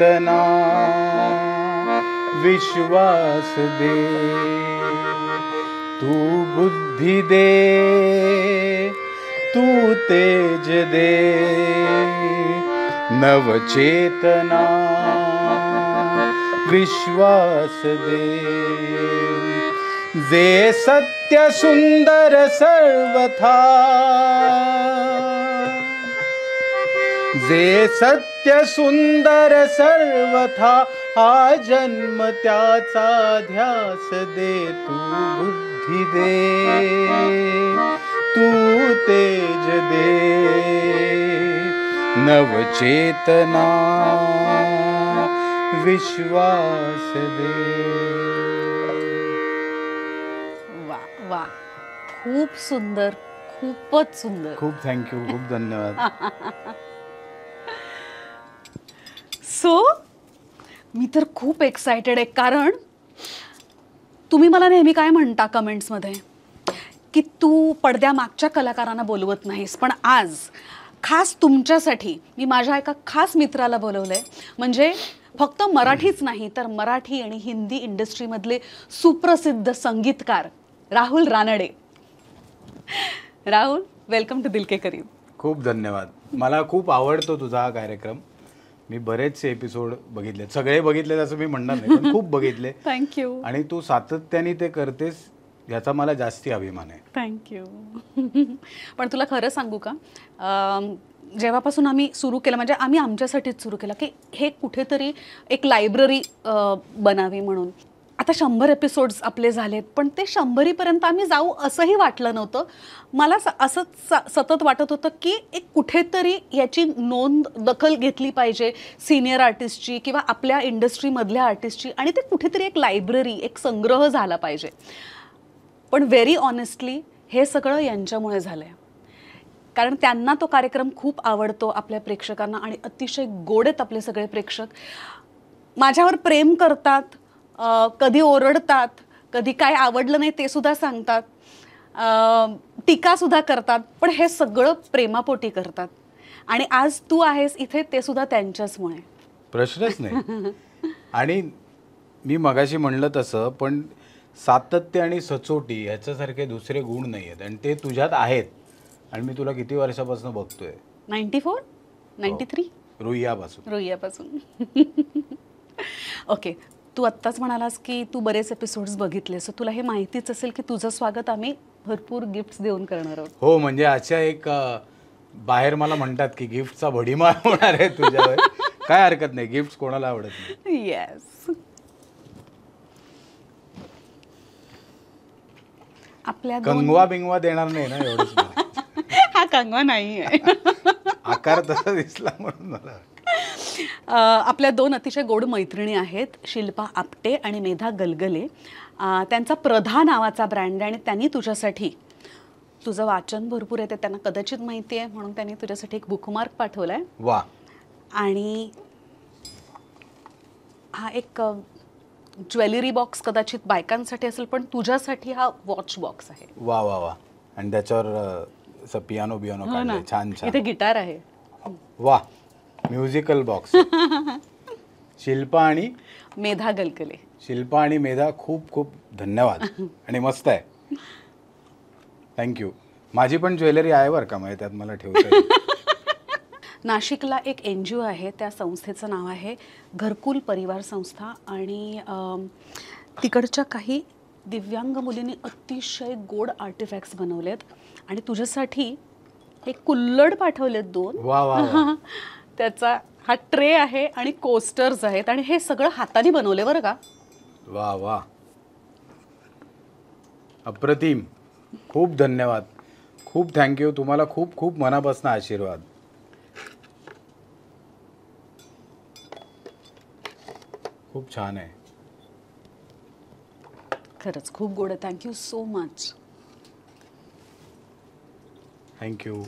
इतना विश्वास दे तू बुद्धि दे तू तेज दे नवचेतना विश्वास दे जे सत्य सुंदर सर्वथा जे सत्य सुंदर सर्वथा हा जन्म त्याचा ध्यास दे तू बुद्धी दे तू तेज दे नवचेतना विश्वास दे वा वा खूप सुंदर खूपच सुंदर खूप थँक्यू खूप धन्यवाद सो मी तर खूप एक्सायटेड आहे कारण तुम्ही मला नेहमी काय म्हणता कमेंट्समध्ये की तू पडद्या मागच्या कलाकारांना बोलवत नाहीस पण आज खास तुमच्यासाठी मी माझ्या एका खास मित्राला बोलवलं आहे म्हणजे फक्त मराठीच नाही तर मराठी आणि हिंदी इंडस्ट्रीमधले सुप्रसिद्ध संगीतकार राहुल रानडे राहुल वेलकम टू दिलके करीब खूप धन्यवाद मला खूप आवडतो तुझा हा कार्यक्रम मी बरेचसे एपिसोड बघितले सगळे बघितले असं मी म्हणणार नाही खूप बघितले थँक्यू आणि तू सातत्याने ते करतेस याचा मला जास्ती अभिमान आहे थँक्यू पण तुला खरं सांगू का जेव्हापासून आम्ही सुरू केलं म्हणजे आम्ही आमच्यासाठीच सुरू केलं की हे कुठेतरी एक लायब्ररी बनावी म्हणून आता शंभर एपिसोड्स आपले झालेत पण ते शंभरीपर्यंत आम्ही जाऊ असंही वाटलं नव्हतं मला असं सतत वाटत होतं की एक कुठेतरी याची नोंद दखल घेतली पाहिजे सिनियर आर्टिस्टची किंवा आपल्या इंडस्ट्रीमधल्या आर्टिस्टची आणि ते कुठेतरी एक लायब्ररी एक संग्रह झाला पाहिजे पण व्हेरी ऑनेस्टली हे सगळं यांच्यामुळे झालं आहे कारण त्यांना तो कार्यक्रम खूप आवडतो आपल्या प्रेक्षकांना आणि अतिशय गोडेत आपले सगळे प्रेक्षक माझ्यावर प्रेम करतात कधी ओरडतात कधी काय आवडलं नाही ते सुद्धा सांगतात टीका सुद्धा करतात पण हे सगळं प्रेमापोटी करतात आणि आज तू आहेस इथे ते सुद्धा त्यांच्याचमुळे प्रश्नच नाही आणि मी मगाशी म्हणलं तसं पण सातत्य आणि सचोटी ह्याच्यासारखे दुसरे गुण नाही आहेत आणि ते तुझ्यात आहेत आणि मी तुला किती वर्षापासून बघतोय नाईन्टी फोर हो. नाईन्टी थ्री रुईयापासून रुईयापासून ओके तू आत्ताच म्हणालास की तू बरेच एपिसोड्स बघितले सो तुला हे माहितीच असेल की तुझं स्वागत आम्ही भरपूर गिफ्ट्स देऊन करणार आहोत हो म्हणजे अशा एक बाहेर मला म्हणतात की गिफ्टचा भडीमार होणार आहे तुझ्यावर काय हरकत नाही गिफ्ट कोणाला आवडत येस आपल्या कंगवा बिंगवा देणार नाही ना एवढं हा कंगवा नाही आहे आकार तसा दिसला म्हणून मला आपल्या दोन अतिशय गोड मैत्रिणी आहेत शिल्पा आपटे आणि मेधा गलगले त्यांचा प्रधा नावाचा ब्रँड आहे आणि त्यांनी तुझ्यासाठी तुझं वाचन भरपूर आहे ते त्यांना कदाचित माहिती आहे म्हणून त्यांनी तुझ्यासाठी एक बुकमार्क पाठवलाय वा आणि हा एक ज्वेलरी बॉक्स कदाचित बायकांसाठी असेल पण तुझ्यासाठी हा वॉच बॉक्स आहे वा वा वा आणि त्याच्यावर पियानो हो बियानो छान छान इथे गिटार आहे वा म्युझिकल बॉक्स शिल्पा आणि मेधा गलकले शिल्पा आणि मेधा खूप खूप धन्यवाद आणि मस्त आहे थँक्यू माझी पण ज्वेलरी आहे बरं का म्हणजे त्यात मला ठेवू नाशिकला एक एन जी ओ आहे त्या संस्थेचं नाव आहे घरकुल परिवार संस्था आणि तिकडच्या काही दिव्यांग मुलींनी अतिशय गोड आर्टिफॅक्ट्स बनवलेत आणि तुझ्यासाठी एक कुल्लड पाठवलेत दोन वा वा त्याचा हा ट्रे आहे आणि कोस्टर्स आहेत आणि हे सगळं हाताने बनवले बरं का वा वा अप्रतिम खूप धन्यवाद खूप थँक्यू तुम्हाला खूप खूप मनापासून आशीर्वाद खूप छान आहे खरंच खूप गोड थँक्यू सो मच थँक्यू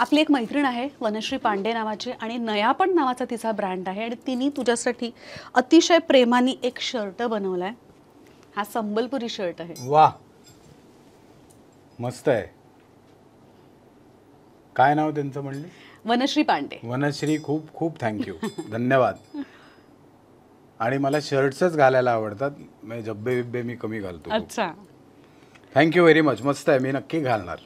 आपली एक मैत्रीण आहे वनश्री पांडे नावाची आणि नयापण नावाचा तिचा ब्रँड आहे आणि तिने तुझ्यासाठी अतिशय प्रेमाने एक शर्ट बनवलाय हा संबलपुरी शर्ट आहे वा मस्त आहे काय नाव त्यांचं म्हणले वनश्री पांडे वनश्री खूप खूप थँक्यू धन्यवाद आणि मला शर्टच घालायला आवडतात म्हणजे जब्बे बिब्बे मी कमी घालतो अच्छा थँक्यू व्हेरी मच मस्त आहे मी नक्की घालणार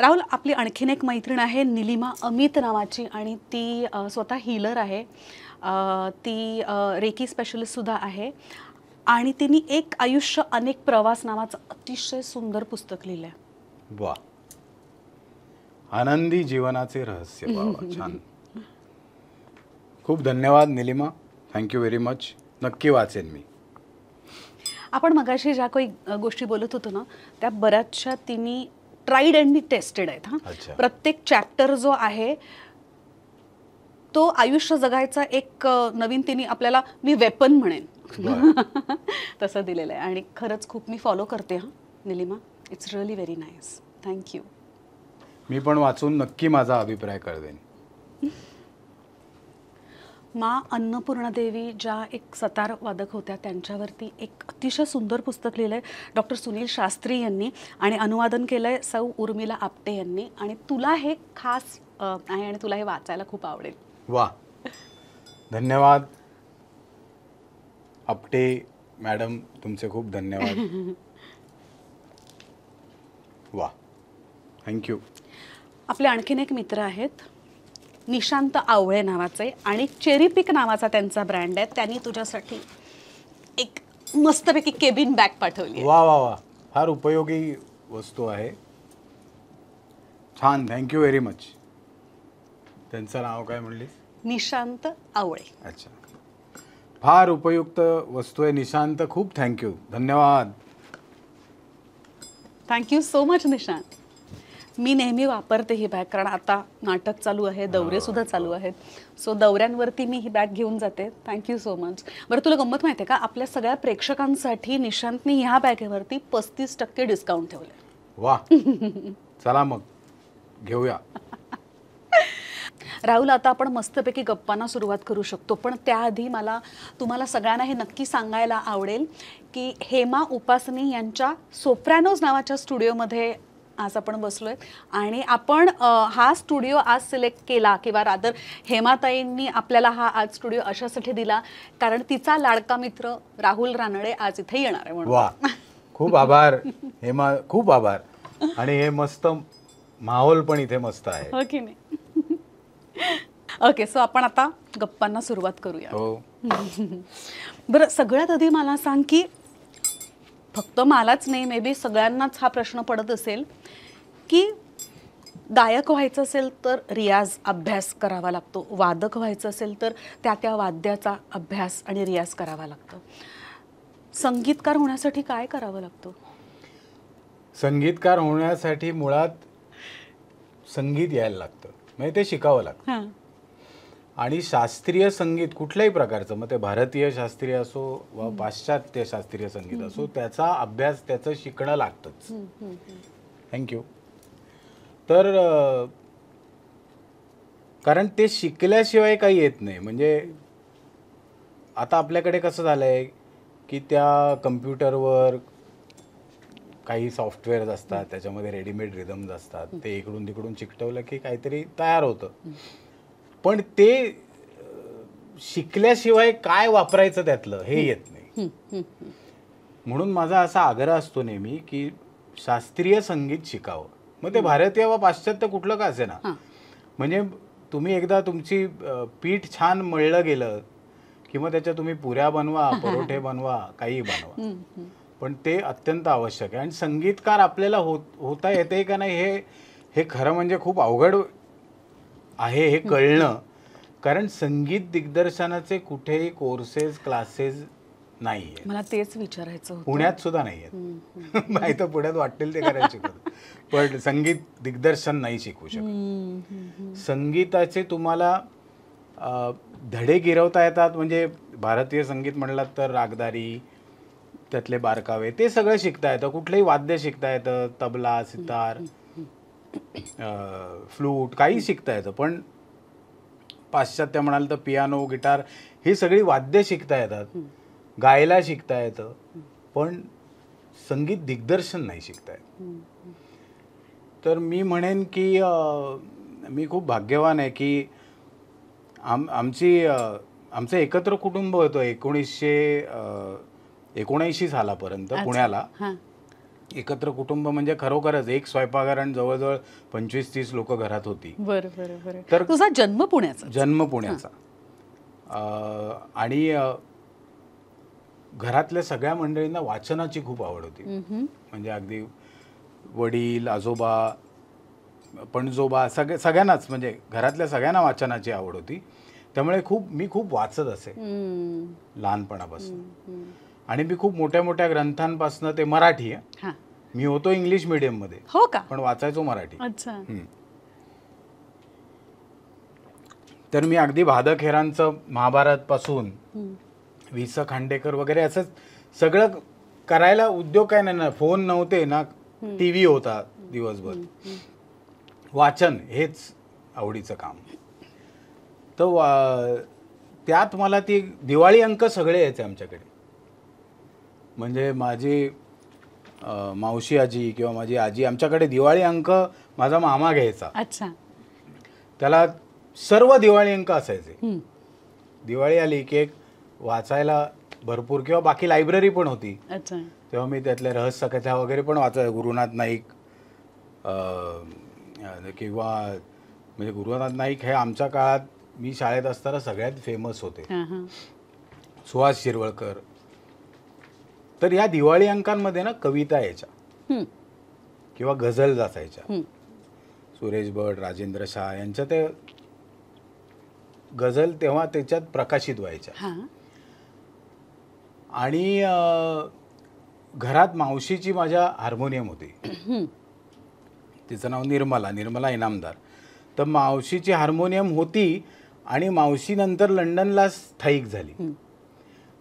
राहुल आपली आणखीन एक मैत्रीण आहे निलिमा अमित नावाची आणि ती स्वतः हिलर आहे ती रेकी सुद्धा आहे आणि तिने एक आयुष्य अनेक प्रवास नावाचं अतिशय सुंदर पुस्तक लिहिलं आहे आनंदी जीवनाचे रहस्य छान खूप धन्यवाद निलिमा थँक्यू व्हेरी मच नक्की वाचेन मी आपण मगाशी ज्या काही गोष्टी बोलत होतो ना त्या बऱ्याचशा तिने ट्राईड अँड टेस्टेड आहेत हां प्रत्येक चॅप्टर जो आहे तो आयुष्य जगायचा एक नवीन तिने आपल्याला मी वेपन म्हणेन तसं दिलेलं आहे आणि खरंच खूप मी फॉलो करते हां Nilima it's really very nice thank you मी पण वाचून नक्की माझा अभिप्राय कळवेन मा अन्नपूर्णादेवी ज्या एक सतार वादक होत्या त्यांच्यावरती एक अतिशय सुंदर पुस्तक लिहिलं आहे डॉक्टर सुनील शास्त्री यांनी आणि अनुवादन केलं आहे सौ उर्मिला आपटे यांनी आणि तुला हे खास आहे आणि तुला हे वाचायला खूप आवडेल वा धन्यवाद आपटे मॅडम तुमचे खूप धन्यवाद वा थँक्यू आपले आणखीन एक मित्र आहेत निशांत आवळे नावाचे आणि चेरीपिक नावाचा त्यांचा ब्रँड आहे त्यांनी तुझ्यासाठी एक मस्तपैकी केबिन बॅग पाठवली वा वा वा फार उपयोगी वस्तू आहे छान थँक्यू व्हेरी मच त्यांचं नाव काय म्हणली निशांत आवळे अच्छा फार उपयुक्त वस्तू आहे निशांत खूप थँक्यू धन्यवाद थँक्यू सो मच निशांत मी नेहमी वापरते ही बॅग कारण आता नाटक चालू आहे दौरे सुद्धा चालू आहेत सो दौऱ्यांवरती मी ही बॅग घेऊन जाते थँक्यू सो मच बरं तुला गंमत माहिती आहे का आपल्या सगळ्या प्रेक्षकांसाठी निशांतने ह्या बॅगेवरती पस्तीस टक्के डिस्काउंट ठेवले वा चला मग घेऊया राहुल आता आपण मस्तपैकी गप्पांना सुरुवात करू शकतो पण त्याआधी मला तुम्हाला सगळ्यांना हे नक्की सांगायला आवडेल की हेमा उपासनी यांच्या सोप्रॅनोज नावाच्या स्टुडिओमध्ये आज आपण बसलोय आणि आपण हा स्टुडिओ आज सिलेक्ट केला किंवा रादर हेमाताईंनी आपल्याला हा आज स्टुडिओ अशासाठी दिला कारण तिचा लाडका मित्र राहुल रानडे आज इथे येणार आहे म्हणून वा खूप आभार हेमा खूप आभार आणि हे मस्त माहोल पण इथे मस्त आहे हो ओके सो आपण आता गप्पांना सुरुवात करूया हो बरं सगळ्यात आधी मला सांग की फक्त मलाच नाही मे बी सगळ्यांनाच हा प्रश्न पडत असेल की गायक व्हायचं असेल तर रियाज अभ्यास करावा लागतो वादक व्हायचं असेल तर त्या त्या वाद्याचा अभ्यास आणि रियाज करावा लागतो संगीतकार होण्यासाठी काय करावं लागतं संगीतकार होण्यासाठी मुळात संगीत यायला लागतं म्हणजे ते शिकावं लागतं आणि शास्त्रीय संगीत कुठल्याही प्रकारचं मग ते भारतीय शास्त्रीय असो वा पाश्चात्य शास्त्रीय संगीत असो त्याचा अभ्यास त्याचं शिकणं लागतंच थँक्यू तर कारण ते शिकल्याशिवाय काही येत नाही म्हणजे आता आपल्याकडे कसं झालं आहे की त्या कम्प्युटरवर काही सॉफ्टवेअर्स असतात त्याच्यामध्ये रेडीमेड रिदम्स असतात ते इकडून तिकडून चिकटवलं की काहीतरी तयार होतं पण ते शिकल्याशिवाय काय वापरायचं त्यातलं हे येत नाही म्हणून माझा असा आग्रह असतो नेहमी की शास्त्रीय संगीत शिकावं मग ते भारतीय व पाश्चात्य कुठलं का असे ना म्हणजे तुम्ही एकदा तुमची पीठ छान मळलं गेलं किंवा त्याच्या तुम्ही पुऱ्या बनवा परोठे बनवा काही बनवा पण ते अत्यंत आवश्यक आहे आणि संगीतकार आपल्याला होत होता येते का नाही हे हे खरं म्हणजे खूप अवघड आहे हे कळणं कारण संगीत दिग्दर्शनाचे कुठेही कोर्सेस क्लासेस नाही मला तेच विचारायचं पुण्यात सुद्धा नाही आहेत नाही तर पुण्यात वाटतील ते करायला पण संगीत दिग्दर्शन नाही शिकवू शकत संगीताचे तुम्हाला धडे गिरवता येतात म्हणजे भारतीय संगीत म्हणलात तर रागदारी त्यातले बारकावे ते सगळं शिकता येतं कुठलंही वाद्य शिकता येतं तबला सितार फ्लूट काही शिकता येतं पण पाश्चात्य म्हणाल तर पियानो गिटार ही सगळी वाद्य शिकता येतात गायला शिकता येतं पण संगीत दिग्दर्शन नाही शिकता येत तर मी म्हणेन की मी खूप भाग्यवान आहे की आम आमची आमचं एकत्र कुटुंब होतं एकोणीसशे एकोणऐंशी सालापर्यंत पुण्याला एकत्र कुटुंब म्हणजे खरोखरच एक स्वयंपाकघर आणि जवळजवळ पंचवीस तीस लोक घरात होती तर तुझा जन्म पुण्याचा जन्म पुण्याचा आणि घरातल्या सगळ्या मंडळींना वाचनाची खूप आवड होती म्हणजे अगदी वडील आजोबा पणजोबा सगळ्या सगळ्यांनाच म्हणजे घरातल्या सगळ्यांना वाचनाची आवड होती त्यामुळे खूप मी खूप वाचत असे लहानपणापासून आणि मी खूप मोठ्या मोठ्या ग्रंथांपासून ते मराठी आहे मी होतो इंग्लिश मिडियम मध्ये हो का पण वाचायचो मराठी तर मी अगदी हेरांचं महाभारत पासून विस खांडेकर वगैरे असंच सगळं करायला उद्योग काय नाही ना फोन नव्हते ना टी व्ही होता दिवसभर वाचन हेच आवडीचं काम तर त्यात मला ती दिवाळी अंक सगळे यायचे आमच्याकडे म्हणजे माझी मावशी आजी किंवा माझी आजी आमच्याकडे दिवाळी अंक माझा मामा घ्यायचा अच्छा त्याला सर्व दिवाळी अंक असायचे दिवाळी आली की एक वाचायला भरपूर किंवा बाकी लायब्ररी पण होती तेव्हा मी त्यातल्या रहस्यकथा वगैरे पण वाचायचं गुरुनाथ नाईक किंवा म्हणजे गुरुनाथ नाईक हे आमच्या काळात मी शाळेत असताना सगळ्यात फेमस होते सुहास शिरवळकर तर या दिवाळी अंकांमध्ये ना कविता यायच्या किंवा गझल असायच्या सुरेश भट राजेंद्र शाह यांच्या ते गझल तेव्हा त्याच्यात प्रकाशित व्हायच्या आणि घरात मावशीची माझ्या हार्मोनियम होती तिचं नाव निर्मला निर्मला इनामदार तर मावशीची हार्मोनियम होती आणि मावशी नंतर लंडनला स्थायिक झाली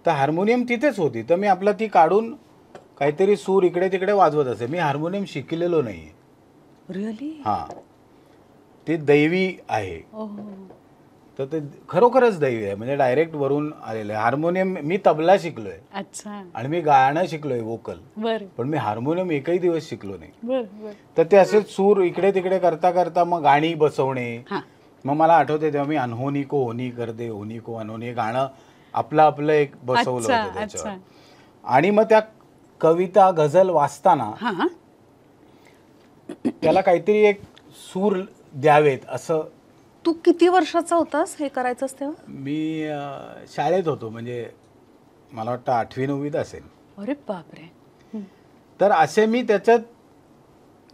तर हार्मोनियम तिथेच होती तर मी आपला ती काढून काहीतरी सूर इकडे तिकडे वाजवत असे मी हार्मोनियम शिकलेलो नाही रिअली हां ते दैवी आहे तर ते खरोखरच दैवी आहे म्हणजे डायरेक्ट वरून आलेलं आहे हार्मोनियम मी तबला शिकलोय अच्छा आणि मी गाणं शिकलोय वोकल पण मी हार्मोनियम एकही दिवस शिकलो नाही तर ते असे सूर इकडे तिकडे करता करता मग गाणी बसवणे मग मला आठवते तेव्हा मी अनहोनी को होनी करते होनी को अनहोनी गाणं आपलं आपलं एक बसवलं होतं त्याच्यावर आणि मग त्या कविता गझल वाचताना त्याला काहीतरी एक सूर द्यावेत असं तू किती वर्षाचा होतास हे करायचं तेव्हा मी शाळेत होतो म्हणजे मला वाटतं आठवी नववीत असेल अरे बापरे तर असे मी त्याच्यात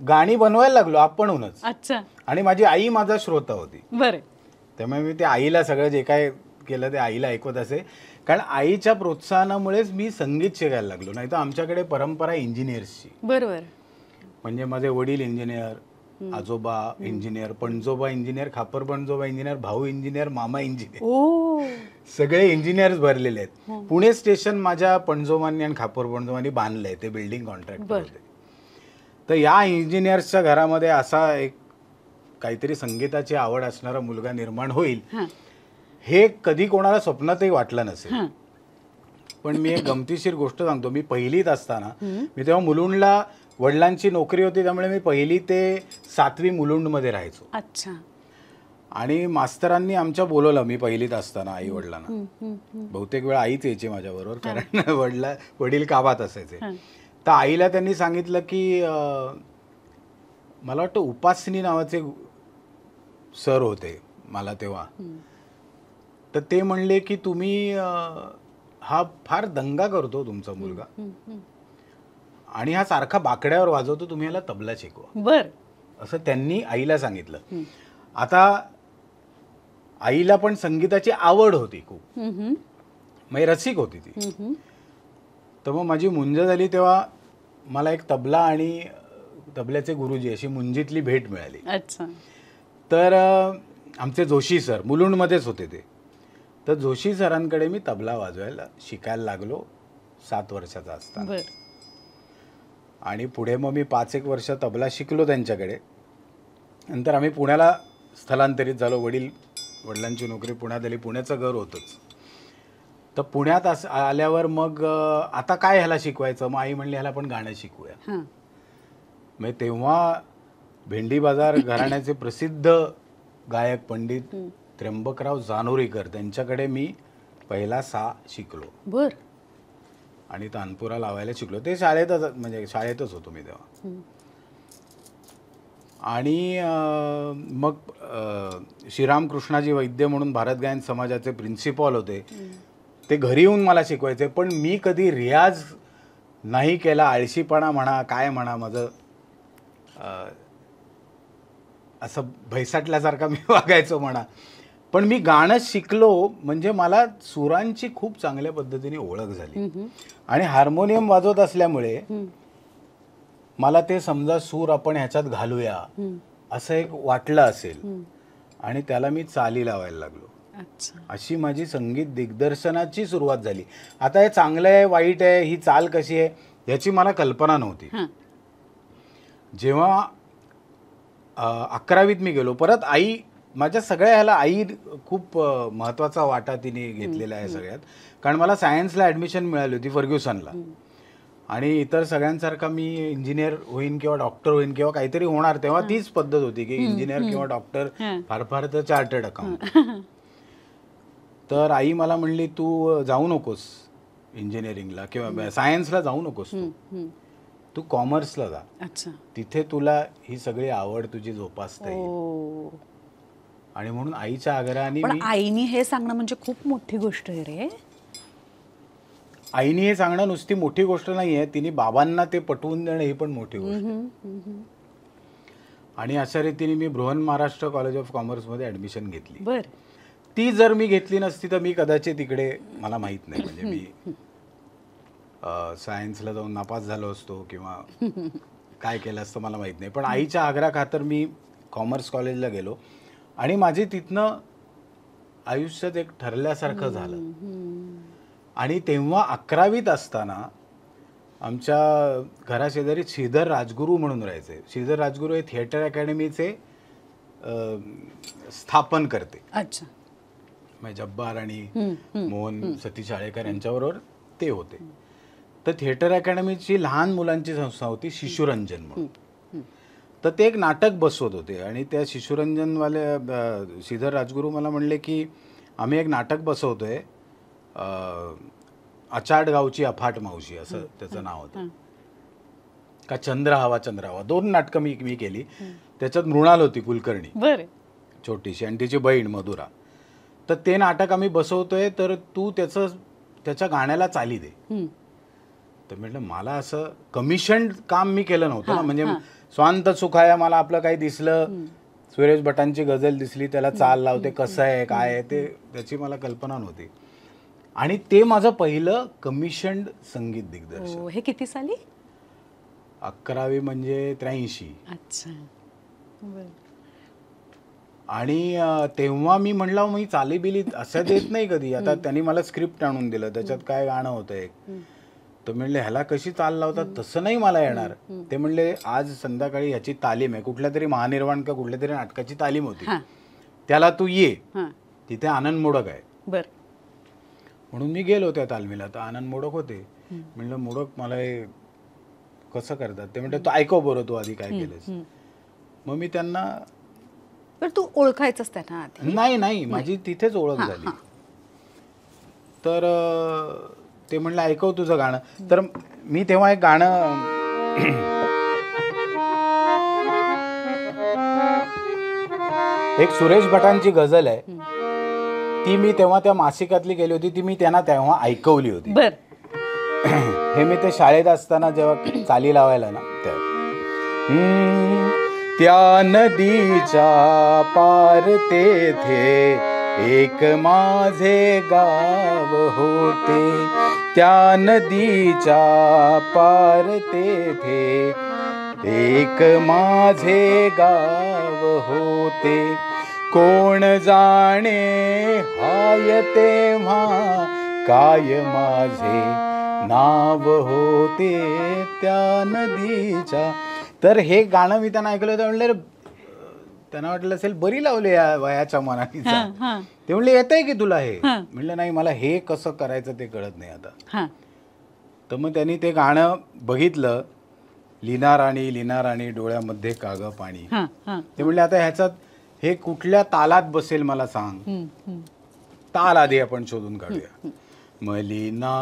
गाणी बनवायला लागलो आपणहूनच अच्छा आणि माझी आई माझा श्रोता होती बरे त्यामुळे मी त्या आईला सगळं जे काय केलं ते आईला ऐकवत असे कारण आईच्या प्रोत्साहनामुळेच मी संगीत शिकायला लागलो नाही तर आमच्याकडे परंपरा इंजिनियर्सची बरोबर म्हणजे माझे वडील इंजिनियर आजोबा इंजिनियर पणजोबा इंजिनियर खापर पणजोबा इंजिनियर भाऊ इंजिनियर मामा इंजिनियर सगळे इंजिनियर्स भरलेले आहेत हो. पुणे स्टेशन माझ्या पणजोबांनी आणि खापर पणजोबांनी बांधलंय ते बिल्डिंग कॉन्ट्रॅक्ट तर या इंजिनियर्सच्या घरामध्ये असा एक काहीतरी संगीताची आवड असणारा मुलगा निर्माण होईल हे कधी कोणाला स्वप्नातही वाटलं नसेल पण मी एक गमतीशीर गोष्ट सांगतो मी पहिलीत असताना मी तेव्हा मुलुंडला वडिलांची नोकरी होती त्यामुळे मी पहिली ते सातवी मुलुंड मध्ये राहायचो अच्छा आणि मास्तरांनी आमच्या बोलवलं मी पहिलीत असताना आई वडिलांना बहुतेक वेळ आईच यायची माझ्याबरोबर कारण वडला वडील काबात असायचे तर आईला त्यांनी सांगितलं की मला वाटतं उपासनी नावाचे सर होते मला तेव्हा तर ते म्हणले की तुम्ही हा फार दंगा करतो तुमचा मुलगा आणि हा सारखा बाकड्यावर वाजवतो तुम्ही याला तबला शिकवा बर असं त्यांनी आईला सांगितलं आता आईला पण संगीताची आवड होती खूप म्हणजे रसिक होती ती तर मग माझी मुंज झाली तेव्हा मला एक तबला आणि तबल्याचे गुरुजी अशी मुंजीतली भेट मिळाली तर आमचे जोशी सर मुलुंडमध्येच होते ते तर जोशी सरांकडे मी तबला वाजवायला शिकायला लागलो सात वर्षाचा असताना आणि पुढे मग मी पाच एक वर्ष तबला शिकलो त्यांच्याकडे नंतर आम्ही पुण्याला स्थलांतरित झालो वडील वडिलांची नोकरी पुण्यात आली पुण्याचं घर होतंच तर पुण्यात अस आल्यावर मग आता काय ह्याला शिकवायचं मग आई म्हणली ह्याला पण गाणं शिकूया मग तेव्हा भेंडी बाजार घराण्याचे प्रसिद्ध गायक पंडित त्र्यंबकराव जानोरीकर त्यांच्याकडे मी पहिला सा शिकलो बर आणि तानपुरा लावायला शिकलो ते शाळेतच म्हणजे शाळेतच होतो मी तेव्हा आणि मग श्रीराम कृष्णाजी वैद्य म्हणून भारत गायन समाजाचे प्रिन्सिपॉल होते ते घरी येऊन मला शिकवायचे पण मी कधी रियाज नाही केला आळशीपणा म्हणा काय म्हणा माझं असं भैसाटल्यासारखा मी वागायचो म्हणा पण मी गाणं शिकलो म्हणजे मला सुरांची खूप चांगल्या पद्धतीने ओळख झाली आणि हार्मोनियम वाजवत असल्यामुळे मला ते समजा सूर आपण ह्याच्यात घालूया असं एक वाटलं असेल आणि त्याला मी चाली लावायला लागलो अशी माझी संगीत दिग्दर्शनाची सुरुवात झाली आता हे चांगलं आहे वाईट आहे ही चाल कशी आहे याची मला कल्पना नव्हती जेव्हा अकरावीत मी गेलो परत आई माझ्या सगळ्या ह्याला आई खूप महत्वाचा वाटा तिने घेतलेला आहे सगळ्यात कारण मला सायन्सला ऍडमिशन मिळाली होती फर्ग्युसनला आणि इतर सगळ्यांसारखा मी इंजिनियर होईन किंवा डॉक्टर होईन किंवा काहीतरी होणार तेव्हा तीच पद्धत होती की इंजिनियर किंवा डॉक्टर फार फार तर चार्टर्ड अकाउंट तर आई मला म्हणली तू जाऊ नकोस इंजिनिअरिंगला किंवा सायन्सला जाऊ नकोस तू तू कॉमर्सला जा तिथे तुला ही सगळी आवड तुझी जोपासता आणि म्हणून आईच्या आग्रहाने आईनी हे सांगणं म्हणजे खूप मोठी गोष्ट आहे रे आईने हे सांगणं नुसती मोठी गोष्ट नाही आहे तिने बाबांना ते पटवून देणं ही पण मोठी गोष्ट आणि अशा रीतीने मी Brihan Maharashtra college of commerce मध्ये ऍडमिशन घेतली बर ती जर मी घेतली नसती तर मी कदाचित इकडे मला माहीत नाही म्हणजे मी सायन्सला जाऊन नापास झालो असतो किंवा काय केलं असतं मला माहीत नाही पण आईच्या खातर मी कॉमर्स कॉलेजला गेलो आणि माझी तिथनं आयुष्यात एक ठरल्यासारखं झालं आणि तेव्हा अकरावीत असताना आमच्या घराशेजारी श्रीधर राजगुरू म्हणून राहायचे श्रीधर राजगुरू हे थिएटर अकॅडमीचे स्थापन करते अच्छा म्हणजे जब्बार आणि मोहन सतीश आळेकर यांच्याबरोबर ते होते तर थिएटर अकॅडमीची लहान मुलांची संस्था होती शिशुरंजन म्हणून तर ते एक नाटक बसवत होते आणि त्या शिशुरंजनवाले श्रीधर राजगुरू मला म्हणले की आम्ही एक नाटक बसवतो आहे अचाट गावची अफाट मावशी असं त्याचं नाव होतं का चंद्र हवा चंद्र हवा दोन नाटकं मी मी केली त्याच्यात मृणाल होती कुलकर्णी छोटीशी आणि तिची बहीण मधुरा तर ते नाटक आम्ही बसवतोय तर तू त्याचं त्याच्या गाण्याला चाली दे तर म्हटलं मला असं कमिशन काम मी केलं नव्हतं म्हणजे स्वांत सुखाय मला आपलं काही दिसलं सुरेश भटांची गझल दिसली त्याला चाल लावते कसं आहे काय आहे ते त्याची मला कल्पना नव्हती आणि ते माझं पहिलं कमिशन्ड संगीत दिग्दर्शन हो, हे किती साली अकरावी म्हणजे त्र्याऐंशी अच्छा आणि तेव्हा मी म्हणलं मी चालीबिली असं देत नाही कधी आता त्यांनी मला स्क्रिप्ट आणून दिलं त्याच्यात काय गाणं होतं एक तर म्हणले ह्याला कशी चाल लावतात तसं नाही मला येणार ते म्हणले आज संध्याकाळी ह्याची तालीम आहे कुठल्या तरी महानिर्वाण किंवा कुठल्या तरी नाटकाची तालीम होती त्याला तू ये तिथे आनंद मोडक आहे म्हणून मी गेलो त्या तालमीला तर आनंद मोडक होते म्हणलं मोडक मला हे कसं करतात ते म्हणतात तू ऐकव बरं तू आधी काय केलंस मग मी त्यांना तू ओळखायचंच त्यांना नाही नाही माझी तिथेच ओळख झाली तर ते म्हणलं ऐकव तुझं गाणं तर मी तेव्हा एक गाणं एक सुरेश भटांची गजल आहे ती मी तेव्हा त्या मासिकातली गेली होती ती मी त्यांना तेव्हा ऐकवली होती हे मी ते शाळेत असताना जेव्हा चाली लावायला ना त्या नदीच्या पार ते एक माझे गाव होते त्या नदीच्या पार तेथे एक माझे गाव होते कोण जाणे हाय तेव्हा काय माझे नाव होते त्या नदीच्या तर हे गाणं मी त्यांना ऐकलं होतं म्हणलं त्यांना वाटलं असेल बरी लावली या वयाच्या मनाने ते म्हणले येत आहे की तुला हे म्हणलं नाही मला हे कसं करायचं ते कळत नाही आता तर मग त्यांनी ते गाणं बघितलं लीना राणी लिना राणी डोळ्यामध्ये काग पाणी ते म्हणले आता ह्याच्यात हे कुठल्या तालात बसेल मला सांग ताल आधी आपण शोधून काढूया मलिना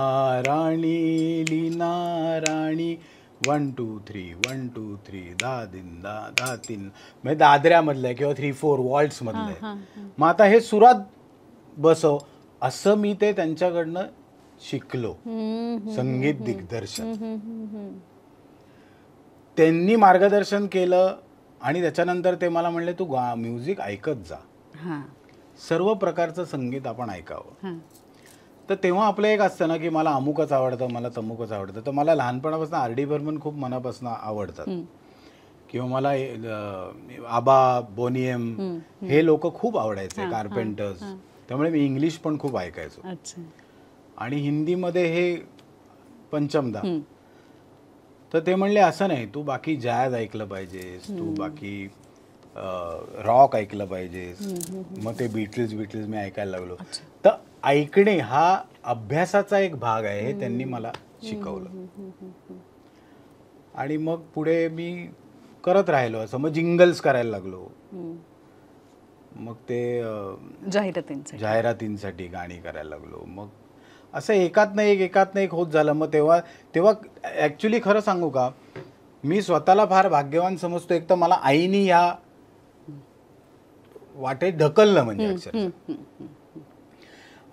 राणी Leena Rani one two three one two three दहा दिन दहा तीन म्हणजे दादऱ्यामधलं आहे किंवा थ्री फोर वॉल्ट्समधलं मधले मग आता हे सुरात बसव असं मी ते त्यांच्याकडनं शिकलो संगीत दिग्दर्शन त्यांनी मार्गदर्शन केलं आणि त्याच्यानंतर ते मला म्हणले तू म्युझिक ऐकत जा सर्व प्रकारचं संगीत आपण ऐकावं तर तेव्हा आपलं एक असतं ना की मला अमुकच आवडतं मला तमुकच आवडतं तर मला लहानपणापासून आर डी बर्मन खूप मनापासून आवडतात किंवा मला आबा बोनियम हे लोक खूप आवडायचे कार्पेंटर्स त्यामुळे मी इंग्लिश पण खूप ऐकायचो आणि हिंदीमध्ये हे पंचमदा तर ते म्हणले असं नाही तू बाकी जायज ऐकलं पाहिजेस तू बाकी रॉक ऐकलं पाहिजेस मग ते बीटल्स बीटल्स मी ऐकायला लागलो तर ऐकणे हा अभ्यासाचा एक भाग आहे हे त्यांनी मला शिकवलं आणि मग पुढे मी करत राहिलो असं मग जिंगल्स करायला लागलो मग ते जाहिरातींसाठी जाहिरातींसाठी गाणी करायला लागलो मग असं एकात एक एकात एक होत झालं मग तेव्हा तेव्हा ॲक्च्युली खरं सांगू का मी स्वतःला फार भाग्यवान समजतो एक तर मला आईनी ह्या वाटेत ढकललं म्हणजे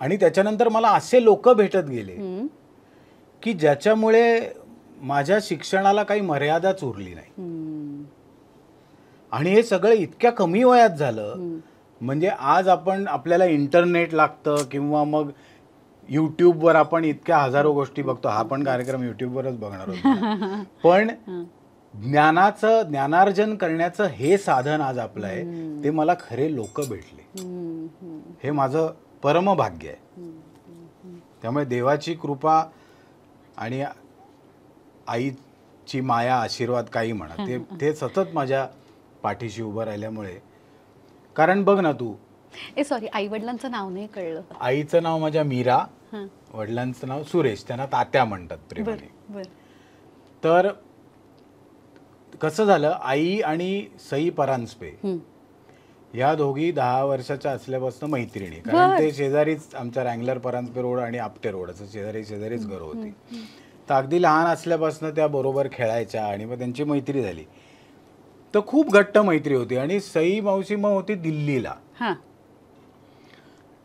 आणि त्याच्यानंतर मला असे लोक भेटत गेले की ज्याच्यामुळे माझ्या शिक्षणाला काही मर्यादाच उरली नाही आणि हे सगळं इतक्या कमी वयात झालं म्हणजे आज आपण आपल्याला इंटरनेट लागतं किंवा मग युट्यूबवर आपण इतक्या हजारो गोष्टी बघतो हा पण कार्यक्रम युट्यूबवरच बघणार होतो पण ज्ञानाचं ज्ञानार्जन करण्याचं हे साधन आज आपलं आहे ते मला खरे लोक भेटले हे माझं परमभाग्य आहे त्यामुळे देवाची कृपा आणि आईची माया आशीर्वाद काही म्हणा ते ते सतत माझ्या पाठीशी उभं राहिल्यामुळे कारण बघ ना तू ए सॉरी आई वडिलांचं नाव नाही कळलं आईचं नाव माझ्या मीरा वडिलांचं नाव सुरेश त्यांना तात्या म्हणतात प्रेमाने तर कसं झालं आई आणि सई परांजपे या दोघी दहा वर्षाच्या असल्यापासून मैत्रिणी कारण ते शेजारीच आमच्या रँगलर परांजपे रोड आणि आपटे रोड असं शेजारी शेजारीच घर होती तर अगदी लहान असल्यापासून त्या बरोबर खेळायच्या आणि मग त्यांची मैत्री झाली तर खूप घट्ट मैत्री होती आणि सई मावशी मग होती दिल्लीला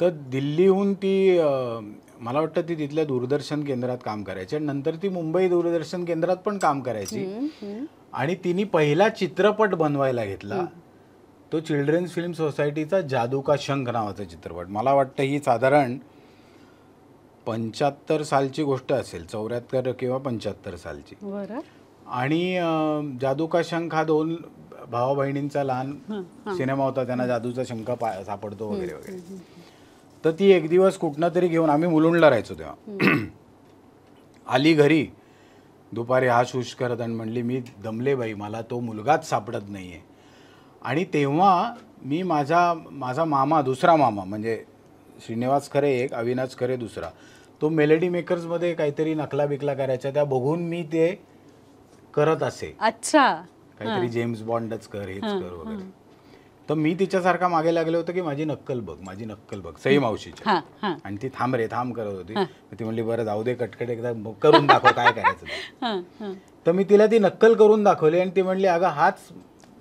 तर दिल्लीहून ती मला वाटतं ती तिथल्या दूरदर्शन केंद्रात काम करायची आणि नंतर ती मुंबई दूरदर्शन केंद्रात पण काम करायची आणि तिने पहिला चित्रपट बनवायला घेतला तो चिल्ड्रन्स फिल्म सोसायटीचा जादू का शंख नावाचा चित्रपट मला वाटतं ही साधारण पंच्याहत्तर सालची गोष्ट असेल चौऱ्याहत्तर किंवा पंच्याहत्तर सालची आणि जादू का शंख हा दोन भावा बहिणींचा लहान सिनेमा होता त्यांना जादूचा शंख सापडतो वगैरे वगैरे तर ती एक दिवस कुठनं तरी घेऊन आम्ही मुलुंडला राहायचो तेव्हा आली घरी दुपारी हा शूष आणि म्हणली मी दमले बाई मला तो मुलगाच सापडत नाहीये आणि तेव्हा मी माझा माझा मामा दुसरा मामा म्हणजे श्रीनिवास खरे एक अविनाश खरे दुसरा तो मेलडी मेकर्समध्ये काहीतरी नकला बिकला करायचा त्या बघून मी ते करत असे अच्छा काहीतरी जेम्स बॉन्डच कर हेच कर वगैरे तर मी तिच्यासारखा मागे लागलो होतो की माझी नक्कल बघ माझी नक्कल बघ सई मावशीची आणि ती थांब रे थांब करत होती ती म्हणली बरं जाऊ दे कटकट एकदा करून दाखव काय करायचं तर मी तिला ती नक्कल करून दाखवली आणि ती म्हणली अगं हाच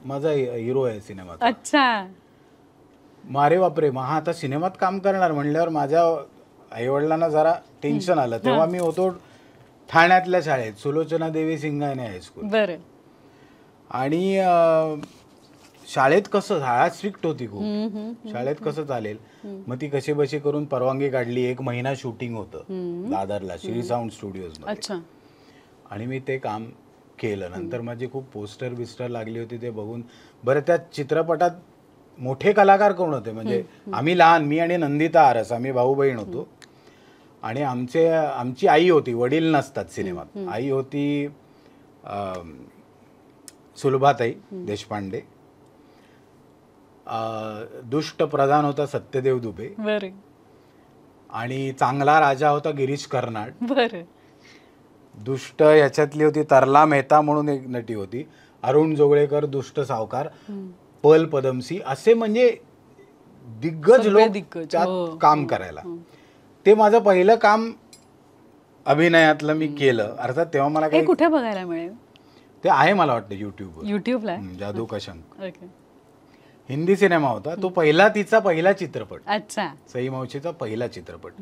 माझा हिरो आहे सिनेमात अच्छा मारे बापरे मग हा आता सिनेमात काम करणार म्हणल्यावर माझ्या आई वडिलांना जरा टेन्शन आलं तेव्हा मी होतो ठाण्यातल्या शाळेत सुलोचना देवी सिंगाने हायस्कूल आणि शाळेत कसं शाळा स्ट्रिक्ट होती खूप शाळेत कसं चालेल मग ती कशी बशी करून परवानगी काढली एक महिना शूटिंग होतं दादरला श्री साऊंड स्टुडिओ अच्छा आणि मी ते काम केलं नंतर माझी खूप पोस्टर बिस्टर लागली होती ते बघून बरं त्या चित्रपटात मोठे कलाकार कोण होते म्हणजे आम्ही लहान मी आणि नंदिता आरस आम्ही भाऊ बहीण होतो आणि आमचे आमची आई होती वडील नसतात सिनेमात आई होती सुलभाताई देशपांडे दुष्ट प्रधान होता सत्यदेव दुबे आणि चांगला राजा होता गिरीश कर्नाड दुष्ट ह्याच्यातली होती तरला मेहता म्हणून एक नटी होती अरुण जोगळेकर दुष्ट सावकार पल पदमसी असे म्हणजे दिग्गज लोक दिग्गज हो. काम करायला हो, हो. ते माझं पहिलं काम अभिनयातलं मी केलं अर्थात तेव्हा मला काही कुठे बघायला मिळेल ते आहे मला वाटतं युट्यूब युट्यूबला जादू कशंक हिंदी सिनेमा होता तो पहिला तिचा पहिला चित्रपट अच्छा सई मावशीचा पहिला चित्रपट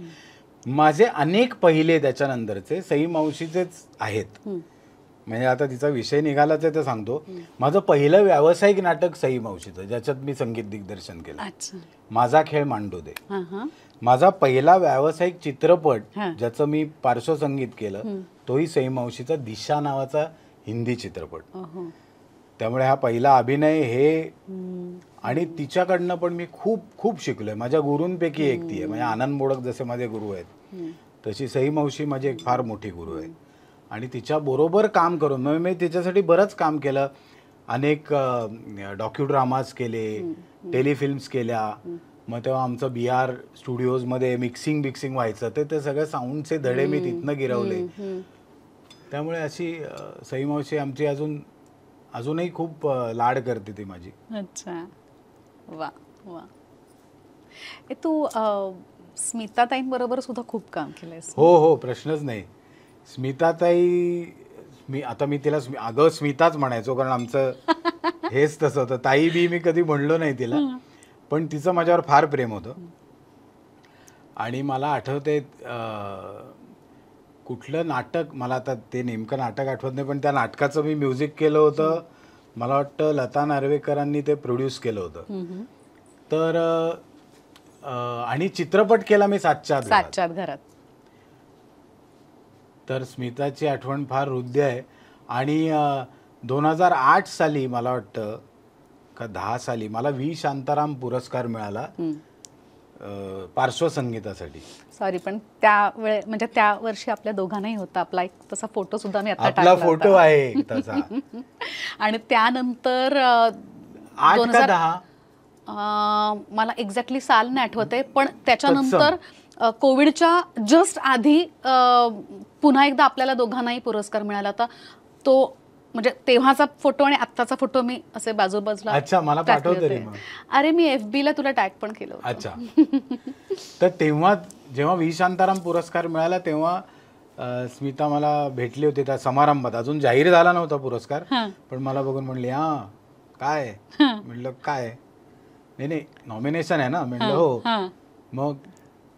माझे अनेक पहिले त्याच्यानंतरचे मावशीचेच आहेत म्हणजे आता तिचा विषय निघालाच आहे ते सांगतो माझं पहिलं व्यावसायिक नाटक सई मावशीचं ज्याच्यात मी संगीत दिग्दर्शन केलं माझा खेळ मांडू दे माझा पहिला व्यावसायिक चित्रपट ज्याचं मी पार्श्वसंगीत केलं तोही सई मावशीचा दिशा नावाचा हिंदी चित्रपट त्यामुळे हा पहिला अभिनय हे आणि तिच्याकडनं पण मी खूप खूप शिकलोय माझ्या गुरूंपैकी एक ती आहे म्हणजे आनंद मोडक जसे माझे गुरु आहेत तशी सई मावशी माझी एक फार मोठी गुरु आहे आणि तिच्याबरोबर काम करून म्हणजे मी तिच्यासाठी बरंच काम केलं अनेक डॉक्युड्रामाज केले टेलिफिल्म्स केल्या मग तेव्हा आमचं बी आर स्टुडिओजमध्ये मिक्सिंग बिक्सिंग व्हायचं ते ते सगळे साऊंडचे धडे मी तिथनं गिरवले त्यामुळे अशी सई मावशी आमची अजून अजूनही खूप लाड करते ती माझी अच्छा वा वा तू स्मिताताईंबरोबर सुद्धा खूप काम केलंय हो हो प्रश्नच नाही स्मिताताई मी आता मी तिला अगं स्मिताच म्हणायचो कारण आमचं हेच तसं होतं ताई बी मी कधी म्हणलो नाही तिला पण तिचं माझ्यावर फार प्रेम होतं आणि मला आठवते कुठलं नाटक मला आता ते नेमकं नाटक आठवत नाही पण त्या नाटकाचं मी म्युझिक केलं होतं मला वाटतं लता नार्वेकरांनी ते प्रोड्यूस केलं होतं तर आणि चित्रपट केला मी सातच्या सातच्या घरात तर स्मिताची आठवण फार हृदय आहे आणि दोन हजार आठ साली मला वाटतं का दहा साली मला व्ही शांताराम पुरस्कार मिळाला पार्श्वसंगीतासाठी सॉरी पण त्या वेळे म्हणजे त्या वर्षी आपल्या दोघांनाही होता आपला एक तसा फोटो सुद्धा मी आता फोटो आहे आणि त्यानंतर दोन हजार मला एक्झॅक्टली साल नाही आठवते पण त्याच्यानंतर कोविडच्या जस्ट आधी पुन्हा एकदा आपल्याला दोघांनाही पुरस्कार मिळाला होता तो म्हणजे तेव्हाचा फोटो आणि आत्ताचा फोटो मी असे बाजूबाजूला अच्छा मला अरे मी एफ ला तुला टॅग पण केलं अच्छा तर तेव्हा जेव्हा व्ही शांताराम पुरस्कार मिळाला तेव्हा स्मिता मला भेटली होती त्या समारंभात अजून जाहीर झाला नव्हता पुरस्कार पण मला बघून म्हणली हा काय म्हणलं काय नाही नाही नॉमिनेशन आहे ना म्हणलं हो मग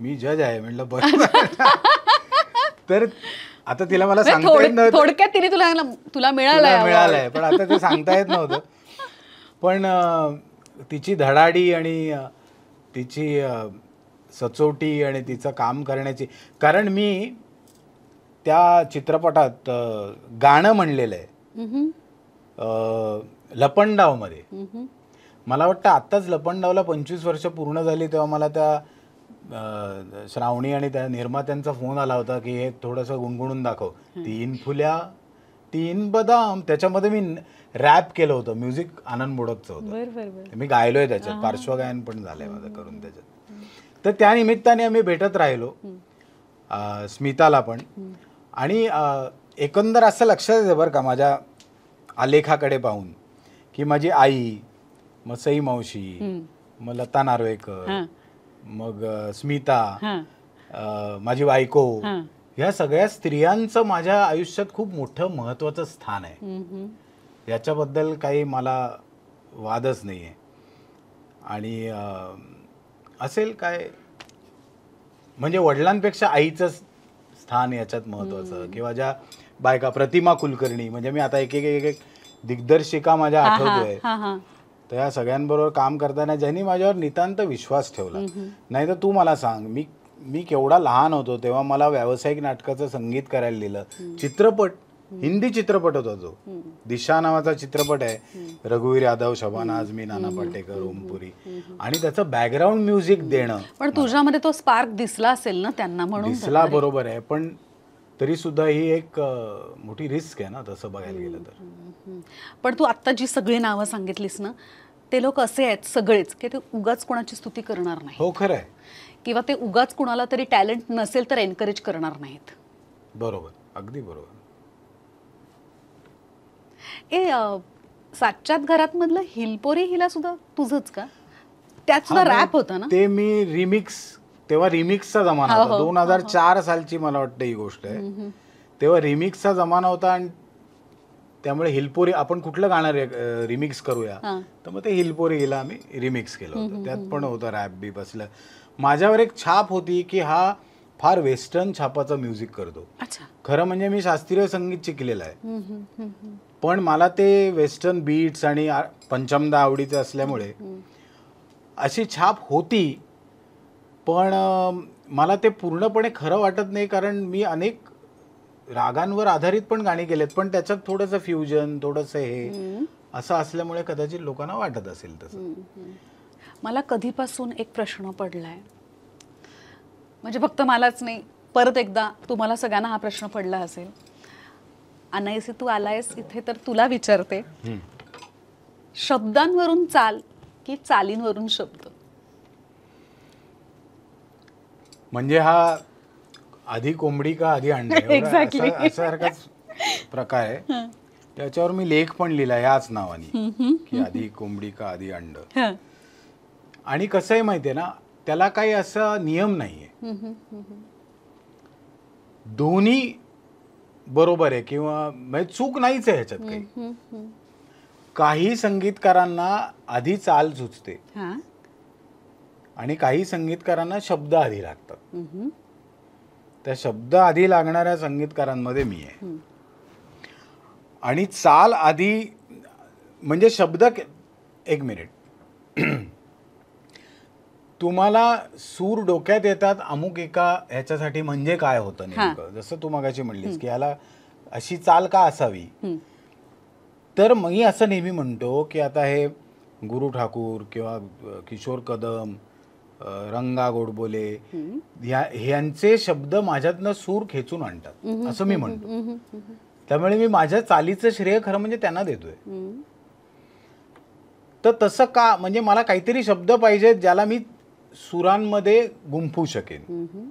मी जज आहे म्हणलं बरोबर तर आता तिला मला म्हणजे सांगता थोडक्यात तिने तुला तुला मिळालं मिळालंय पण आता ते सांगता येत नव्हतं पण तिची धडाडी आणि तिची सचोटी आणि तिचं काम करण्याची कारण मी त्या चित्रपटात गाणं म्हणलेलं आहे लपंडावमध्ये मला वाटतं आत्ताच लपंडावला पंचवीस वर्ष पूर्ण झाली तेव्हा मला त्या श्रावणी आणि त्या निर्मात्यांचा फोन आला होता की हे थोडंसं गुणगुणून दाखव तीन फुल्या तीन बदाम त्याच्यामध्ये मी रॅप केलं होतं म्युझिक आनंद मोडकचं होतं मी गायलोय त्याच्यात पार्श्वगायन पण झालंय माझं करून त्याच्यात तर त्या निमित्ताने आम्ही भेटत राहिलो स्मिताला पण आणि एकंदर असं लक्षात येते बरं का माझ्या आलेखाकडे पाहून की माझी आई मग सई मावशी मग लता नार्वेकर मग स्मिता माझी बायको ह्या सगळ्या स्त्रियांचं माझ्या आयुष्यात खूप मोठं महत्वाचं स्थान आहे याच्याबद्दल काही मला वादच नाही आहे आणि असेल काय म्हणजे वडिलांपेक्षा आईचं स्थान याच्यात महत्वाचं किंवा ज्या बायका प्रतिमा कुलकर्णी म्हणजे मी आता एक एक एक दिग्दर्शिका माझ्या आठवतोय तर या सगळ्यांबरोबर काम करताना ज्यांनी माझ्यावर नितांत विश्वास ठेवला नाही तर तू मला सांग मी मी केवढा लहान होतो तेव्हा मला व्यावसायिक नाटकाचं संगीत करायला लिहिलं चित्रपट हिंदी चित्रपट होता जो दिशा नावाचा चित्रपट आहे रघुवीर यादव शबान मी नाना पाटेकर ओमपुरी आणि त्याचं बॅकग्राऊंड म्युझिक देणं पण तुझ्यामध्ये तो स्पार्क दिसला असेल ना त्यांना म्हणून दिसला बरोबर आहे पण तरी सुद्धा ही एक मोठी रिस्क आहे ना तसं बघायला गेलं तर पण तू आत्ता जी सगळी नावं सांगितलीस ना ते लोक असे आहेत सगळेच की ते उगाच कोणाची स्तुती करणार नाही हो खरं आहे किंवा ते उगाच कुणाला तरी टॅलेंट नसेल तर एनकरेज करणार नाहीत बरोबर अगदी बरोबर ए सातच्यात घरात मधलं हिलपोरी हिला सुद्धा तुझंच का त्यात सुद्धा रॅप होता ना ते मी रिमिक्स तेव्हा रिमिक्सचा जमाना हो, होता हो, दोन हजार हो, चार सालची मला वाटतं ही गोष्ट आहे तेव्हा रिमिक्सचा जमाना होता आणि त्यामुळे हिलपोरी आपण कुठलं गाणं रिमिक्स करूया तर मग ते हिलपोरीला आम्ही रिमिक्स केलं होतं त्यात पण होतं रॅप बी बसलं माझ्यावर एक छाप होती की हा फार वेस्टर्न छापाचा म्युझिक करतो खरं म्हणजे मी शास्त्रीय संगीत शिकलेलं आहे पण मला ते वेस्टर्न बीट्स आणि पंचमदा आवडीचे असल्यामुळे अशी छाप होती पण मला ते पूर्णपणे खरं वाटत नाही कारण मी अनेक रागांवर आधारित पण गाणी गेलेत पण त्याच्यात थोडंसं फ्युजन थोडस हे असं असल्यामुळे कदाचित लोकांना वाटत असेल तसं मला कधीपासून एक प्रश्न पडलाय म्हणजे फक्त मलाच नाही परत एकदा तुम्हाला सगळ्यांना हा प्रश्न पडला असेल अनायसी तू आलायस इथे तर तुला विचारते शब्दांवरून चाल की चालींवरून शब्द म्हणजे हा आधी कोंबडी का आधी अंडे एक्झॅक्टली प्रकार आहे त्याच्यावर मी लेख पण लिहिला याच नावाने की आधी कोंबडी का आधी अंड आणि कसं आहे माहितीये ना त्याला काही असा नियम नाहीये दोन्ही बरोबर आहे किंवा म्हणजे चूक नाहीच आहे ह्याच्यात काही काही संगीतकारांना आधी चाल सुचते आणि काही संगीतकारांना शब्द आधी लागतात त्या शब्द आधी लागणाऱ्या संगीतकारांमध्ये मी आहे आणि चाल आधी म्हणजे शब्द एक मिनिट तुम्हाला सूर डोक्यात येतात अमुक एका ह्याच्यासाठी म्हणजे काय होतं नेमकं जसं तू मगाशी म्हणलीस की याला अशी चाल का असावी तर मी असं नेहमी म्हणतो की आता हे गुरु ठाकूर किंवा किशोर कदम रंगा गोडबोले यांचे शब्द माझ्यातनं सूर खेचून आणतात असं मी म्हणतो त्यामुळे मी माझ्या चालीचं श्रेय खरं म्हणजे त्यांना देतोय तर तसं का म्हणजे मला काहीतरी शब्द पाहिजेत ज्याला मी सुरांमध्ये गुंफू शकेन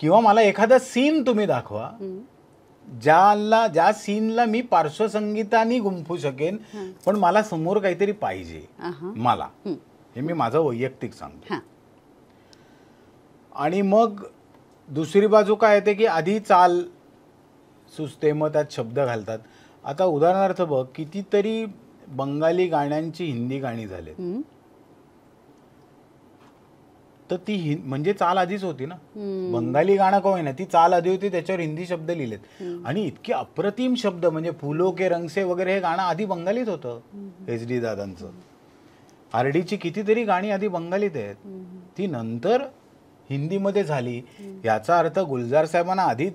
किंवा मला एखादा सीन तुम्ही दाखवा ज्याला ज्या सीनला मी पार्श्वसंगीतानी गुंफू शकेन पण मला समोर काहीतरी पाहिजे मला हे मी माझं वैयक्तिक सांगतो आणि मग दुसरी बाजू काय येते की आधी चाल सुचते मग त्यात शब्द घालतात आता उदाहरणार्थ बघ कितीतरी बंगाली गाण्यांची हिंदी गाणी झालीत तर ती म्हणजे चाल आधीच होती ना बंगाली गाणं कोण ना ती चाल आधी होती त्याच्यावर हिंदी शब्द लिहिलेत आणि इतके अप्रतिम शब्द म्हणजे फुलो के रंगसे वगैरे हे गाणं आधी बंगालीत होतं एच डी दादांचं आरडीची कितीतरी गाणी आधी बंगालीत आहेत ती नंतर हिंदीमध्ये झाली याचा अर्थ गुलजार साहेबांना आधी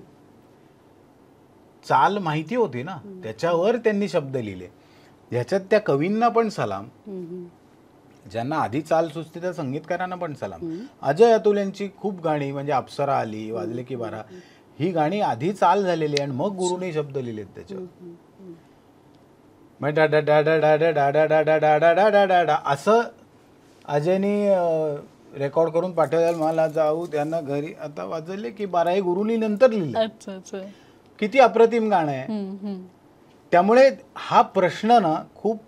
चाल माहिती होती ना त्याच्यावर त्यांनी शब्द लिहिले ह्याच्यात त्या कवींना पण सलाम ज्यांना आधी चाल सुचते त्या संगीतकारांना पण सलाम अजय अतुल यांची खूप गाणी म्हणजे अप्सरा आली वाजले की बारा ही गाणी आधी चाल झालेली आणि मग गुरुने शब्द लिहिलेत त्याच्यावर मग डा डा डा डा डा डा डा डा डा डा डा असं अजयनी रेकॉर्ड करून पाठवलं मला जाऊ त्यांना घरी आता वाजवले की बाराही गुरुनी नंतर लिहिलं किती अप्रतिम गाणं आहे त्यामुळे हा प्रश्न ना खूप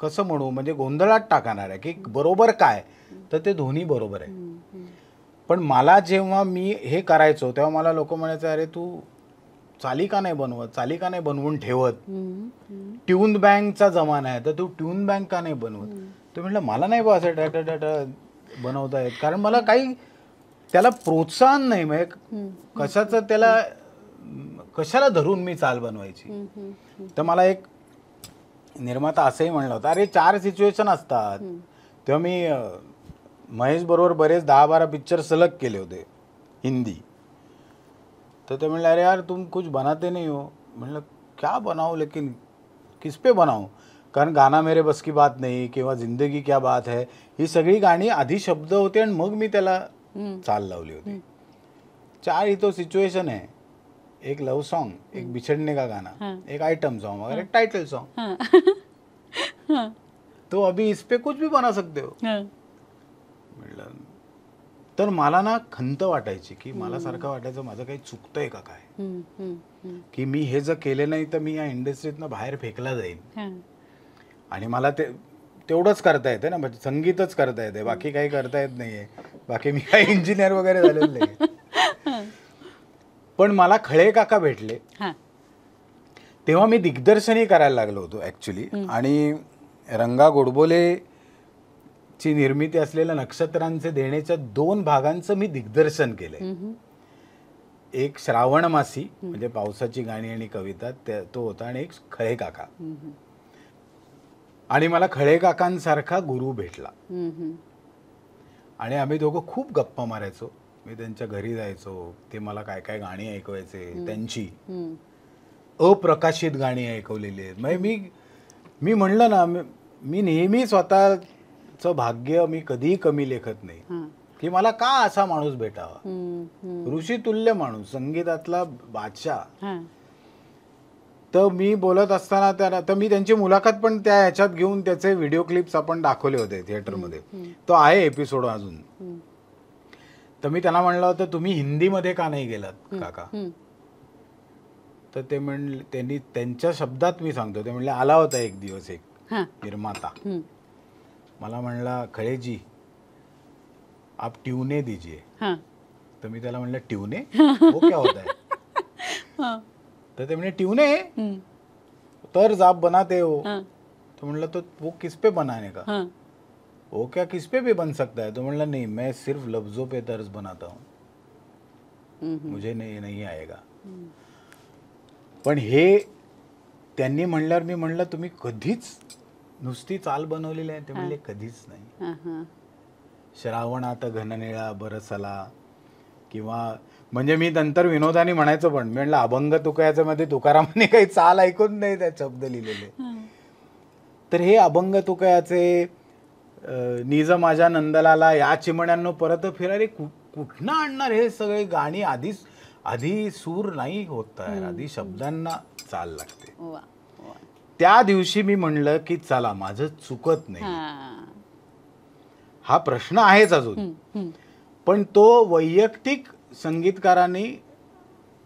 कसं म्हणू म्हणजे गोंधळात टाकणार आहे की बरोबर काय तर ते धोनी बरोबर आहे पण मला जेव्हा मी हे करायचो तेव्हा मला लोक म्हणायचं अरे तू चालिका नाही बनवत चालिका नाही बनवून ठेवत ट्यून बँकचा जमाना आहे तर तू ट्यून बँक का नाही बनवत तर म्हटलं मला नाही बा असं टाटा टाटा बनवता येत कारण मला काही त्याला प्रोत्साहन नाही मग कशाचं त्याला कशाला धरून मी चाल बनवायची तर मला एक निर्माता असंही म्हणलं होता अरे चार सिच्युएशन असतात तेव्हा मी महेश बरोबर बरेच दहा बारा पिक्चर सलग केले होते हिंदी तो तो मैंने अरे यार तुम कुछ बनाते नहीं हो मतलब क्या बनाओ लेकिन किस पे बनाओ कारण गाना मेरे बस की बात नाही किंवा जिंदगी क्या बात है ये सगळी गाणी आधी शब्द होते हैं मग मी तेला हम्म. चाल लावली होती हम्म. चार ही तो सिचुएशन है एक लव सॉन्ग एक हम्म. बिछड़ने का गाना हाँ। एक आइटम सॉन्ग और हाँ। एक टाइटल सॉन्ग हाँ। हाँ। तो अभी इस पे कुछ भी बना सकते हो हाँ। तर मला ना खंत वाटायची की मला सारखं वाटायचं माझं काही चुकतंय का काय की मी हे जर केले नाही तर मी या इंडस्ट्रीतनं बाहेर फेकला जाईल आणि मला ते तेवढंच करता येते ना म्हणजे संगीतच करता येते बाकी काही करता येत नाहीये बाकी मी काही इंजिनियर वगैरे झालेलं नाही पण मला खळे काका भेटले तेव्हा मी दिग्दर्शनही करायला लागलो होतो ऍक्च्युली आणि रंगा गोडबोले ची निर्मिती असलेल्या नक्षत्रांचे देण्याच्या दोन भागांचं मी दिग्दर्शन केलंय एक श्रावण मासी म्हणजे पावसाची गाणी आणि कविता तो होता आणि एक खळे काका आणि मला खळे काकांसारखा गुरु भेटला आणि आम्ही दोघं खूप गप्पा मारायचो मी त्यांच्या घरी जायचो ते मला काय काय गाणी ऐकवायचे त्यांची अप्रकाशित गाणी ऐकवलेली आहेत मी मी म्हणलं ना मी नेहमी स्वतः चं भाग्य मी कधीही कमी लेखत नाही की मला का असा माणूस भेटावा ऋषी तुल्य माणूस संगीतातला बादशाह तर मी बोलत असताना त्याला तर मी त्यांची मुलाखत पण त्या ह्याच्यात घेऊन त्याचे व्हिडिओ क्लिप्स आपण दाखवले होते थिएटरमध्ये तो आहे एपिसोड अजून तर मी त्यांना म्हणलं होतं तुम्ही हिंदीमध्ये का नाही गेलात काका तर ते म्हणले त्यांनी त्यांच्या शब्दात मी सांगतो ते म्हणले आला होता एक दिवस एक निर्माता मला म्हणला खळेजी आप ट्यूने दीजिए तर मी त्याला म्हणलं ट्यूने वो हो, क्या होता है तर ते म्हणे ट्यूने तर जाप बनाते हो तो म्हणलं तो वो किस पे बनाने का वो क्या किस पे भी बन सकता है तो म्हणला नाही मैं सिर्फ लफ्जों पे तर्ज बनाता हूँ मुझे नहीं नहीं आएगा पण हे त्यांनी म्हणल्यावर मी म्हणलं तुम्ही कधीच नुसती चाल बनवलेली आहे ते म्हणजे कधीच नाही श्रावण घननिळा बरसला किंवा म्हणजे मी नंतर विनोदाने म्हणायचं पण मी म्हणलं अभंग मध्ये तुकारामाने काही चाल ऐकून नाही त्या शब्द लिहिलेले तर हे अभंग तुकयाचे निज माझ्या नंदलाला या चिमण्यांनो परत फिरारे कुठनं आणणार हे सगळे गाणी आधीच आधी सूर नाही होत आधी शब्दांना चाल लागते त्या दिवशी मी म्हणलं की चला माझं चुकत नाही हा प्रश्न आहेच अजून पण तो वैयक्तिक संगीतकारांनी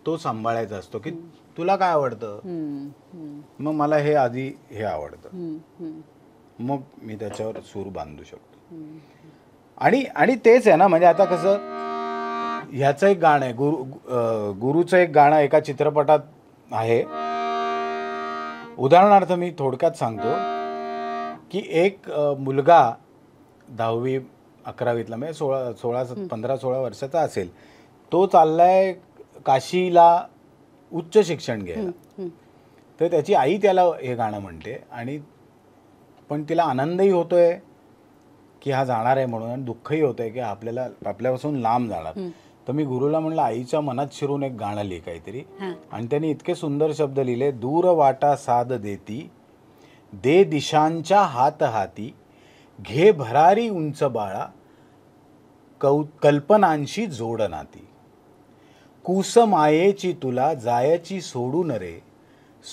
तो सांभाळायचा असतो की तुला काय आवडतं मग मला हे आधी हे आवडतं मग मी त्याच्यावर सूर बांधू शकतो आणि आणि तेच आहे ना म्हणजे आता कसं ह्याच एक गाणं आहे गुरु गुरुचं एक गाणं एका चित्रपटात आहे उदाहरणार्थ मी थोडक्यात सांगतो की एक मुलगा दहावी अकरावीतला म्हणजे सोळा सोळा पंधरा सोळा वर्षाचा असेल तो चाललाय काशीला उच्च शिक्षण घ्यायला तर त्याची आई त्याला हे गाणं म्हणते आणि पण तिला आनंदही होतोय की हा जाणार आहे म्हणून आणि दुःखही होतंय की आपल्याला आपल्यापासून लांब जाणार तर मी गुरुला म्हणलं आईच्या मनात शिरून एक गाणं लिहि काहीतरी आणि त्यांनी इतके सुंदर शब्द लिहिले दूर वाटा साध देती दे दिशांच्या हात हाती घे भरारी उंच बाळा कौ कल्पनांशी जोड नाती कुस मायेची तुला जायची सोडून रे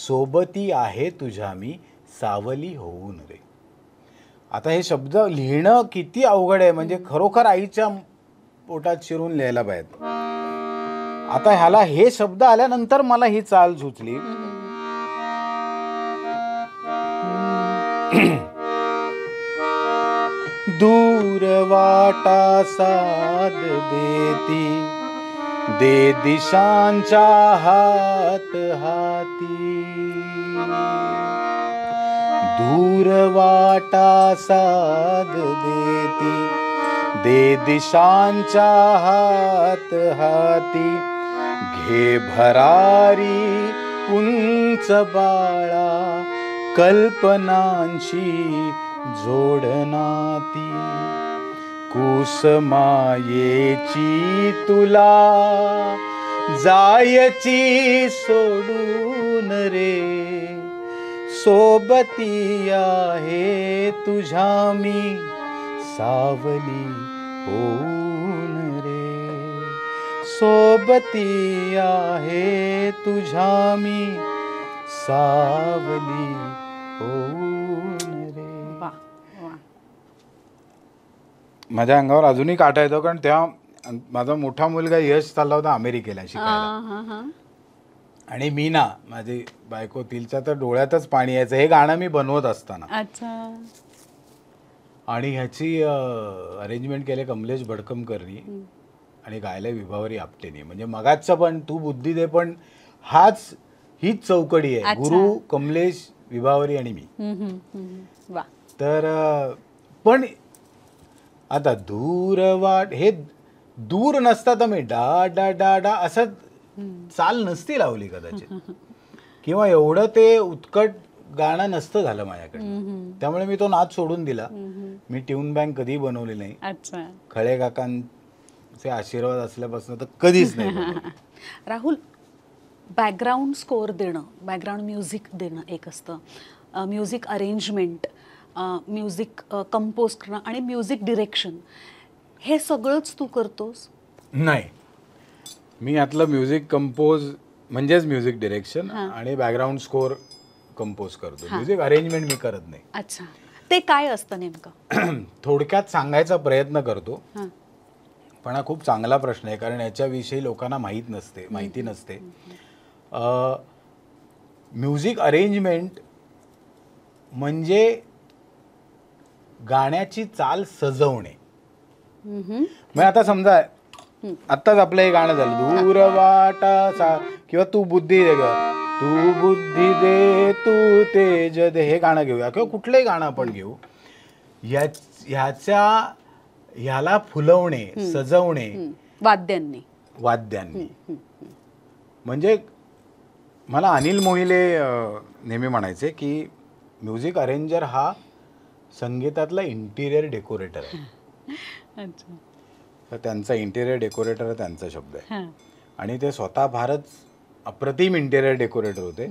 सोबती आहे तुझ्या मी सावली होऊन रे आता हे शब्द लिहिणं किती अवघड आहे म्हणजे खरोखर आईच्या पोटात शिरून लिहायला पाहिजे आता ह्याला हे शब्द आल्यानंतर मला ही चाल झुचली दूर वाटा साध देती दे दिशांच्या हात हाती दूर वाटा साध देती दे दिशांच्या हात हाती घे भरारी उंच बाळा कल्पनांशी जोडनाती कुसमायेची तुला जायची सोडून रे सोबती आहे तुझ्या मी सावली होऊन रे सोबती आहे तुझ्या मी सावली होऊन रे माझ्या अंगावर अजूनही काटा येतो कारण त्या माझा मोठा मुलगा यश चालला होता अमेरिकेला शिकायला आणि मी ना माझी बायको तिलच्या तर डोळ्यातच पाणी यायचं हे गाणं मी बनवत असताना आणि ह्याची अरेंजमेंट केले कमलेश भडकमकरनी आणि गायले विभावरी आपटेनी म्हणजे मगाचं पण तू बुद्धी दे पण हाच हीच चौकडी आहे गुरु कमलेश विभावरी आणि मी तर पण आता दूर वाट हे दूर नसतात मी डा डा डा डा असं चाल नसती लावली कदाचित किंवा एवढं ते उत्कट गाणं नसतं झालं माझ्याकडे त्यामुळे मी तो नाद सोडून दिला मी ट्यून बँक कधी बनवली नाही खळे काकांचे आशीर्वाद असल्यापासून तर कधीच नाही राहुल बॅकग्राऊंड स्कोअर देणं बॅकग्राऊंड म्युझिक देणं एक असतं म्युझिक अरेंजमेंट म्युझिक कंपोज करणं आणि म्युझिक डिरेक्शन हे सगळंच तू करतोस नाही मी यातलं म्युझिक कंपोज म्हणजेच म्युझिक डिरेक्शन आणि बॅकग्राऊंड स्कोअर कंपोज करतो म्युझिक अरेंजमेंट मी करत नाही अच्छा ते काय असतं नेमकं थोडक्यात सांगायचा प्रयत्न करतो पण हा खूप चांगला प्रश्न आहे कारण याच्याविषयी लोकांना माहीत नसते माहिती नसते म्युझिक अरेंजमेंट म्हणजे गाण्याची चाल सजवणे मग आता समजा आत्ताच आपलं हे गाणं झालं दूर वाटा किंवा तू बुद्धी तू बुद्धी दे तू तेज दे हे गाणं घेऊया किंवा कुठलंही गाणं आपण घेऊ या ह्याच्या ह्याला फुलवणे सजवणे वाद्यांनी वाद्यांनी म्हणजे मला अनिल मोहिले नेहमी म्हणायचे की म्युझिक अरेंजर हा संगीतातला इंटिरियर डेकोरेटर आहे तर त्यांचा इंटिरियर डेकोरेटर त्यांचा शब्द आहे आणि ते स्वतः फारच अप्रतिम इंटेरियर डेकोरेटर होते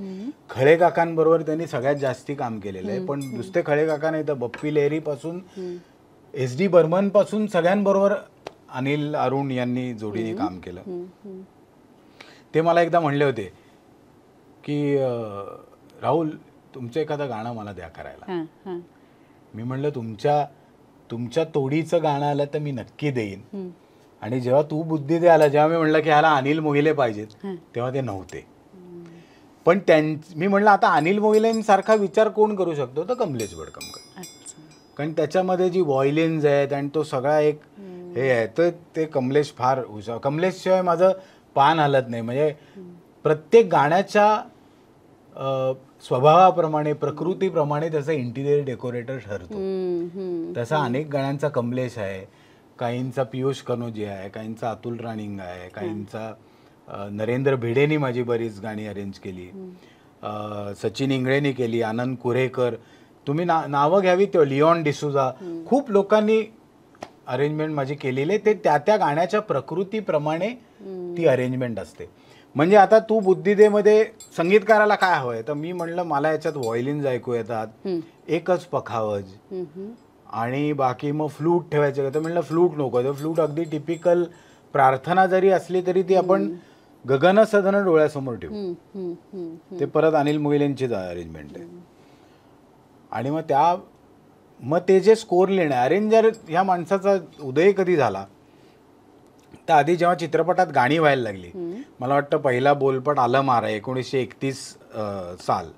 खळे काकांबरोबर त्यांनी सगळ्यात जास्ती काम केलेलं आहे पण नुसते खळे काका नाही तर बप्पी लेरी पासून एस डी बर्मन पासून सगळ्यांबरोबर अनिल अरुण यांनी जोडीने काम केलं ते मला एकदा म्हणले होते की राहुल तुमचं एखादं गाणं मला द्या करायला मी म्हणलं तुमच्या तुमच्या तोडीचं गाणं आलं तर मी नक्की देईन आणि जेव्हा तू बुद्धी आला जेव्हा मी म्हणलं की ह्याला अनिल मोहिले पाहिजेत तेव्हा ते नव्हते पण त्यां मी म्हणलं आता अनिल मोहिलेंसारखा विचार कोण करू शकतो तर कमलेश बडकमकर कारण त्याच्यामध्ये जी व्हॉयलिन्स आहेत आणि तो सगळा एक हे आहे तर ते कमलेश फार हुशार कमलेशशिवाय माझं पान हलत नाही म्हणजे प्रत्येक गाण्याच्या स्वभावाप्रमाणे प्रकृतीप्रमाणे त्याचा इंटिरियर डेकोरेटर ठरतो तसा अनेक गाण्यांचा कमलेश आहे काहींचा पियुष कनोजी आहे काहींचा अतुल राणिंग आहे काहींचा नरेंद्र भिडेनी माझी बरीच गाणी अरेंज केली सचिन इंगळेनी केली आनंद कुरेकर तुम्ही ना नावं घ्यावी तेव्हा लिओन डिसुजा खूप लोकांनी अरेंजमेंट माझी केलेली ते त्या त्या गाण्याच्या प्रकृतीप्रमाणे ती अरेंजमेंट असते म्हणजे आता तू बुद्धिदेमध्ये संगीतकाराला काय आहे तर मी म्हणलं मला याच्यात व्हायलिन्स ऐकू येतात एकच पखावज आणि बाकी मग फ्लूट का तर म्हणलं फ्लूट नको तर फ्लूट अगदी टिपिकल प्रार्थना जरी असली तरी ती आपण गगन सदन डोळ्यासमोर ठेवू ते परत अनिल मुगिलेंची अरेंजमेंट आहे आणि मग त्या मग ते जे स्कोर लिहिणे अरेंजर ह्या माणसाचा उदय कधी झाला तर आधी जेव्हा चित्रपटात गाणी व्हायला लागली मला वाटतं पहिला बोलपट आलं मारा एकोणीसशे एकतीस साल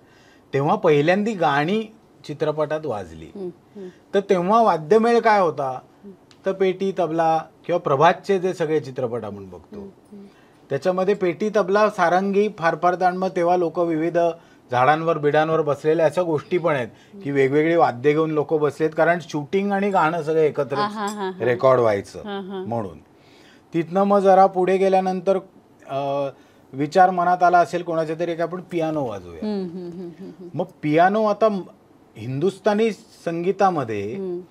तेव्हा पहिल्यांदी गाणी चित्रपटात वाजली तर तेव्हा वाद्यमेळ काय होता तर पेटी तबला किंवा प्रभातचे जे सगळे चित्रपट आपण बघतो त्याच्यामध्ये पेटी तबला सारंगी फार फार मग तेव्हा लोक विविध झाडांवर बिडांवर बसलेले अशा गोष्टी पण आहेत की वेगवेगळी वाद्य घेऊन लोक बसलेत कारण शूटिंग आणि गाणं सगळं एकत्र रेकॉर्ड व्हायचं म्हणून तिथनं मग जरा पुढे गेल्यानंतर विचार मनात आला असेल कोणाच्या तरी आपण पियानो वाजवूया मग पियानो आता हिंदुस्थानी संगीतामध्ये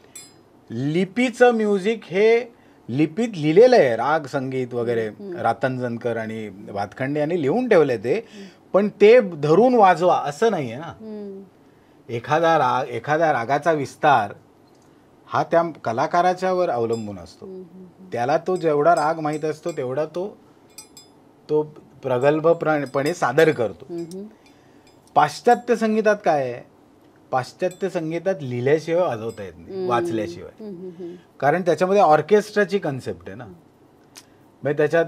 लिपीचं म्युझिक हे लिपीत लिहिलेलं आहे राग संगीत वगैरे रातन आणि भातखंडे यांनी लिहून ठेवले ते पण ते धरून वाजवा असं नाही आहे ना एखादा राग एखाद्या रागाचा विस्तार हा त्या कलाकाराच्यावर अवलंबून असतो त्याला तो जेवढा राग माहीत असतो तेवढा तो तो प्रगल्भपणे सादर करतो पाश्चात्य संगीतात काय आहे पाश्चात्य संगीतात लिहिल्याशिवाय वाजवता येत नाही वाचल्याशिवाय कारण त्याच्यामध्ये ऑर्केस्ट्राची कन्सेप्ट आहे ना म्हणजे त्याच्यात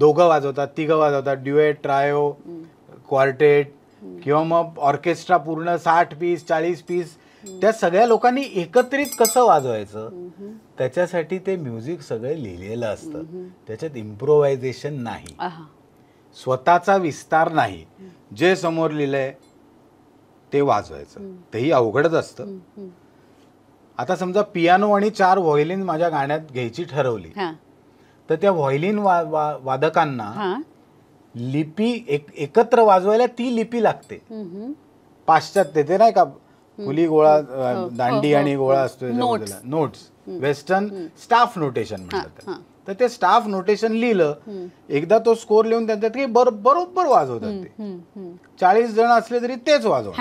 दोघं वाजवतात तिघं वाजवतात ड्युएट ट्रायो क्वार्टेट किंवा मग ऑर्केस्ट्रा पूर्ण साठ पीस चाळीस पीस त्या सगळ्या लोकांनी एकत्रित कसं वाजवायचं त्याच्यासाठी ते म्युझिक सगळं लिहिलेलं असतं त्याच्यात इम्प्रोवायझेशन नाही स्वतःचा विस्तार नाही जे समोर लिहिलंय ते वाजवायचं तेही अवघडच असतं आता समजा पियानो आणि चार व्हॉयलिन माझ्या गाण्यात घ्यायची ठरवली तर त्या व्हॉयलिन वादकांना लिपी एक एकत्र वाजवायला ती लिपी लागते पाश्चात्य ते नाही का मुली गोळा हो, हो, दांडी हो, आणि गोळा असतो नोट्स वेस्टर्न स्टाफ नोटेशन म्हणतात तर ते स्टाफ नोटेशन लिहिलं एकदा तो स्कोर लिहून त्यांच्यात की बरोबर वाजवतात ते चाळीस जण असले तरी तेच वाजव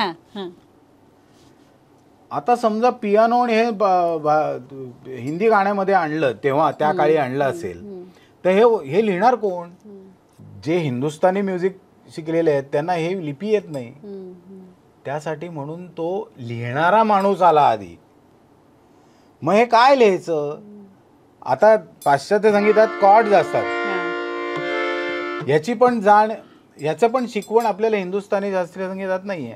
आता समजा पियानो हे हिंदी गाण्यामध्ये आणलं तेव्हा त्या काळी आणलं असेल तर हे हे लिहिणार कोण जे हिंदुस्थानी म्युझिक शिकलेले आहेत त्यांना हे लिपी येत नाही त्यासाठी म्हणून तो लिहिणारा माणूस आला आधी मग हे काय लिहायचं आता पाश्चात्य संगीतात कॉर्ड्स असतात याची पण जाण याच पण शिकवण आपल्याला हिंदुस्थानी शास्त्रीय संगीतात नाहीये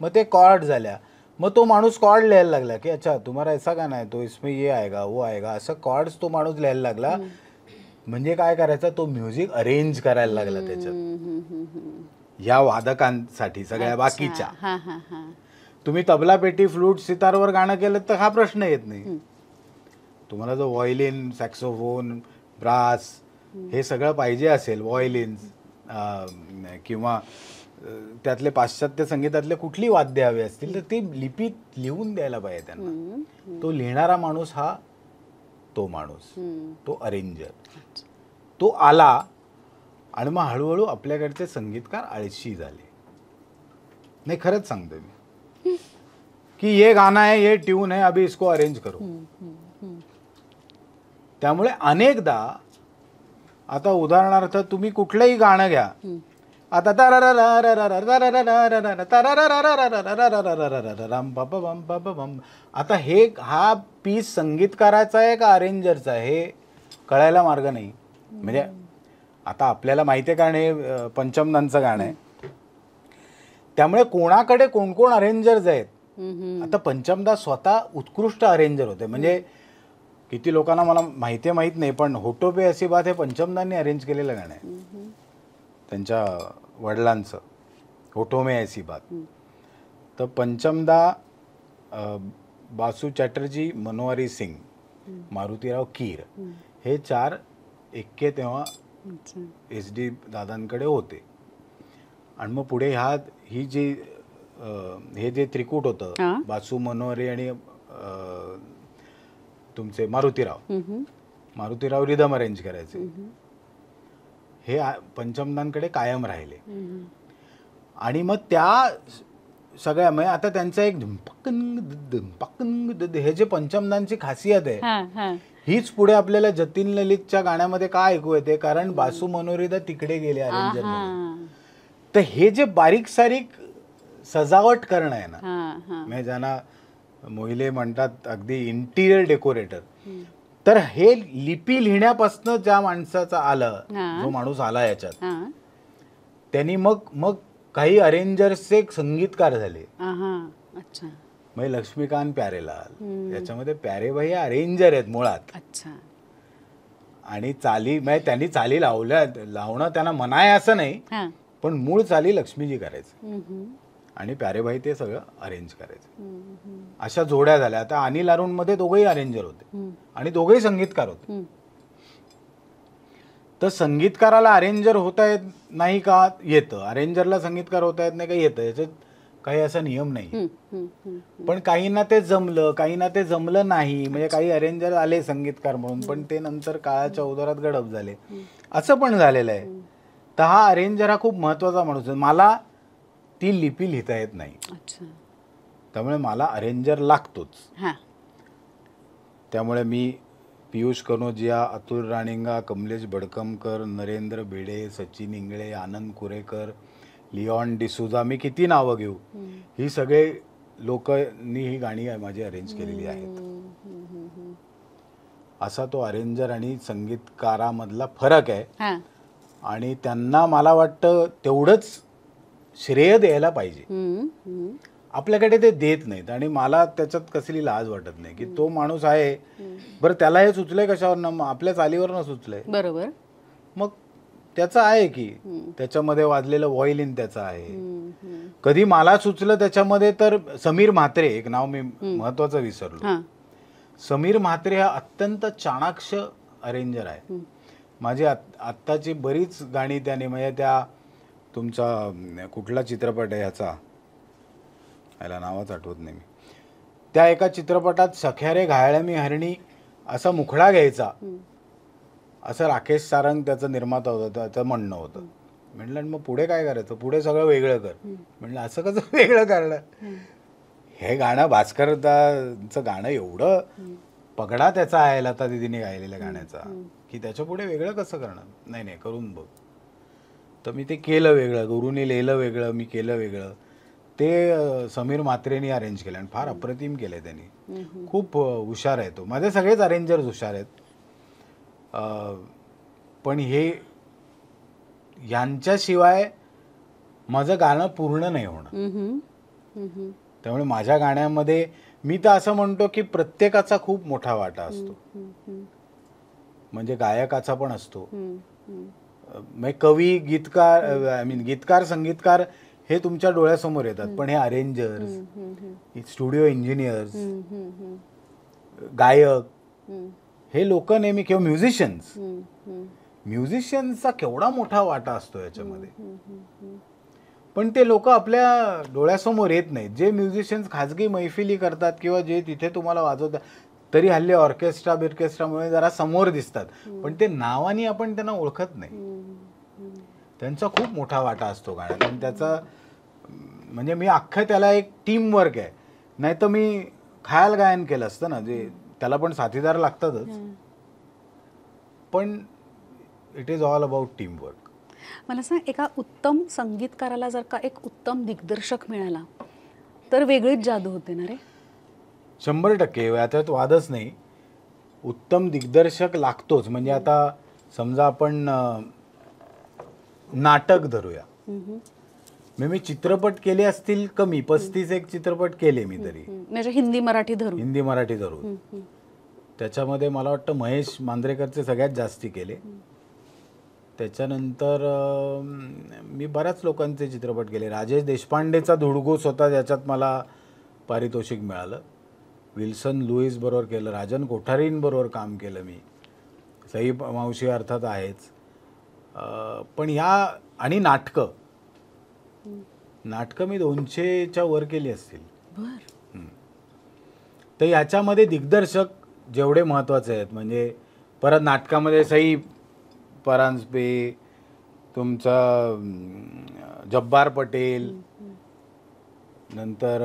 मग ते कॉर्ड झाल्या मग तो माणूस कॉर्ड लिहायला लागला की अच्छा तुम्हाला ऐसा का आहे तो इसमें ये आएगा वो आएगा असं कॉर्ड्स तो माणूस लिहायला लागला म्हणजे काय करायचा तो म्युझिक अरेंज करायला लागला त्याच्यात या वादकांसाठी सगळ्या बाकीच्या तुम्ही तबला पेटी फ्लूट सितारवर गाणं केलं तर हा प्रश्न येत नाही तुम्हाला जर व्हॉयलिन सॅक्सोफोन ब्रास हे सगळं पाहिजे असेल व्हॉयलिन किंवा त्यातले पाश्चात्य संगीतातले कुठली वाद्य हवे असतील तर ती लिपीत लिहून द्यायला पाहिजे त्यांना तो लिहिणारा माणूस हा तो माणूस तो अरेंजर तो आला आणि मग हळूहळू आपल्याकडचे संगीतकार आळशी झाले नाही खरंच सांगतो मी की ये गाणं आहे हे ट्यून आहे अभि इसको अरेंज करू त्यामुळे अनेकदा आता उदाहरणार्थ तुम्ही कुठलंही गाणं घ्या आता आता हे हा पीस संगीतकाराचा आहे का अरेंजरचा हे कळायला मार्ग नाही म्हणजे आता आपल्याला माहिती आहे कारण हे पंचमदांचं गाणं आहे त्यामुळे कोणाकडे कोण कोण अरेंजर्स आहेत आता पंचमदा स्वतः उत्कृष्ट अरेंजर होते म्हणजे किती लोकांना मला माहिती माहीत नाही पण होटो पे अशी बात हे पंचमदांनी अरेंज केलेलं गाणं आहे त्यांच्या वडिलांचं होटोमे अशी बात तर पंचमदा बासू चॅटर्जी मनोहरी सिंग मारुतीराव कीर हे चार एक्के तेव्हा एस डी दादांकडे होते आणि मग पुढे ह्या ही जी हे जे त्रिकूट होतं बासू मनोहरी आणि तुमचे मारुतीराव मारुतीराव रिदम अरेंज करायचे हे पंचमदांकडे कायम राहिले आणि मग त्या सगळ्या म्हणजे आता त्यांचा एक धुमपक्कन हे जे पंचमदांची खासियत आहे हीच पुढे आपल्याला जतीन ललितच्या गाण्यामध्ये का ऐकू येते कारण बासू मनोरिदा तिकडे गेले अरेंजर तर हे जे बारीक सारीक सजावट करणं आहे ना म्हणजे ज्यांना मोहिले म्हणतात अगदी इंटिरियर डेकोरेटर तर हे लिपी लिहिण्यापासून ज्या माणसाचा आलं जो माणूस आला याच्यात त्यांनी मग मग काही अरेंजर्सचे संगीतकार झाले अच्छा मग लक्ष्मीकांत प्यारेलाल याच्यामध्ये प्यारे भाई अरेंजर आहेत मुळात अच्छा आणि चाली म्हणजे त्यांनी चाली लावल्या लावणं त्यांना मनाय असं नाही पण मूळ चाली लक्ष्मीजी करायचं आणि प्यारेभाई ते सगळं अरेंज करायचं अशा जोड्या झाल्या आता अनिल अरुण मध्ये दोघेही अरेंजर होते आणि दोघेही संगीतकार होते तर संगीतकाराला अरेंजर होता येत नाही का येतं अरेंजरला संगीतकार होता येत नाही का येतं याच्यात काही असा नियम नाही पण काहींना ते जमलं काहींना ते जमलं नाही म्हणजे काही अरेंजर आले संगीतकार म्हणून पण ते नंतर काळाच्या उदरात गडप झाले असं पण झालेलं आहे तर हा अरेंजर हा खूप महत्वाचा माणूस मला ती लिपी लिहिता येत नाही त्यामुळे मला अरेंजर लागतोच त्यामुळे मी पियुष कनोजिया अतुल राणिंगा कमलेश बडकमकर नरेंद्र भिडे सचिन इंगळे आनंद कुरेकर लिऑन डिसुजा मी किती नावं घेऊ ही सगळे लोकांनी ही गाणी माझी अरेंज केलेली आहेत असा तो अरेंजर आणि संगीतकारामधला फरक आहे आणि त्यांना मला वाटतं तेवढंच श्रेय द्यायला पाहिजे आपल्याकडे ते देत नाहीत आणि मला त्याच्यात कसली लाज वाटत नाही की तो माणूस आहे बरं त्याला हे सुचलंय कशावर आपल्या चालीवर सुचलंय बरोबर मग त्याचं आहे की त्याच्यामध्ये वाजलेलं व्हॉइलिन त्याचं आहे कधी मला सुचलं त्याच्यामध्ये तर समीर म्हात्रे एक नाव मी महत्वाचं विसरलो समीर म्हात्रे हा अत्यंत चाणाक्ष अरेंजर आहे माझी आत्ताची बरीच गाणी त्याने म्हणजे त्या तुमचा कुठला चित्रपट आहे ह्याचा याला नावच आठवत नाही मी त्या एका चित्रपटात सख्यारे मी हरणी असा मुखडा घ्यायचा असं राकेश सारंग त्याचा निर्माता होत त्याचं म्हणणं होतं म्हटलं मग पुढे काय करायचं पुढे सगळं वेगळं कर म्हटलं असं कसं वेगळं करणं हे गाणं भास्करदाचं गाणं एवढं पगडा त्याचा आहे लता दिदीने गायलेल्या गाण्याचा की त्याच्या पुढे वेगळं कसं करणार नाही नाही करून बघ तर मी ते केलं वेगळं गुरुने लिहिलं वेगळं मी केलं वेगळं ते समीर मात्रेनी अरेंज केलं आणि फार अप्रतिम केलं आहे त्यांनी खूप हुशार आहे तो माझे सगळेच अरेंजर्स हुशार आहेत पण हे यांच्याशिवाय माझं गाणं पूर्ण नाही होणार त्यामुळे माझ्या गाण्यामध्ये मी तर असं म्हणतो की प्रत्येकाचा खूप मोठा वाटा असतो म्हणजे गायकाचा पण असतो म्हणजे कवी गीतकार आय मीन गीतकार संगीतकार हे तुमच्या डोळ्यासमोर येतात पण हे अरेंजर्स स्टुडिओ इंजिनियर्स गायक हे लोक नेहमी किंवा म्युझिशियन्स म्युझिशियन्सचा केवढा मोठा वाटा असतो याच्यामध्ये पण ते लोक आपल्या डोळ्यासमोर येत नाहीत जे म्युझिशियन्स खाजगी मैफिली करतात किंवा जे तिथे तुम्हाला वाजवतात तरी हल्ली ऑर्केस्ट्रा बिर्केस्ट्रामुळे जरा समोर दिसतात पण ते नावानी आपण त्यांना ओळखत नाही त्यांचा खूप मोठा वाटा असतो गाण्यात आणि त्याचा म्हणजे मी अख्खं त्याला एक टीम वर्क आहे नाही तर मी खायाल गायन केलं असतं ना जे त्याला पण साथीदार लागतातच पण it is all about team work मला सांग एका उत्तम संगीतकाराला जर का एक उत्तम दिग्दर्शक मिळाला तर वेगळीच जादू होते ना रे शंभर टक्के याच्यात वादच नाही उत्तम दिग्दर्शक लागतोच म्हणजे आता समजा आपण नाटक धरूया मी मी चित्रपट केले असतील कमी पस्तीस एक चित्रपट केले मी तरी म्हणजे हिंदी मराठी धरू हिंदी मराठी धरू त्याच्यामध्ये मला वाटतं महेश मांद्रेकरचे सगळ्यात जास्ती केले त्याच्यानंतर मी बऱ्याच लोकांचे चित्रपट केले राजेश देशपांडेचा धुडगो स्वतः ज्याच्यात मला पारितोषिक मिळालं विल्सन बरोबर केलं राजन कोठारींबरोबर काम केलं मी सई मावशी अर्थात आहेच पण ह्या आणि नाटकं नाटकं मी दोनशेच्या वर केली असतील तर याच्यामध्ये दिग्दर्शक जेवढे महत्त्वाचे आहेत म्हणजे परत नाटकामध्ये सई परांजपे तुमचा जब्बार पटेल नंतर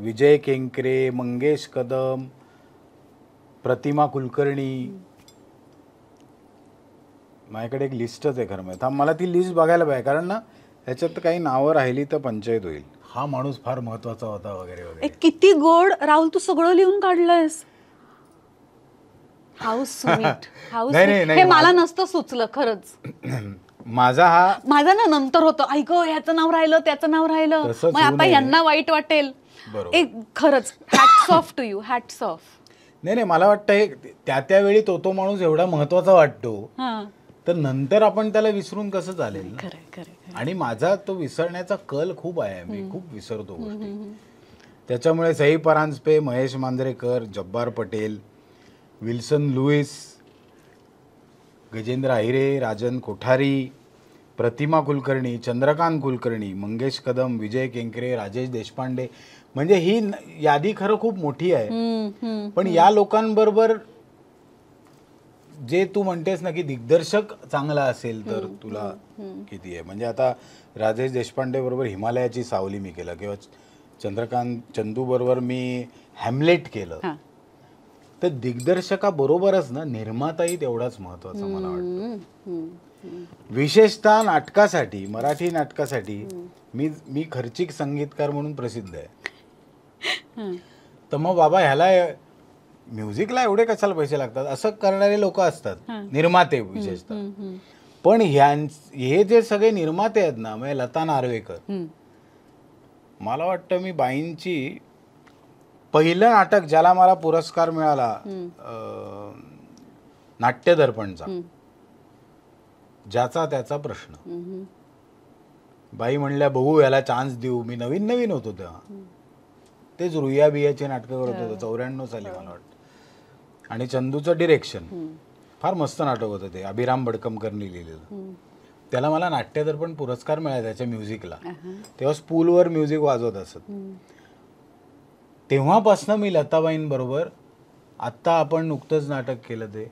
विजय केंकरे मंगेश कदम प्रतिमा कुलकर्णी माझ्याकडे एक लिस्टच आहे खरं म्हणजे मला ती लिस्ट बघायला पाहिजे कारण ना ह्याच्यात काही नावं राहिली तर पंचायत होईल हा माणूस फार महत्वाचा होता वगैरे वगैरे किती गोड राहुल तू सगळं लिहून काढलंयस हाऊस हाऊस हे मला नसतं सुचलं खरंच माझा हा माझा ना नंतर होतो ऐक ह्याचं नाव राहिलं त्याचं नाव राहिलं आता यांना वाईट वाटेल एक खरंच hats off to you hats off नाही नाही मला वाटतं हे त्या त्यावेळी तो तो माणूस एवढा महत्वाचा वाटतो तर नंतर आपण त्याला विसरून कसं चालेल आणि माझा तो विसरण्याचा कल खूप आहे मी खूप विसरतो गोष्टी त्याच्यामुळे सई परांजपे महेश मांजरेकर जब्बार पटेल विल्सन लुईस गजेंद्र अहिरे राजन कोठारी प्रतिमा कुलकर्णी चंद्रकांत कुलकर्णी मंगेश कदम विजय केंकरे राजेश देशपांडे म्हणजे ही यादी खरं खूप मोठी आहे पण या लोकांबरोबर जे तू म्हणतेस ना की दिग्दर्शक चांगला असेल तर तुला किती आहे म्हणजे आता राजेश देशपांडे बरोबर हिमालयाची सावली मी केलं किंवा चंद्रकांत चंदू बरोबर मी हॅमलेट केलं तर दिग्दर्शकाबरोबरच ना निर्माताही तेवढाच महत्वाचा मला वाटतं विशेषतः नाटकासाठी मराठी नाटकासाठी मी मी खर्चिक संगीतकार म्हणून प्रसिद्ध आहे तर मग बाबा ह्याला म्युझिकला एवढे कशाला पैसे लागतात असं करणारे लोक असतात निर्माते विशेषतः पण ह्यां हे जे सगळे निर्माते आहेत ना म्हणजे लता नार्वेकर मला वाटतं मी बाईंची पहिलं नाटक ज्याला मला पुरस्कार मिळाला नाट्य दर्पणचा ज्याचा त्याचा प्रश्न बाई म्हणल्या बघू याला चान्स देऊ मी नवीन नवीन होतो तेव्हा तेच रुया बियाचे नाटक करत होतो हो. चौऱ्याण्णव साली मला हो. वाटतं आणि चंदूचं डिरेक्शन फार मस्त नाटक होतं ते अभिराम बडकमकरनी लिहिलेलं त्याला मला नाट्य दर्पण पुरस्कार मिळाला त्याच्या म्युझिकला तेव्हा स्पूलवर म्युझिक वाजवत असत तेव्हापासनं मी लताबाईंबरोबर आत्ता आपण नुकतंच नाटक केलं ते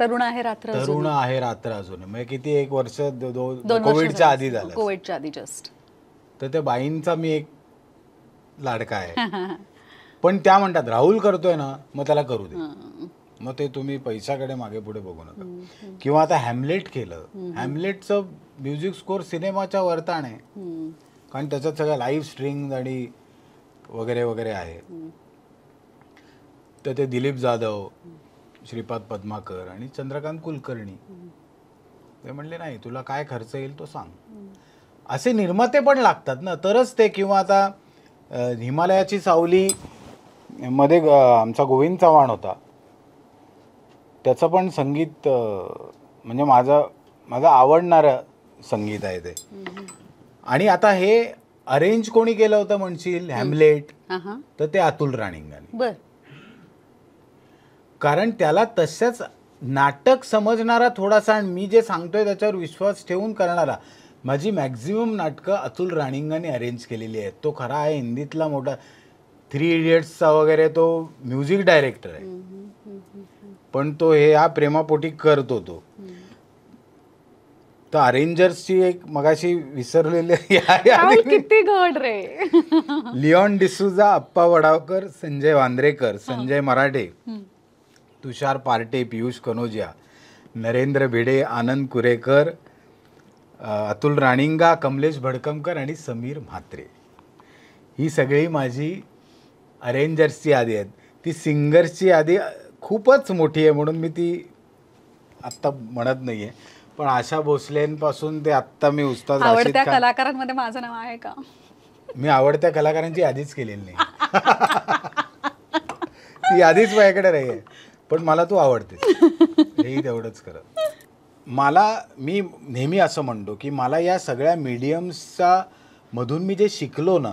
तरुण आहे रात्र तरुण आहे रात्र अजून म्हणजे किती एक वर्ष कोविडच्या आधी झालं कोविडच्या आधी जस्ट तर त्या बाईंचा मी एक लाडका आहे पण त्या म्हणतात राहुल करतोय ना मग त्याला करू दे मग ते तुम्ही पैशाकडे मागे पुढे बघू नका किंवा आता हॅमलेट केलं हॅमलेटचं म्युझिक स्कोर सिनेमाच्या वरताण आहे कारण त्याच्यात सगळ्या लाईव्ह स्ट्रिंग आणि वगैरे वगैरे आहे तर ते दिलीप जाधव श्रीपाद पद्माकर आणि चंद्रकांत कुलकर्णी ते म्हणले नाही तुला काय खर्च येईल तो सांग असे निर्माते पण लागतात ना तरच ते किंवा आता हिमालयाची सावली मध्ये आमचा गोविंद चव्हाण होता त्याचं पण संगीत म्हणजे माझा माझं आवडणारं संगीत आहे ते आणि आता हे अरेंज कोणी केलं होतं म्हणशील हॅमलेट तर ते अतुल राणिंगाने बर कारण त्याला तशाच नाटक समजणारा थोडासा आणि मी जे सांगतोय त्याच्यावर विश्वास ठेवून करणारा माझी मॅक्झिमम नाटकं अतुल राणिंगाने अरेंज केलेली आहेत तो खरा आहे हिंदीतला मोठा थ्री इडियट्सचा वगैरे तो म्युझिक डायरेक्टर आहे पण तो हे या प्रेमापोटी करतो तो तर अरेंजर्सची एक मगाशी विसरलेली आहे किती घड रे लिओन डिसुजा अप्पा वडावकर संजय वांद्रेकर संजय मराठे तुषार पार्टे पियुष कनोजिया नरेंद्र भिडे आनंद कुरेकर अतुल राणिंगा कमलेश भडकमकर आणि समीर म्हात्रे ही सगळी माझी अरेंजर्सची यादी आहेत ती सिंगर्सची यादी खूपच मोठी आहे म्हणून मी ती आत्ता म्हणत नाही आहे पण आशा भोसलेंपासून ते आत्ता मी उस्ताद आवडत्या कलाकारांमध्ये माझं नाव आहे का मी आवडत्या कलाकारांची यादीच केलेली नाही ती यादीच माझ्याकडे नाही पण मला तू आवडते हेही तेवढंच खरं मला मी नेहमी असं म्हणतो की मला या सगळ्या मीडियम्सचा मधून मी जे शिकलो ना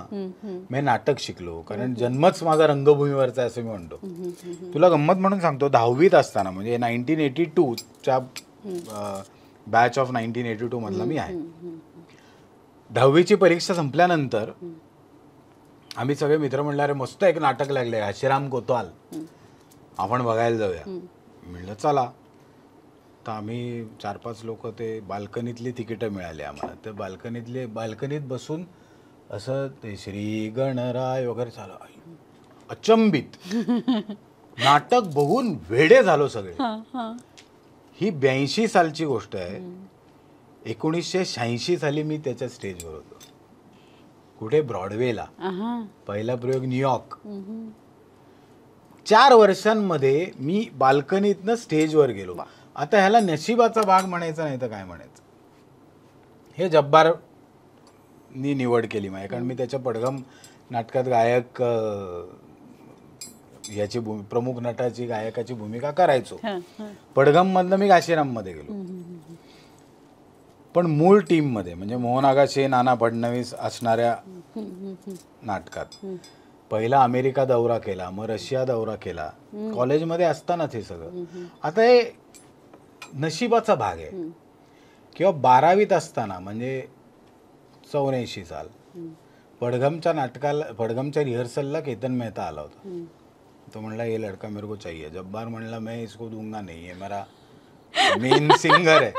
मी नाटक शिकलो कारण जन्मच माझा रंगभूमीवरचा आहे असं मी म्हणतो तुला गंमत म्हणून सांगतो दहावीत असताना म्हणजे नाईन्टीन एटी टूच्या batch of nineteen eighty two मधला मी आहे दहावीची परीक्षा संपल्यानंतर आम्ही सगळे मित्र म्हणणारे मस्त एक नाटक लागले आशिराम कोतवाल आपण बघायला जाऊया म्हणलं चला तर आम्ही चार पाच लोक ते बाल्कनीतली तिकीटं मिळाली आम्हाला ते बाल्कनीतले बाल्कनीत बसून असं ते श्री गणराय वगैरे झालं अचंबित नाटक बघून वेडे झालो सगळे ही ब्याऐंशी सालची गोष्ट आहे एकोणीसशे शहाऐंशी साली मी त्याच्या स्टेजवर होतो कुठे ब्रॉडवेला पहिला प्रयोग न्यूयॉर्क चार वर्षांमध्ये मी बाल्कनीतनं स्टेजवर गेलो आता ह्याला नशिबाचा भाग म्हणायचा नाही तर काय म्हणायचं हे जब्बार निवड केली माझ्या कारण मी त्याच्या पडगम नाटकात गायक याची प्रमुख नटाची गायकाची भूमिका करायचो पडगम मधनं मी काशीराम मध्ये गेलो पण मूळ टीम मध्ये म्हणजे मोहन आगाशे नाना फडणवीस असणाऱ्या नाटकात पहिला अमेरिका दौरा केला मग रशिया दौरा केला कॉलेजमध्ये असतानाच हे सगळं आता हे नशिबाचा भाग आहे किंवा बारावीत असताना म्हणजे चौऱ्याऐंशी साल पडगमच्या नाटकाला पडगमच्या रिहर्सलला केतन मेहता आला होता तो म्हणला ये लड़का मेरे को चाहिए जब्बार म्हणला मैं इसको दूंगा नहीं है मेरा मेन सिंगर आहे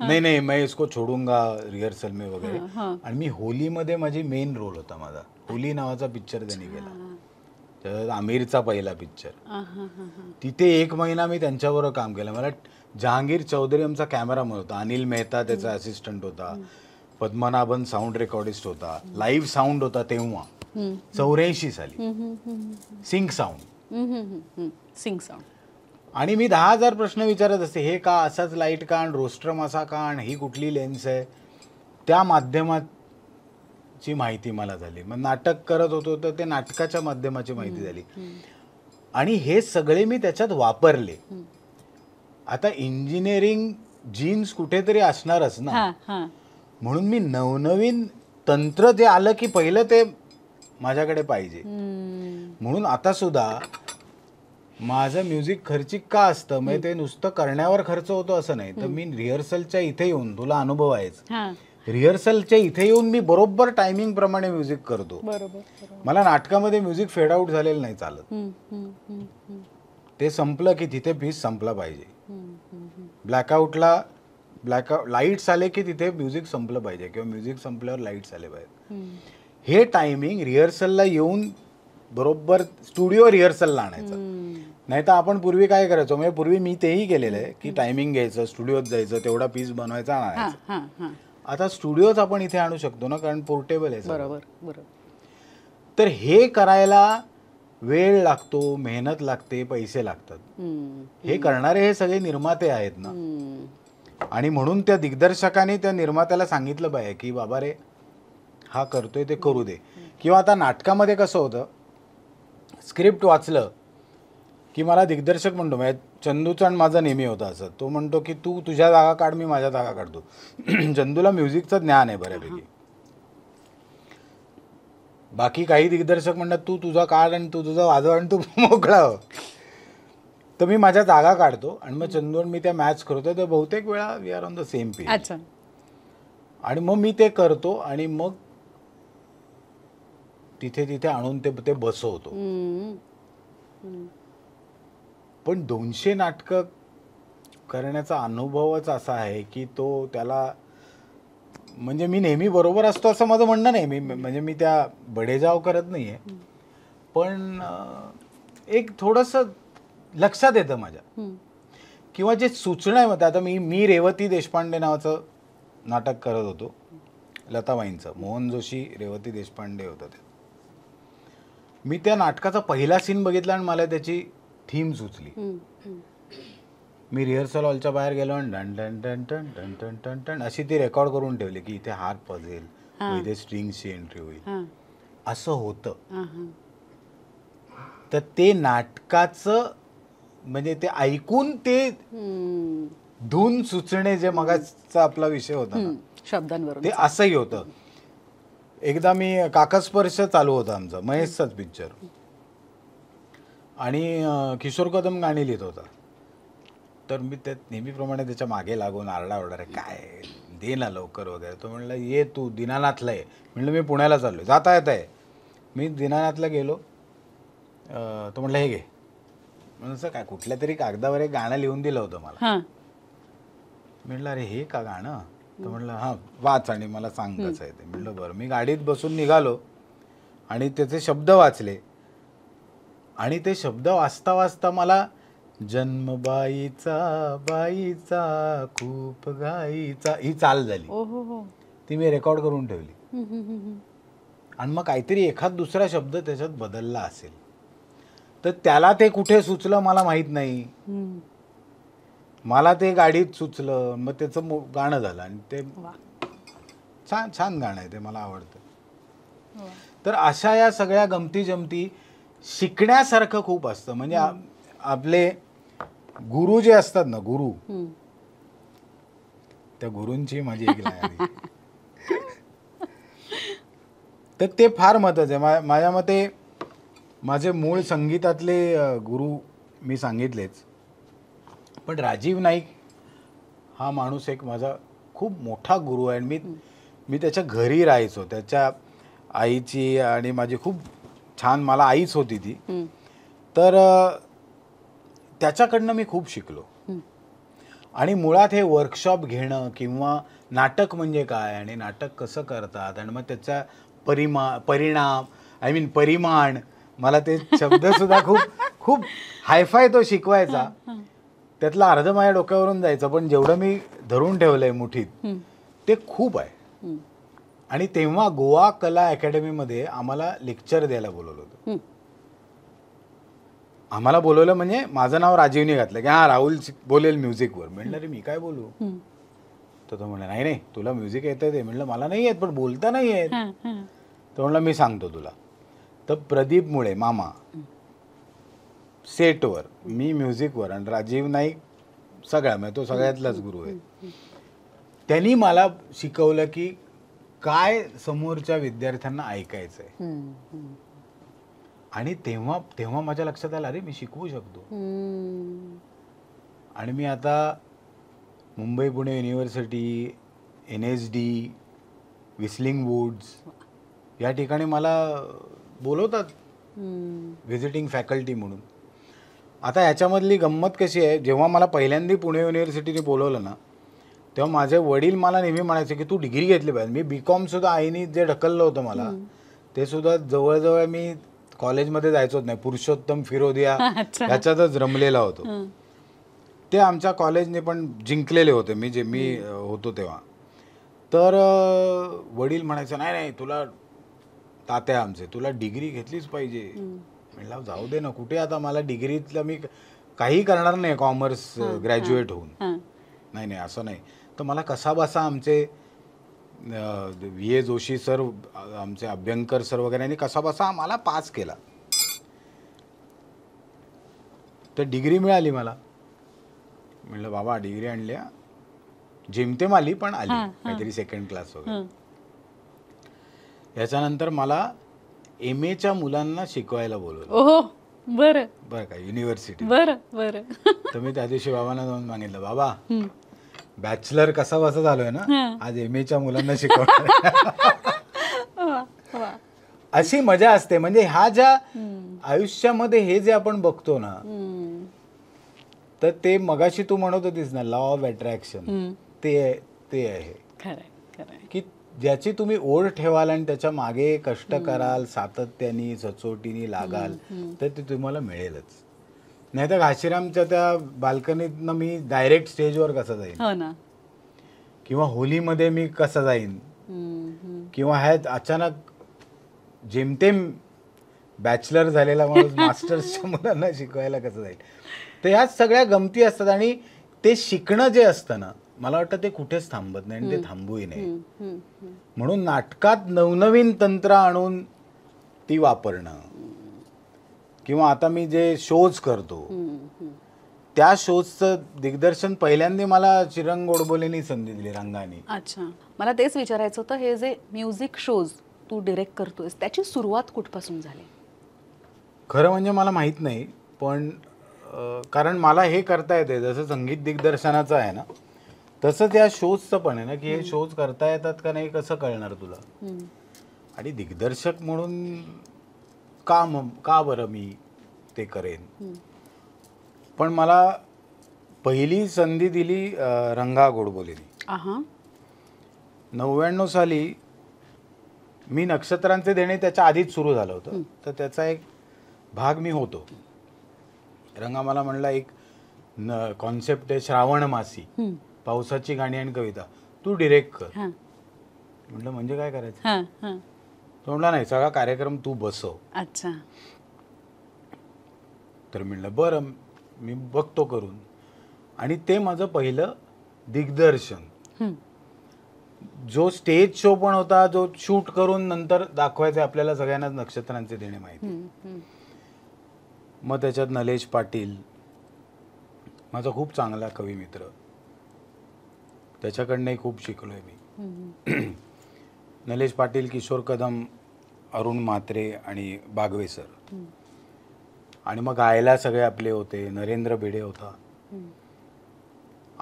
नाही नाही मैं इसको छोडूंगा रिहर्सल मे वगैरे आणि मी होली मध्ये माझी मेन रोल होता माझा होली नावाचा पिक्चर त्यांनी केला तर आमिरचा पहिला पिक्चर तिथे एक महिना मी त्यांच्याबरोबर काम केलं मला जहांगीर चौधरी आमचा कॅमेरामन होता अनिल मेहता त्याचा असिस्टंट होता पद्मनाभन साऊंड रेकॉर्डिस्ट होता लाईव्ह साऊंड होता तेव्हा चौऱ्याऐंशी साली सिंक साऊंड सिंग सॉन्ग आणि मी दहा हजार प्रश्न विचारत असते हे का असाच लाईट काण रोस्ट्रम असा आणि ही कुठली लेन्स आहे त्या माध्यमाची माहिती मला झाली मग नाटक करत होतो तर ते नाटकाच्या माध्यमाची माहिती झाली आणि हे सगळे मी त्याच्यात वापरले आता इंजिनिअरिंग जीन्स कुठेतरी असणारच ना म्हणून मी नवनवीन तंत्र जे आलं की पहिलं ते माझ्याकडे पाहिजे म्हणून आता सुद्धा माझं म्युझिक खर्चिक का असतं म्हणजे ते नुसतं करण्यावर खर्च होतो असं नाही तर मी रिहर्सलच्या इथे येऊन तुला अनुभव आहेच रिहर्सलच्या इथे येऊन मी बरोबर टायमिंग प्रमाणे म्युझिक करतो मला नाटकामध्ये म्युझिक फेड आउट झालेलं नाही चालत ते संपलं की तिथे पीस संपला पाहिजे ब्लॅकआउटला ब्लॅक लाईट्स आले की तिथे म्युझिक संपलं पाहिजे किंवा म्युझिक संपल्यावर लाईट्स आले पाहिजे हे टायमिंग रिहर्सलला येऊन बरोबर स्टुडिओ रिहर्सलला आणायचं नाही तर आपण पूर्वी काय करायचो म्हणजे पूर्वी मी तेही केलेलं आहे की टायमिंग घ्यायचं स्टुडिओत जायचं तेवढा पीस बनवायचा आणायचा आता स्टुडिओच आपण इथे आणू शकतो ना कारण पोर्टेबल आहे बरोबर बरोबर तर हे करायला वेळ लागतो मेहनत लागते पैसे लागतात हे करणारे हे सगळे निर्माते आहेत ना आणि म्हणून त्या दिग्दर्शकाने त्या निर्मात्याला सांगितलं पाहिजे की बाबा रे हा करतोय ते करू दे किंवा आता नाटकामध्ये कसं होतं स्क्रिप्ट वाचलं की मला दिग्दर्शक म्हणतो म्हणजे चंदूचा आणि माझा नेहमी होता असं तो म्हणतो की तू तुझ्या जागा काढ मी माझ्या जागा काढतो चंदूला म्युझिकचं ज्ञान आहे बऱ्यापैकी बाकी काही दिग्दर्शक म्हणतात तू तुझा काढ आणि तू तुझा वाजव आणि तू मोकळा हो तर मी माझ्या जागा काढतो आणि मग आणि मी त्या मॅच करतो तर बहुतेक वेळा we are on the same page आणि मग मी ते करतो आणि मग तिथे तिथे आणून ते ते बसवतो पण दोनशे नाटक करण्याचा अनुभवच असा आहे की तो त्याला म्हणजे मी नेहमी बरोबर असतो असं माझं म्हणणं नाही मी म्हणजे मी त्या बडेजाव करत नाहीये पण एक थोडस लक्षात येतं माझ्या किंवा जे सूचना आहे आता मी मी रेवती देशपांडे नावाचं नाटक करत होतो लताबाईंचं मोहन जोशी रेवती देशपांडे होतं ते मी त्या नाटकाचा पहिला सीन बघितला आणि मला त्याची थीम सुचली मी रिहर्सल हॉलच्या बाहेर गेलो आणि डन डन डन टन डन टन टन टन अशी ती रेकॉर्ड करून ठेवली की इथे हार पजेल इथे स्ट्रिंगची एंट्री होईल असं होतं तर ते नाटकाचं म्हणजे ते ऐकून ते धून सुचणे जे मगाचा आपला विषय होता शब्दांवर ते असंही होतं एकदा मी काकस्पर्श चालू होता आमचा महेशचाच पिक्चर आणि किशोर कदम गाणी लिहित होता तर मी त्यात नेहमीप्रमाणे त्याच्या मागे लागून आरडाओरडा रे काय दे ना लवकर वगैरे तो म्हणलं ये तू दिनानाथला ये म्हणलं मी पुण्याला चाललो आहे जाता येत आहे मी दिनानाथला गेलो तो म्हणलं हे घे म्हणजे काय कुठल्या तरी कागदावर एक गाणं लिहून दिलं होतं मला म्हणलं अरे हे का गाणं तर म्हटलं हा वाच आणि मला सांगायचं आहे ते म्हणलं बरं मी गाडीत बसून निघालो आणि त्याचे शब्द वाचले आणि ते शब्द वाचता वाचता मला जन्म बाईचा बाईचा खूप गाईचा ही चाल झाली हो. ती मी रेकॉर्ड करून ठेवली आणि मग काहीतरी एखाद दुसरा शब्द त्याच्यात बदलला असेल तर त्याला ते कुठे सुचलं मला माहीत नाही मला ते गाडीत सुचलं मग त्याचं गाणं झालं आणि ते छान छान गाणं आहे ते मला आवडतं तर अशा या सगळ्या गमती जमती शिकण्यासारखं खूप असतं म्हणजे आपले गुरु जे असतात ना गुरु त्या गुरूंची माझी एक तर ते फार महत्वाचं आहे माझ्या मते माझे मूळ संगीतातले गुरु मी सांगितलेच पण राजीव नाईक हा माणूस एक माझा खूप मोठा गुरु आहे आणि मी मी त्याच्या घरी राहायचो त्याच्या आईची आणि माझी खूप छान मला आईच होती ती तर त्याच्याकडनं मी खूप शिकलो आणि मुळात हे वर्कशॉप घेणं किंवा नाटक म्हणजे काय आणि नाटक कसं करतात आणि मग त्याचा परिमा परिणाम आय मीन परिमाण मला ते शब्दसुद्धा खूप खूप हायफाय तो शिकवायचा त्यातला अर्ध माझ्या डोक्यावरून जायचं पण जेवढं मी धरून ठेवलंय मुठीत ते खूप आहे आणि तेव्हा गोवा कला मध्ये आम्हाला लेक्चर द्यायला बोलवलं होतं आम्हाला बोलवलं म्हणजे माझं नाव राजीवने घातलं की हा राहुल बोलेल म्युझिकवर म्हणलं रे मी काय बोलू तर तो म्हणलं नाही नाही तुला म्युझिक येतं ते म्हणलं मला नाही येत पण बोलता नाही येत तर म्हणलं मी सांगतो तुला तर प्रदीप मुळे मामा सेटवर मी म्युझिकवर आणि राजीव नाईक सगळ्या म्हणजे तो सगळ्यातलाच गुरु आहे त्यांनी मला शिकवलं की काय समोरच्या विद्यार्थ्यांना ऐकायचं आहे आणि तेव्हा तेव्हा माझ्या लक्षात आलं अरे मी शिकवू शकतो आणि मी आता Mumbai Pune university N S D whistling woods या ठिकाणी मला बोलवतात व्हिजिटिंग फॅकल्टी म्हणून आता याच्यामधली गंमत कशी आहे जेव्हा मला पहिल्यांदा पुणे युनिव्हर्सिटीने बोलवलं ना तेव्हा माझे वडील मला नेहमी म्हणायचे की तू डिग्री घेतली पाहिजे मी बी कॉम सुद्धा आईनी जे ढकललं होतं मला ते सुद्धा जवळजवळ मी कॉलेजमध्ये होत नाही पुरुषोत्तम फिरोदिया ह्याच्यातच रमलेला होतो ते आमच्या कॉलेजने पण जिंकलेले होते मी जे मी होतो तेव्हा तर वडील म्हणायचं नाही नाही तुला तात्या आमचे तुला डिग्री घेतलीच पाहिजे म्हणला जाऊ दे ना कुठे आता मला डिग्रीतलं मी काही करणार नाही कॉमर्स ग्रॅज्युएट होऊन नाही नाही असं नाही तर मला कसा बसा आमचे व्ही ए जोशी सर आमचे अभ्यंकर सर वगैरे यांनी कसा बसा आम्हाला पास केला तर डिग्री मिळाली मला म्हणलं बाबा डिग्री आणल्या जिमतेम आली पण आली काहीतरी सेकंड क्लास वगैरे याच्यानंतर मला एम एच्या मुलांना शिकवायला बोलवलं ओहो बर बरं का युनिव्हर्सिटी बर बर तर मी त्या दिवशी बाबांना जाऊन मागितलं बाबा बॅचलर कसा बसा झालोय ना आज एम एच्या मुलांना शिकवलं अशी मजा असते म्हणजे ह्या ज्या आयुष्यामध्ये हे जे आपण बघतो ना तर ते मगाशी तू म्हणत होतीस ना लॉ ऑफ अट्रॅक्शन ते ते आहे ज्याची तुम्ही ओढ ठेवाल आणि त्याच्या मागे कष्ट कराल सातत्याने सचोटीने लागाल तर ते तुम्हाला मिळेलच नाही तर घाशीरामच्या त्या बाल्कनीतनं मी डायरेक्ट स्टेजवर कसं जाईन हो किंवा होलीमध्ये मी कसं जाईन किंवा ह्यात अचानक जेमतेम बॅचलर झालेला माणूस मास्टर्सच्या मुलांना शिकवायला कसं जाईल तर ह्या सगळ्या गमती असतात आणि ते शिकणं जे असतं ना मला वाटतं ते कुठेच थांबत नाही आणि ते थांबूही नाही म्हणून नाटकात नवनवीन तंत्र आणून ती वापरणं किंवा आता मी जे शोज करतो त्या शोजचं दिग्दर्शन पहिल्यांदा मला चिरंग गोडबोलेनी संधी दिली रंगाने अच्छा मला तेच विचारायचं होतं हे जे म्युझिक शोज तू डिरेक्ट करतोयस त्याची सुरुवात कुठपासून झाली खरं म्हणजे मला माहित नाही पण कारण मला हे करता येते जसं संगीत दिग्दर्शनाचं आहे ना तसंच या शोजचं पण आहे ना की हे शोज करता येतात का नाही कसं कळणार तुला आणि दिग्दर्शक म्हणून का का बरं मी ते करेन पण मला पहिली संधी दिली रंगा गोडबोलेनी नव्याण्णव साली मी नक्षत्रांचे देणे त्याच्या आधीच सुरू झालं होतं तर त्याचा एक भाग मी होतो रंगा मला म्हणला एक कॉन्सेप्ट आहे श्रावण मासी पावसाची गाणी आणि कविता तू डिरेक्ट कर म्हटलं म्हणजे काय करायचं तो म्हणला नाही सगळा कार्यक्रम तू बसव अच्छा तर म्हणलं बरं मी बघतो करून आणि ते माझं पहिलं दिग्दर्शन जो स्टेज शो पण होता जो शूट करून नंतर दाखवायचा आपल्याला सगळ्यांनाच नक्षत्रांचे देणे माहिती मग त्याच्यात नलेश पाटील माझा खूप चांगला कवी मित्र त्याच्याकडनंही खूप शिकलो आहे मी नलेश पाटील किशोर कदम अरुण म्हात्रे आणि बागवे सर आणि मग गायला सगळे आपले होते नरेंद्र भिडे होता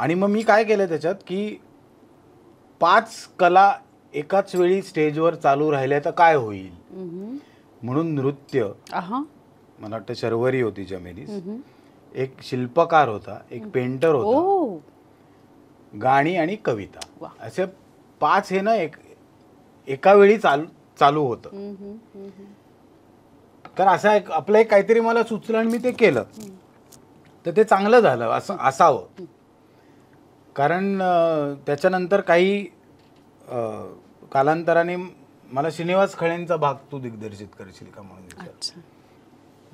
आणि मग मी काय केलं त्याच्यात की पाच कला एकाच वेळी स्टेजवर चालू राहिल्या तर काय होईल म्हणून नृत्य मला वाटतं शर्वरी होती जमेनीस एक शिल्पकार होता एक पेंटर होता गाणी आणि कविता असे पाच हे ना एक एका वेळी चालू चालू होतं तर असं एक आपलं एक काहीतरी मला सुचलं आणि मी ते केलं तर ते चांगलं झालं असं असावं कारण त्याच्यानंतर काही कालांतराने मला श्रीनिवास खळेंचा भाग तू दिग्दर्शित करशील का म्हणून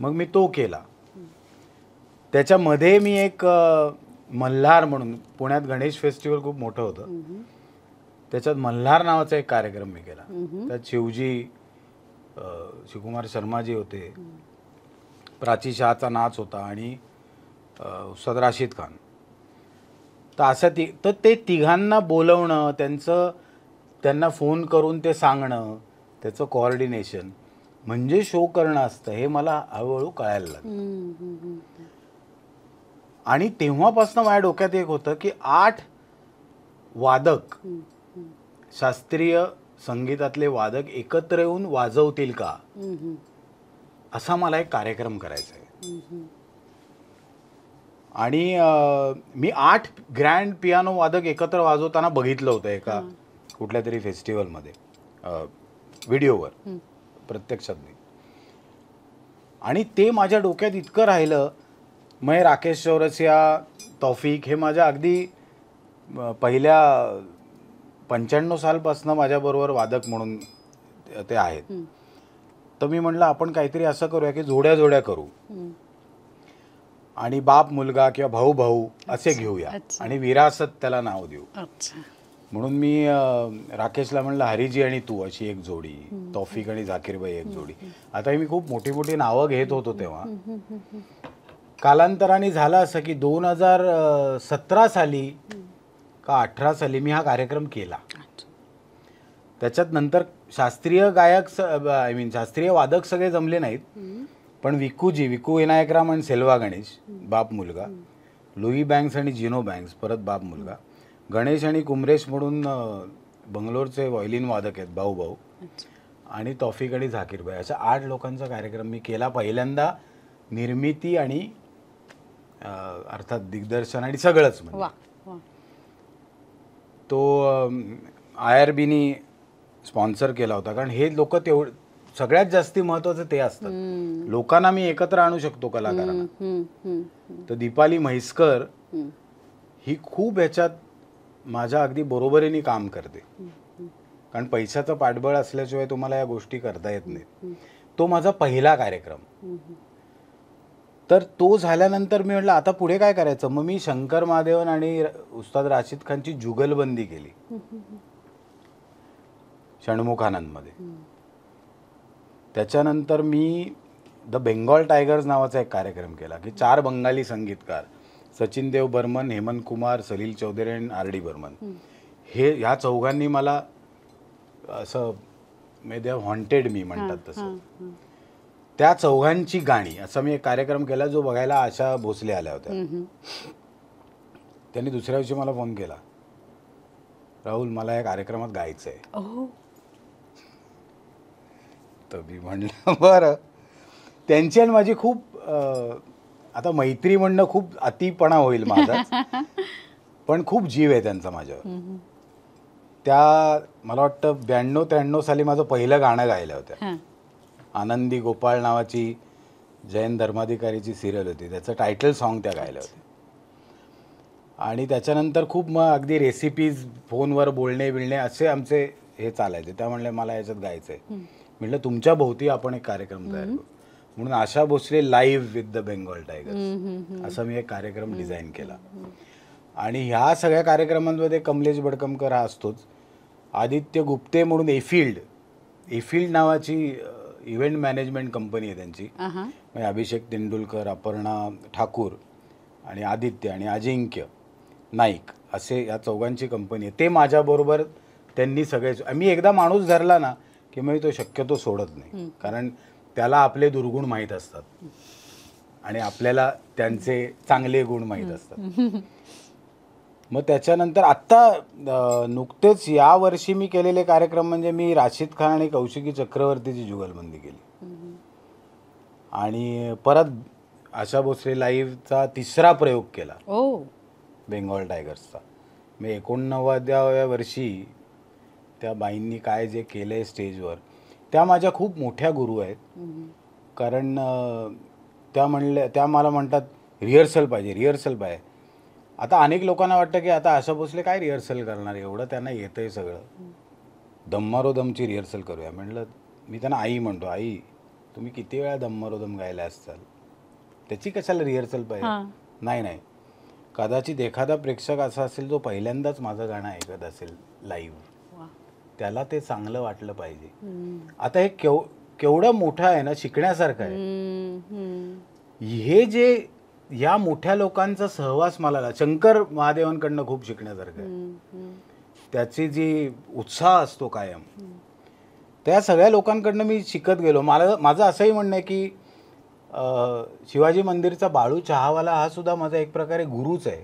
मग मी तो केला त्याच्यामध्ये मी एक मल्हार म्हणून पुण्यात गणेश फेस्टिवल खूप मोठं होतं त्याच्यात मल्हार नावाचा एक कार्यक्रम मी केला त्यात शिवजी शिवकुमार शर्माजी होते प्राची शहाचा नाच होता आणि सदराशिद खान तर असं ती तर ते तिघांना बोलवणं त्यांचं त्यांना फोन करून ते सांगणं त्याचं कोऑर्डिनेशन म्हणजे शो करणं असतं हे मला हळूहळू कळायला लागलं आणि तेव्हापासून माझ्या डोक्यात एक होतं की आठ वादक शास्त्रीय संगीतातले वादक एकत्र येऊन वाजवतील का असा मला एक कार्यक्रम करायचा आहे आणि मी आठ ग्रँड पियानो वादक एकत्र वाजवताना बघितलं होतं एका कुठल्या तरी फेस्टिवलमध्ये व्हिडिओवर प्रत्यक्षात नाही आणि ते माझ्या डोक्यात इतकं राहिलं मय राकेश चौरसिया तौफिक हे माझ्या अगदी पहिल्या पंच्याण्णव सालपासनं माझ्याबरोबर वादक म्हणून ते आहेत तर मी म्हटलं आपण काहीतरी असं करूया की जोड्या जोड्या करू आणि बाप मुलगा किंवा भाऊ भाऊ असे घेऊया आणि विरासत त्याला नाव देऊ म्हणून मी राकेशला म्हणलं हरिजी आणि तू अशी एक जोडी तौफिक आणि झाकीरबाई एक जोडी आता मी खूप मोठी मोठी नावं घेत होतो तेव्हा कालांतराने झालं असं की दोन हजार सतरा साली का अठरा साली मी हा कार्यक्रम केला त्याच्यात नंतर शास्त्रीय गायक आय मीन शास्त्रीय वादक सगळे जमले नाहीत पण विकूजी विकू विनायकराम आणि सेल्वा गणेश बाप मुलगा लुई बँक्स आणि जिनो बँक्स परत बाप मुलगा गणेश आणि कुमरेश म्हणून बंगलोरचे व्हायलिन वादक आहेत भाऊ भाऊ आणि तौफिक आणि झाकीरबाई अशा आठ लोकांचा कार्यक्रम मी केला पहिल्यांदा निर्मिती आणि अर्थात दिग्दर्शन आणि सगळंच म्हणजे तो आय आर बीनी स्पॉन्सर केला होता कारण हे लोक तेवढ सगळ्यात जास्ती महत्वाचं ते असतं लोकांना मी एकत्र आणू शकतो कलाकारांना तर दीपाली म्हैसकर ही खूप ह्याच्यात माझ्या अगदी बरोबरीने काम करते कारण पैशाचं पाठबळ असल्याशिवाय तुम्हाला या गोष्टी करता येत नाहीत तो माझा पहिला कार्यक्रम तर तो झाल्यानंतर मी म्हटलं आता पुढे काय करायचं मग मी शंकर महादेवन आणि उस्ताद राशिद खानची जुगलबंदी केली षणमुखानंदमध्ये त्याच्यानंतर मी द बेंगॉल टायगर्स नावाचा एक कार्यक्रम केला की चार बंगाली संगीतकार सचिन देव बर्मन हेमंत कुमार सलील चौधरी आणि आर डी बर्मन हे ह्या चौघांनी मला असं मे दे हॉन्टेड मी म्हणतात तसं त्या चौघांची गाणी असा मी एक कार्यक्रम केला जो बघायला आशा भोसले आल्या होत्या त्यांनी दुसऱ्या दिवशी मला फोन केला राहुल मला या कार्यक्रमात गायचं आहे तर मी म्हणलं बर त्यांची आणि माझी खूप आता मैत्री म्हणणं खूप अतिपणा होईल माझा पण खूप जीव आहे त्यांचा माझ्यावर त्या मला वाटतं ब्याण्णव त्र्याण्णव साली माझं पहिलं गाणं गायलं होतं आनंदी गोपाळ नावाची जैन धर्माधिकारीची सिरियल होती त्याचं टायटल सॉन्ग त्या गायलं होते आणि त्याच्यानंतर खूप मग अगदी रेसिपीज फोनवर बोलणे बिळणे असे आमचे हे चालायचे त्या म्हणले मला याच्यात गायचं आहे म्हटलं तुमच्या भोवती आपण एक कार्यक्रम तयार करू म्हणून Asha Bhosle live with the Bengal tigers असा मी एक कार्यक्रम डिझाईन केला आणि ह्या सगळ्या कार्यक्रमांमध्ये कमलेश बडकमकर हा असतोच आदित्य गुप्ते म्हणून एफिल्ड एफिल्ड नावाची इव्हेंट मॅनेजमेंट कंपनी आहे त्यांची म्हणजे अभिषेक तेंडुलकर अपर्णा ठाकूर आणि आदित्य आणि अजिंक्य नाईक असे या चौघांची कंपनी आहे ते माझ्याबरोबर त्यांनी सगळे मी एकदा माणूस धरला ना की मग तो शक्यतो सोडत नाही कारण त्याला आपले दुर्गुण माहीत असतात आणि आपल्याला त्यांचे चांगले गुण माहीत असतात मग त्याच्यानंतर आत्ता नुकतेच वर्षी मी केलेले कार्यक्रम म्हणजे मी राशिद खान आणि कौशिकी चक्रवर्तीची जुगलबंदी केली आणि परत आशा भोसले लाईव्हचा तिसरा प्रयोग केला बेंगॉल टायगर्सचा मी एकोणनव्वद्याव्या वर्षी त्या बाईंनी काय जे केलं आहे स्टेजवर त्या माझ्या खूप मोठ्या गुरु आहेत कारण त्या म्हणल्या त्या मला म्हणतात रिहर्सल पाहिजे रिहर्सल पाहिजे आता अनेक लोकांना वाटतं की आता आशा भोसले काय रिहर्सल करणार एवढं त्यांना येतं आहे सगळं दममारो दमची रिहर्सल करूया म्हटलं मी त्यांना आई म्हणतो आई तुम्ही किती वेळा दममारो दम गायला असताल त्याची कशाला रिहर्सल पाहिजे नाही नाही कदाचित एखादा प्रेक्षक असा असेल जो पहिल्यांदाच माझं गाणं ऐकत असेल लाईव्ह त्याला ते चांगलं वाटलं पाहिजे आता हे केव केवढं मोठं आहे ना शिकण्यासारखं आहे हे जे या मोठ्या लोकांचा सहवास मला शंकर महादेवांकडनं खूप शिकण्यासारखं आहे त्याची जी उत्साह असतो कायम त्या सगळ्या लोकांकडनं मी शिकत गेलो मला माझं असंही म्हणणं आहे की शिवाजी मंदिरचा बाळू चहावाला हा सुद्धा माझा एक प्रकारे गुरुच आहे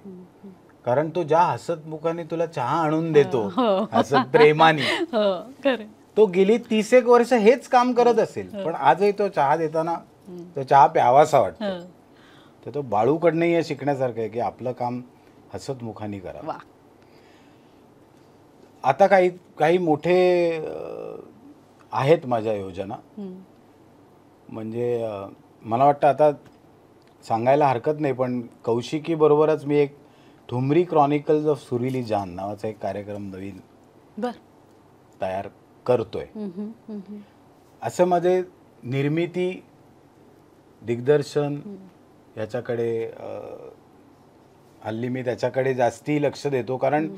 कारण तो ज्या हसतमुखाने तुला चहा आणून देतो हो. हसत प्रेमाने हो, तो गेली तीस एक वर्ष हेच काम करत असेल हो. पण आजही तो चहा देताना तो चहा प्यावासा वाटतो तर तो बाळूकडनंही हे शिकण्यासारखं आहे की आपलं काम हसतमुखाने करा आता काही काही मोठे आहेत माझ्या योजना म्हणजे मला वाटतं आता सांगायला हरकत नाही पण कौशिकी बरोबरच मी एक ठुमरी क्रॉनिकल्स ऑफ सुरिली जान नावाचा एक कार्यक्रम नवीन तयार करतोय असं माझे निर्मिती दिग्दर्शन याच्याकडे हल्ली मी त्याच्याकडे जास्ती लक्ष देतो कारण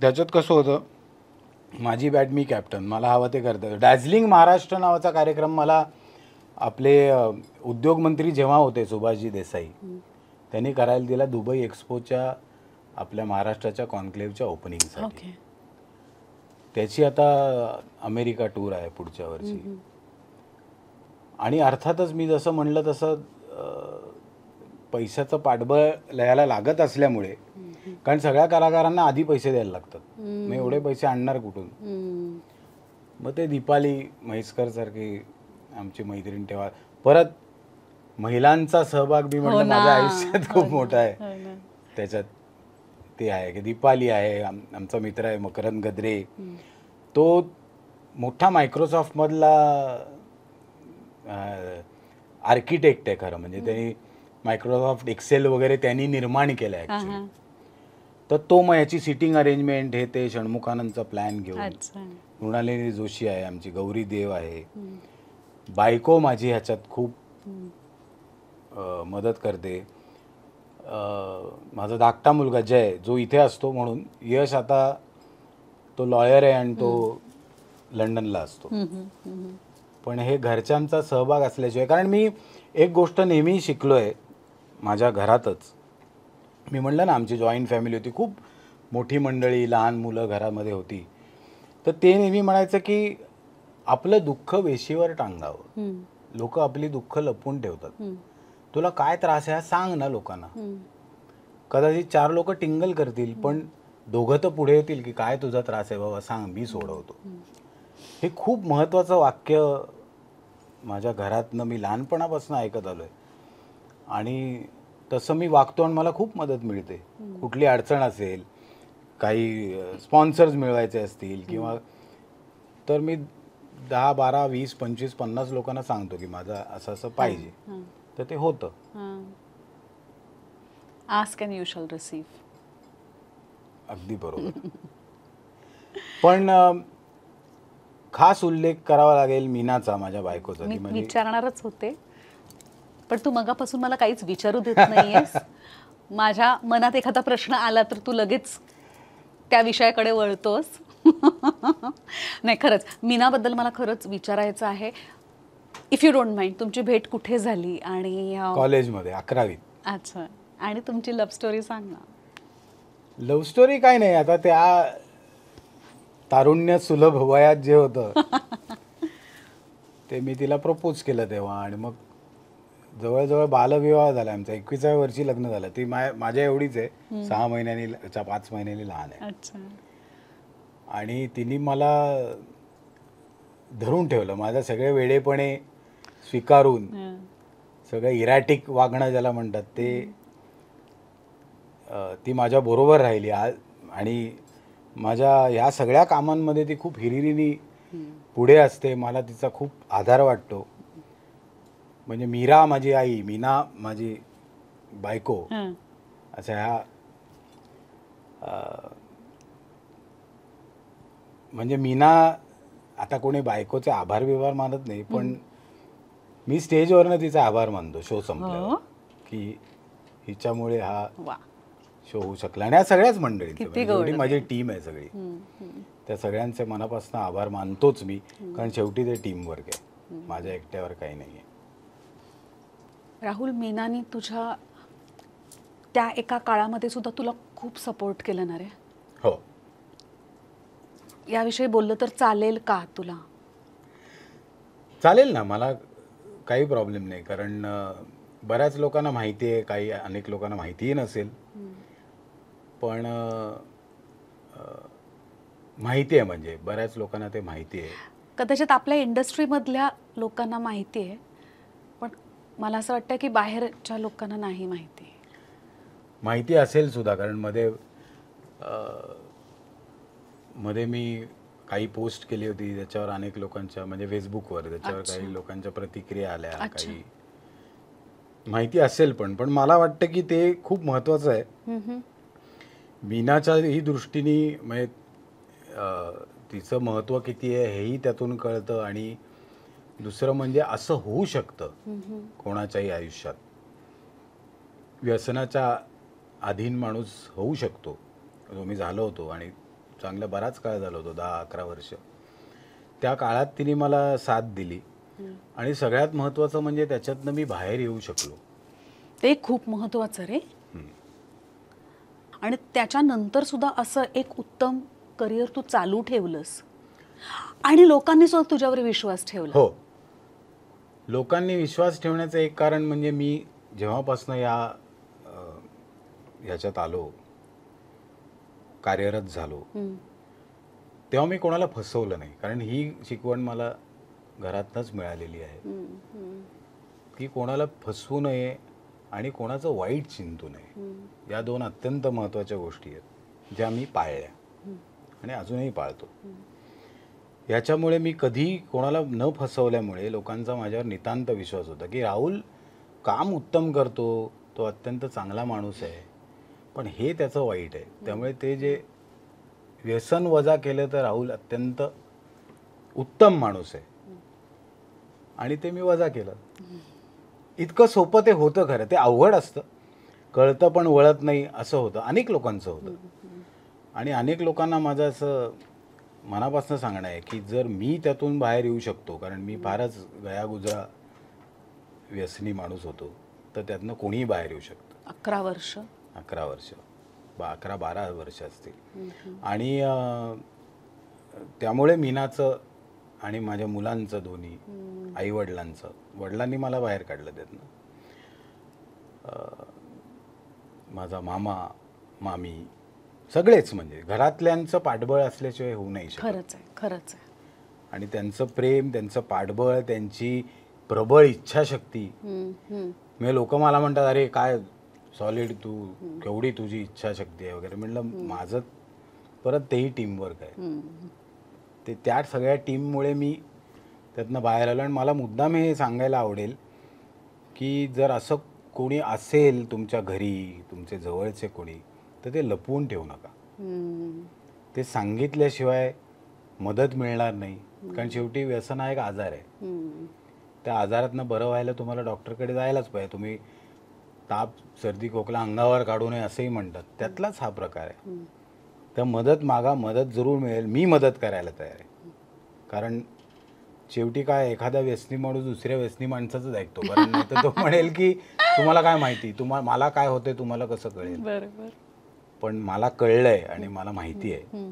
त्याच्यात कसं होतं माझी बॅट मी कॅप्टन मला हवं ते करतं डॅझलिंग महाराष्ट्र नावाचा कार्यक्रम मला आपले उद्योगमंत्री जेव्हा होते सुभाषजी देसाई त्यांनी करायला दिला दुबई एक्सपोच्या आपल्या महाराष्ट्राच्या कॉन्क्लेव्हच्या ओपनिंगसाठी okay. त्याची आता अमेरिका टूर आहे पुढच्या वर्षी आणि अर्थातच मी जसं म्हणलं तसं पैशाचं पाठबळ लयाला लागत असल्यामुळे कारण सगळ्या कलाकारांना आधी पैसे द्यायला लागतात मग एवढे पैसे आणणार कुठून मग ते दीपाली म्हैसकर सारखी आमची मैत्रीण ठेवा परत महिलांचा सहभाग बी म्हणलं हो माझ्या आयुष्यात खूप हो मोठा आहे हो त्याच्यात ते आहे की दीपाली आहे आमचा मित्र आहे मकरंद गद्रे तो मोठा मायक्रोसॉफ्टमधला आर्किटेक्ट आहे खरं म्हणजे त्यांनी मायक्रोसॉफ्ट एक्सेल वगैरे त्यांनी निर्माण केलं आहे ॲक्च्युली तर तो मग याची सिटिंग अरेंजमेंट हे ते षण्मुखानंदचा प्लॅन घेऊन मृणालिनी जोशी आहे आमची गौरी देव आहे बायको माझी ह्याच्यात खूप मदत करते माझा धाकटा मुलगा जय जो इथे असतो म्हणून यश आता तो लॉयर आहे आणि तो लंडनला असतो पण हे घरच्यांचा सहभाग असल्याशिवाय कारण मी एक गोष्ट नेहमी शिकलो आहे माझ्या घरातच मी म्हणलं ना आमची जॉईंट फॅमिली होती खूप मोठी मंडळी लहान मुलं घरामध्ये होती तर ते नेहमी म्हणायचं की आपलं दुःख वेशीवर टांगावं लोक आपली दुःख लपवून ठेवतात तुला काय त्रास आहे हा सांग ना लोकांना कदाचित चार लोक टिंगल करतील पण दोघं तर पुढे येतील की काय तुझा त्रास आहे बाबा सांग मी सोडवतो हे खूप महत्त्वाचं वाक्य माझ्या घरातनं मी लहानपणापासून ऐकत आलो आहे आणि तसं मी वागतो आणि मला खूप मदत मिळते कुठली अडचण असेल काही स्पॉन्सर्स मिळवायचे असतील किंवा तर मी दहा बारा वीस पंचवीस पन्नास लोकांना सांगतो की माझा असं असं पाहिजे तर ते होतं आस्क यू शल रिसीव अगदी बरोबर पण खास उल्लेख करावा लागेल मीनाचा माझ्या बायकोचा मी म्हणजे विचारणारच होते पण तू मगापासून मला काहीच विचारू देत नाहीये माझ्या मनात एखादा प्रश्न आला तर तू लगेच त्या विषयाकडे वळतोस नाही खरंच मीनाबद्दल मला खरंच विचारायचं आहे इफ यू डोंट माइंड तुमची भेट कुठे झाली आणि कॉलेजमध्ये अकरावीत अच्छा आणि तुमची लव्ह स्टोरी सांग ना लव्ह स्टोरी काय नाही आता त्या तारुण्य सुलभ वयात जे होतं ते मी तिला प्रपोज केलं तेव्हा आणि मग जवळजवळ बालविवाह झाला आमचा एकविसाव्या वर्षी लग्न झालं ती माझ्या एवढीच आहे सहा महिन्यांनी पाच महिन्यांनी लहान आहे आणि तिने मला धरून ठेवलं माझ्या सगळे वेळेपणे स्वीकारून सगळं इराटिक वागणं ज्याला म्हणतात ते ती माझ्या बरोबर राहिली आज आणि माझ्या ह्या सगळ्या कामांमध्ये ती खूप हिरिरीनी पुढे असते मला तिचा खूप आधार वाटतो म्हणजे मीरा माझी आई मीना माझी बायको असा ह्या म्हणजे मीना आता कोणी बायकोचे आभार व्यवहार मानत नाही पण मी स्टेजवरनं तिचा आभार मानतो शो संपल्यावर हो? की हिच्यामुळे हा शो होऊ शकला आणि या सगळ्याच मंडळी म्हणजे माझी टीम आहे सगळी त्या सगळ्यांचे मनापासून आभार मानतोच मी कारण शेवटी ते टीम वर्क आहे माझ्या एकट्यावर काही नाही राहुल मीनानी तुझ्या त्या एका काळामध्ये सुद्धा तुला खूप सपोर्ट केला ना रे हो याविषयी बोललं तर चालेल का तुला चालेल ना मला काही प्रॉब्लेम नाही कारण बऱ्याच लोकांना माहिती आहे काही अनेक लोकांना माहितीही नसेल पण माहिती आहे म्हणजे बऱ्याच लोकांना ते माहिती आहे कदाचित आपल्या इंडस्ट्रीमधल्या लोकांना माहिती आहे पण मला असं वाटतं की बाहेरच्या लोकांना नाही माहिती माहिती असेल सुद्धा कारण मध्ये मध्ये मी काही पोस्ट केली होती त्याच्यावर अनेक लोकांच्या म्हणजे फेसबुकवर त्याच्यावर काही लोकांच्या प्रतिक्रिया आल्या काही माहिती असेल पण पण मला वाटतं की ते खूप महत्वाचं आहे ही दृष्टीने म्हणजे तिचं महत्त्व किती आहे हेही त्यातून कळतं आणि दुसरं म्हणजे असं होऊ शकतं कोणाच्याही आयुष्यात व्यसनाच्या अधीन माणूस होऊ शकतो जो मी झालो होतो आणि चांगला बराच काळ झालो होतो दहा अकरा वर्ष त्या काळात तिने मला साथ दिली आणि सगळ्यात महत्त्वाचं म्हणजे त्याच्यातनं मी बाहेर येऊ शकलो ते खूप महत्त्वाचं रे आणि त्याच्यानंतर सुद्धा असं एक उत्तम करिअर तू चालू ठेवलंस आणि लोकांनी सुद्धा तुझ्यावर विश्वास ठेवला हो लोकांनी विश्वास ठेवण्याचं एक कारण म्हणजे मी जेव्हापासून या ह्याच्यात आलो कार्यरत झालो तेव्हा मी कोणाला फसवलं नाही कारण ही शिकवण मला घरातनच मिळालेली आहे की कोणाला फसवू नये आणि कोणाचं वाईट चिंतू नये या दोन अत्यंत महत्त्वाच्या गोष्टी आहेत ज्या मी पाळल्या आणि अजूनही पाळतो याच्यामुळे मी कधी कोणाला न फसवल्यामुळे लोकांचा माझ्यावर नितांत विश्वास होता की राहुल काम उत्तम करतो तो अत्यंत चांगला माणूस आहे पण हे त्याचं वाईट आहे त्यामुळे ते जे व्यसन वजा केलं तर राहुल अत्यंत उत्तम माणूस आहे आणि ते मी वजा केलं इतकं सोपं ते होतं खरं ते अवघड असतं कळतं पण वळत नाही असं होतं अनेक लोकांचं होतं आणि अनेक लोकांना माझं असं मनापासून सांगणं आहे की जर मी त्यातून बाहेर येऊ शकतो कारण मी फारच गयागुजरा व्यसनी माणूस होतो तर त्यातनं कोणीही बाहेर येऊ शकतं अकरा वर्ष अकरा वर्ष बा अकरा बारा वर्ष असतील आणि त्यामुळे मीनाचं आणि माझ्या मुलांचं दोन्ही आई वडिलांचं वडिलांनी मला बाहेर काढलं त्यातनं माझा मामा मामी सगळेच म्हणजे घरातल्यांचं पाठबळ असल्याशिवाय होऊ नाही खरंच आहे खरंच आहे आणि त्यांचं प्रेम त्यांचं पाठबळ त्यांची प्रबळ इच्छाशक्ती म्हणजे लोक मला म्हणतात अरे काय सॉलिड तू केवढी तुझी इच्छाशक्ती आहे वगैरे म्हटलं माझं परत तेही टीमवर्क आहे ते त्या सगळ्या टीममुळे मी त्यातनं बाहेर आलो आणि मला मुद्दाम हे सांगायला आवडेल की जर असं कोणी असेल तुमच्या घरी तुमचे जवळचे कोणी तर ते लपवून ठेवू नका ते सांगितल्याशिवाय मदत मिळणार नाही कारण शेवटी व्यसन हा एक आजार आहे त्या आजारातनं बरं व्हायला तुम्हाला डॉक्टरकडे जायलाच पाहिजे तुम्ही ताप सर्दी खोकला अंगावर काढू नये असंही म्हणतात त्यातलाच हा प्रकार आहे तर मदत मागा मदत जरूर मिळेल मी मदत करायला तयार आहे कारण शेवटी काय एखादा व्यसनी माणूस दुसऱ्या व्यसनी माणसाचंच ऐकतो कारण तर तो म्हणेल की तुम्हाला काय माहिती तुम्हाला मला काय होतंय तुम्हाला कसं कळेल पण मला कळलंय आणि मला माहिती आहे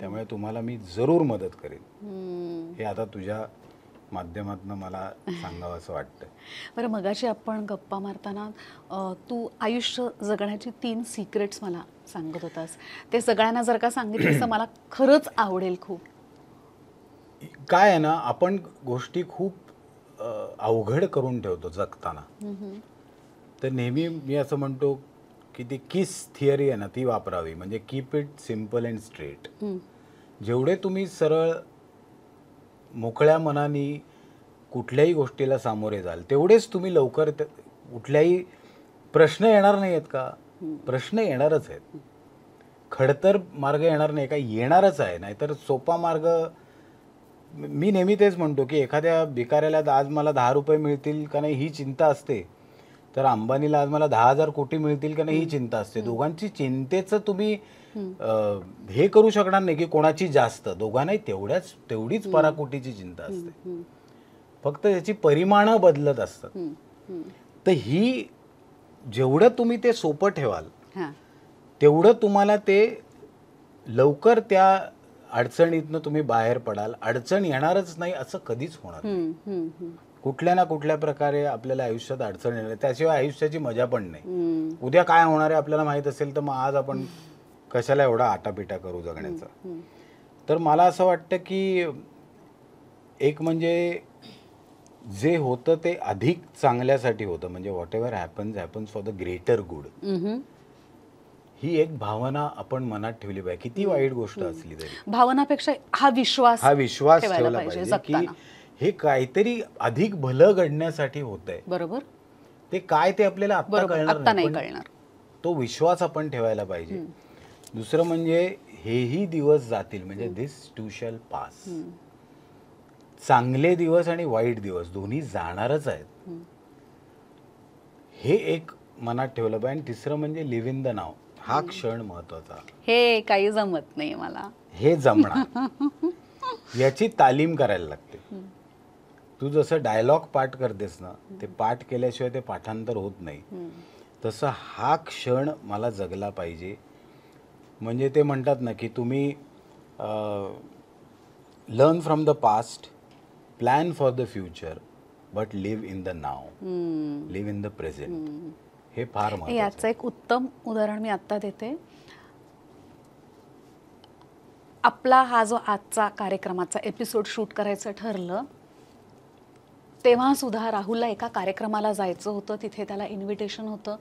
त्यामुळे तुम्हाला मी जरूर मदत करेन हे आता तुझ्या माध्यमातून मला सांगावं असं वाटतं बरं मगाशी आपण गप्पा मारताना तू आयुष्य जगण्याची तीन सिक्रेट्स मला सांगत होतास ते सगळ्यांना जर का सांगितलं तर मला खरंच आवडेल खूप काय आहे ना आपण गोष्टी खूप अवघड करून ठेवतो जगताना तर नेहमी मी असं म्हणतो की ती किस थिअरी आहे ना ती वापरावी म्हणजे keep it simple and straight जेवढे तुम्ही सरळ मोकळ्या मनाने कुठल्याही गोष्टीला सामोरे जाल तेवढेच तुम्ही लवकर कुठल्याही प्रश्न येणार नाही आहेत का प्रश्न येणारच आहेत खडतर मार्ग येणार नाही का येणारच आहे नाहीतर सोपा मार्ग मी नेहमी तेच म्हणतो की एखाद्या भिकाऱ्याला आज मला दहा रुपये मिळतील का नाही ही चिंता असते तर अंबानीला आज मला दहा हजार कोटी मिळतील का नाही ही चिंता असते दोघांची चिंतेचं तुम्ही हे करू शकणार नाही की कोणाची जास्त दोघांनाही तेवढ्याच तेवढीच पराकोटीची चिंता असते फक्त त्याची परिमाणं बदलत असतात तर ही जेवढं तुम्ही ते सोपं ठेवाल तेवढं तुम्हाला ते लवकर त्या अडचणीतनं तुम्ही बाहेर पडाल अडचण येणारच नाही असं कधीच होणार कुठल्या ना कुठल्या प्रकारे आपल्याला आयुष्यात अडचण येणार त्याशिवाय आयुष्याची मजा पण नाही उद्या काय होणार आहे आपल्याला माहित असेल तर मग आज आपण कशाला एवढा आटापिटा करू जगण्याचा तर मला असं वाटतं की एक म्हणजे जे होतं ते अधिक चांगल्यासाठी होतं म्हणजे whatever happens happens for the greater good ही एक भावना आपण मनात ठेवली पाहिजे किती वाईट गोष्ट असली तरी भावनापेक्षा हा विश्वास हा विश्वास ठेवला पाहिजे की हे काहीतरी अधिक भलं घडण्यासाठी होत आहे बरोबर ते काय ते आपल्याला आता कळणार नाही तो विश्वास आपण ठेवायला पाहिजे दुसरं म्हणजे हेही दिवस जातील म्हणजे दिस टू शेल पास चांगले दिवस आणि वाईट दिवस दोन्ही जाणारच आहेत हे एक मनात ठेवलं पाहिजे आणि तिसरं म्हणजे लिव्ह इन द नाव हा क्षण महत्वाचा हे काही जमत नाही मला हे जमणार याची तालीम करायला लागते तू जसं डायलॉग पाठ करतेस ना ते पाठ केल्याशिवाय ते पाठांतर होत नाही तसं हा क्षण मला जगला पाहिजे म्हणजे ते म्हणतात ना की तुम्ही learn from the past plan for the future but live in the now live in the present हे फार याचं एक उत्तम उदाहरण मी आत्ता देते आपला हा जो आजचा कार्यक्रमाचा एपिसोड शूट करायचं ठरलं तेव्हा सुद्धा राहुलला एका कार्यक्रमाला जायचं होतं तिथे त्याला इन्व्हिटेशन होतं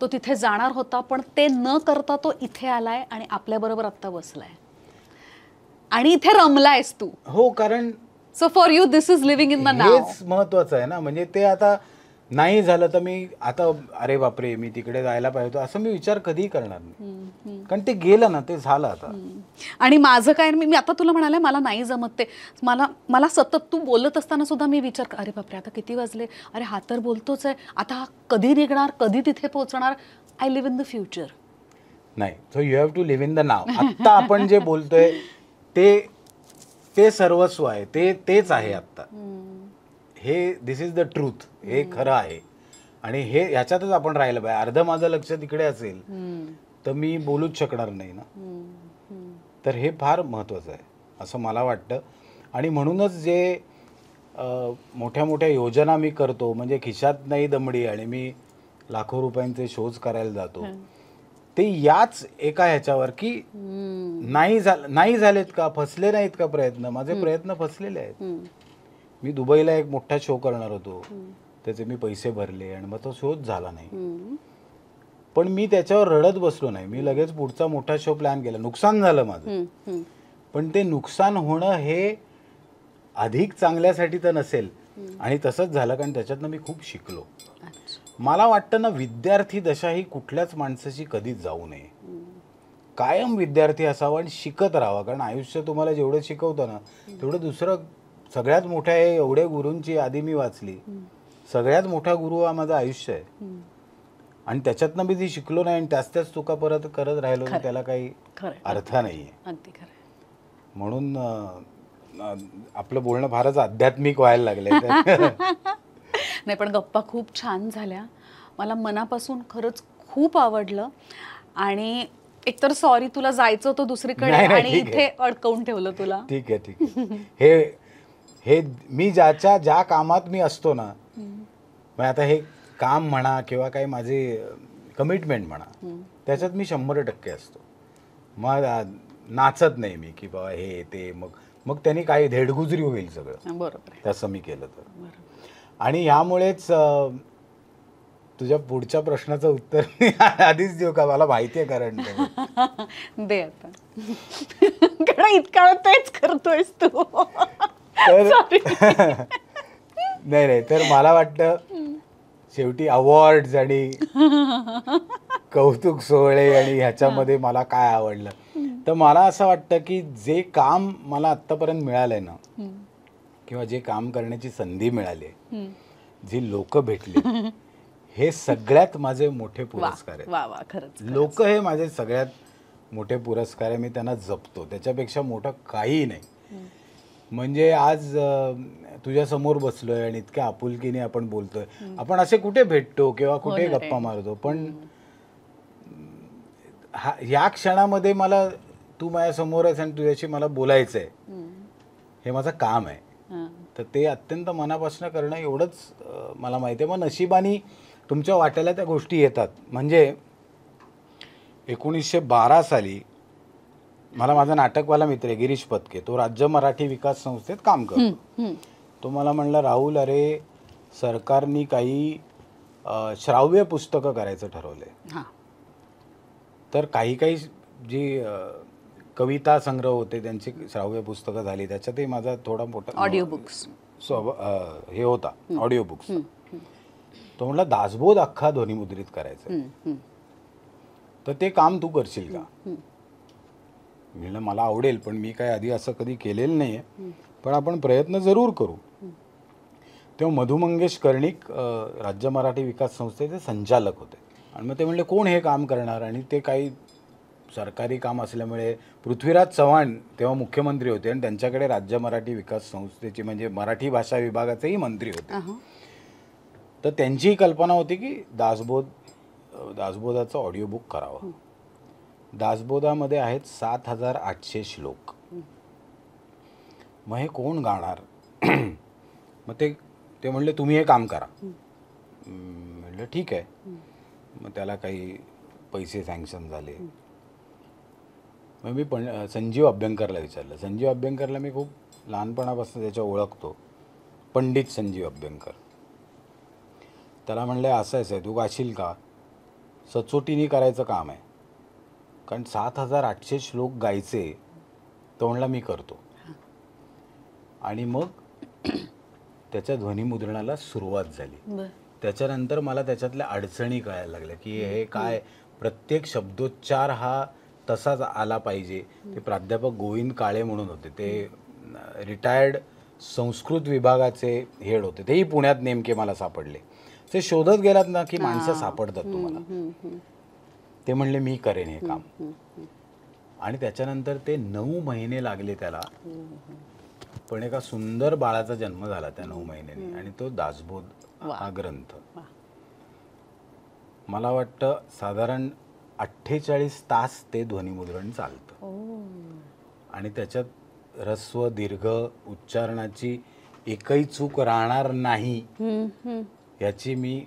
तो तिथे जाणार होता पण ते न करता तो इथे आलाय आणि आपल्याबरोबर आत्ता बसलाय आणि इथे रमलायस तू हो कारण so for you this is living in the now महत्वाचं आहे ना म्हणजे ते आता नाही झालं तर मी आता अरे बापरे मी तिकडे जायला पाहिजे असं मी विचार कधी करणार नाही कारण ते गेलं ना ते झालं आता आणि माझं काय मी आता तुला म्हणाले मला नाही जमत ते मला मला सतत तू बोलत असताना सुद्धा मी विचार अरे बापरे आता किती वाजले अरे हा तर बोलतोच आहे आता कधी निघणार कधी तिथे पोहोचणार I live in the future नाही so you have to live in the now आता आपण जे बोलतोय ते ते सर्वस्व आहे ते तेच आहे आत्ता हे दिस इज द ट्रूथ हे खरं आहे आणि हे ह्याच्यातच आपण राहिलं पाहिजे अर्ध माझं लक्ष तिकडे असेल तर मी बोलूच शकणार नाही ना तर हे फार महत्वाचं आहे असं मला वाटतं आणि म्हणूनच जे मोठ्या मोठ्या योजना मी करतो म्हणजे खिशात नाही दमडी आणि मी लाखो रुपयांचे शोज करायला जातो ते याच एका ह्याच्यावर की नाही झालेत का फसले नाहीत का प्रयत्न माझे प्रयत्न फसलेले आहेत मी दुबईला एक मोठा शो करणार होतो त्याचे मी पैसे भरले आणि मग तो शोच झाला नाही पण मी त्याच्यावर रडत बसलो नाही मी लगेच पुढचा मोठा शो प्लॅन केला नुकसान झालं माझं पण ते नुकसान होणं हे अधिक चांगल्यासाठी तर नसेल आणि तसंच झालं कारण त्याच्यातनं मी खूप शिकलो मला वाटतं ना विद्यार्थी दशा ही कुठल्याच माणसाशी कधीच जाऊ नये कायम विद्यार्थी असावा आणि शिकत राहावा कारण आयुष्य तुम्हाला जेवढं शिकवतं ना तेवढं दुसरं सगळ्यात मोठ्या एवढ्या एवढे गुरूंची आधी मी वाचली सगळ्यात मोठा गुरु हा माझं आयुष्य आहे आणि त्याच्यातनं मी ती शिकलो नाही आणि त्याच त्याच चुका परत करत राहिलो त्याला काही अर्थ नाही आहे म्हणून आपलं बोलणं फारच आध्यात्मिक व्हायला लागलंय नाही पण गप्पा खूप छान झाल्या मला मनापासून खरंच खूप आवडलं आणि एकतर सॉरी तुला जायचं होतं दुसरीकडे आणि इथे अडकवून ठेवलं तुला ठीक आहे ठीक हे हे मी ज्याच्या ज्या कामात मी असतो ना मग आता हे काम म्हणा किंवा काही माझे कमिटमेंट म्हणा त्याच्यात मी शंभर टक्के असतो मग नाचत नाही मी की बाबा हे ते मग मग त्यांनी काही धेडगुजरी होईल सगळं बरोबर तसं मी केलं तर बरोबर आणि यामुळेच तुझ्या पुढच्या प्रश्नाचं उत्तर आधीच देऊ का मला माहितीये कारण दे आता इतका तेच करतोयस तू नाही नाही तर मला वाटतं शेवटी अवॉर्ड आणि कौतुक सोहळे आणि ह्याच्यामध्ये मला काय आवडलं तर मला असं वाटतं की जे काम मला आतापर्यंत मिळालंय ना किंवा जे काम करण्याची संधी मिळाली जी लोक भेटली हे सगळ्यात माझे मोठे पुरस्कार आहेत लोक हे माझे सगळ्यात मोठे पुरस्कार आहे मी त्यांना जपतो त्याच्यापेक्षा मोठं काही नाही म्हणजे आज तुझ्या समोर बसलोय आणि इतक्या आपुलकीने आपण बोलतोय आपण असे कुठे भेटतो किंवा हो कुठे गप्पा मारतो पण हा ह्या क्षणामध्ये मला तू माझ्यासमोर आहेस आणि तुझ्याशी मला बोलायचं हे माझं काम आहे तर ते अत्यंत मनापासून करणं एवढंच मला माहिती आहे मग नशिबानी तुमच्या वाट्याला त्या गोष्टी येतात म्हणजे एकोणीसशे बारा साली मला माझा नाटकवाला मित्र आहे गिरीश पत्के तो राज्य मराठी विकास संस्थेत काम करतो तो मला म्हणला राहुल अरे सरकारनी काही श्राव्य पुस्तकं करायचं ठरवलंय तर काही काही जी कविता संग्रह होते त्यांची श्राव्य पुस्तकं झाली त्याच्यातही माझा थोडा मोठा ऑडिओ बुक्स स्वभाव हे होता ऑडिओ बुक्स तो म्हटला दासबोध अख्खा ध्वनिमुद्रित करायचं तर ते काम तू करशील का म्हणलं मला आवडेल पण मी काय आधी असं कधी केलेलं नाही आहे पण आपण प्रयत्न जरूर करू तेव्हा मधुमंगेश मंगेश कर्णिक राज्य मराठी विकास संस्थेचे संचालक होते आणि मग ते म्हणले कोण हे काम करणार आणि ते काही सरकारी काम असल्यामुळे पृथ्वीराज चव्हाण तेव्हा मुख्यमंत्री होते आणि त्यांच्याकडे राज्य मराठी विकास संस्थेची म्हणजे मराठी भाषा विभागाचेही मंत्री होते तर त्यांचीही कल्पना होती की दासबोध दासबोधाचं ऑडिओ बुक करावं दासबोधामध्ये आहेत सात हजार आठशे श्लोक मग हे कोण गाणार मग ते ते म्हणले तुम्ही हे काम करा म्हणलं ठीक आहे मग त्याला काही पैसे सँक्शन झाले मग मी पण संजीव अभ्यंकरला विचारलं संजीव अभ्यंकरला मी खूप लहानपणापासून त्याच्या ओळखतो पंडित संजीव अभ्यंकर त्याला म्हणलं असं आहे तू गाशील का सचोटीने करायचं काम आहे कारण सात हजार आठशे श्लोक गायचे तो म्हणला मी करतो आणि मग त्याच्या ध्वनिमुद्रणाला सुरुवात झाली त्याच्यानंतर मला त्याच्यातल्या अडचणी कळायला लागल्या की हे काय प्रत्येक शब्दोच्चार हा तसाच आला पाहिजे ते प्राध्यापक गोविंद काळे म्हणून होते ते रिटायर्ड संस्कृत विभागाचे हेड होते तेही पुण्यात नेमके मला सापडले ते शोधत गेलात ना की माणसं सापडतात तुम्हाला ते म्हणले मी करेन हे काम आणि त्याच्यानंतर ते नऊ महिने लागले त्याला पण एका सुंदर बाळाचा जन्म झाला त्या नऊ महिन्याने आणि तो दासबोध हा ग्रंथ मला वाटतं साधारण अठ्ठेचाळीस तास ते ध्वनिमुद्रण चालतं आणि त्याच्यात रस्व दीर्घ उच्चारणाची एकही चूक राहणार नाही याची मी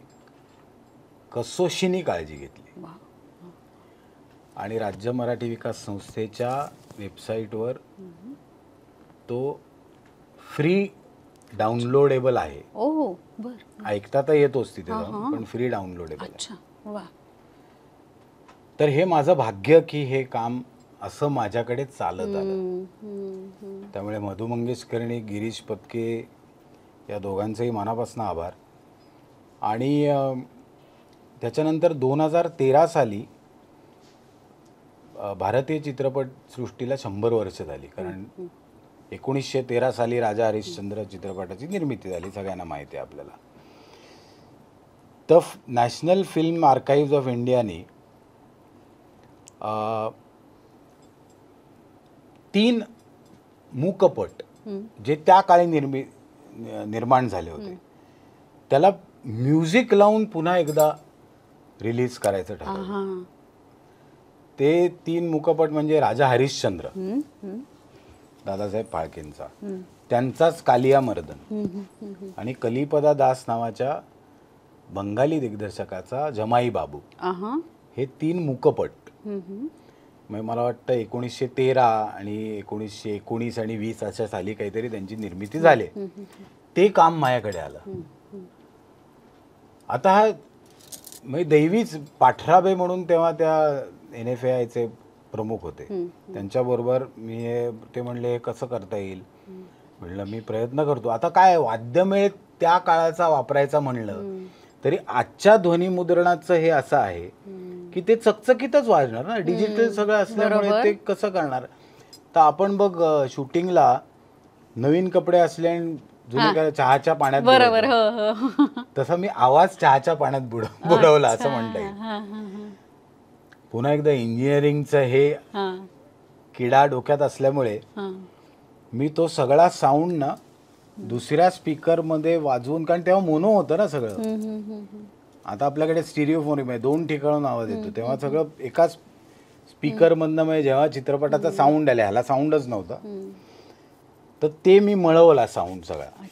कसोशीनी काळजी घेतली आणि राज्य मराठी विकास संस्थेच्या वेबसाईटवर तो फ्री डाउनलोडेबल आहे ऐकता तर येतोच तिथे पण फ्री डाउनलोडेबल तर हे माझं भाग्य की हे काम असं माझ्याकडे चालत आलं त्यामुळे मधु मंगेशकरणी गिरीश पत्के या दोघांचेही मनापासून आभार आणि त्याच्यानंतर दोन हजार तेरा साली भारतीय चित्रपट सृष्टीला शंभर वर्ष झाली कारण एकोणीसशे तेरा साली राजा हरिश्चंद्र चित्रपटाची निर्मिती झाली सगळ्यांना माहिती आहे आपल्याला तर नॅशनल फिल्म आर्काईव्ज ऑफ इंडियाने तीन मूकपट जे त्या काळी निर्मि निर्माण झाले होते त्याला म्युझिक लावून पुन्हा एकदा रिलीज करायचं ठरलं ते तीन मुकपट म्हणजे राजा हरिश्चंद्र दादासाहेब फाळकेंचा त्यांचाच कालिया मर्दन आणि कलिपदा दास नावाच्या बंगाली दिग्दर्शकाचा जमाई बाबू हे तीन मुकपट म्हणजे मला वाटतं एकोणीसशे तेरा आणि एकोणीसशे एकोणीस आणि वीस अशा साली काहीतरी त्यांची निर्मिती झाली ते काम माझ्याकडे आलं आता हा म्हणजे दैवीच पाठराबे म्हणून तेव्हा त्या एन एफ आयचे प्रमुख होते त्यांच्याबरोबर मी ते म्हणले हे कसं करता येईल म्हणलं मी प्रयत्न करतो आता काय वाद्यमेळ त्या काळाचा वापरायचा म्हणलं तरी आजच्या ध्वनिमुद्रणाचं हे असं आहे की ते चकचकीतच वाजणार ना डिजिटल सगळं असल्यामुळे ते कसं करणार तर आपण बघ शूटिंगला नवीन कपडे असले जुने चहाच्या पाण्यात बरोबर हो, हो. तसा मी आवाज चहाच्या पाण्यात बुडवला असं म्हणता येईल पुन्हा एकदा इंजिनिअरिंगचं हे किडा डोक्यात असल्यामुळे मी तो सगळा साऊंड ना दुसऱ्या स्पीकर मध्ये वाजवून कारण तेव्हा मोनो होतं ना सगळं आता आपल्याकडे स्टिरिओ फोन आहे म्हणजे दोन ठिकाणून आवाज येतो तेव्हा सगळं एकाच स्पीकरमधनं म्हणजे जेव्हा चित्रपटाचा साऊंड आला ह्याला साऊंडच नव्हता तर ते मी मळवला साऊंड सगळा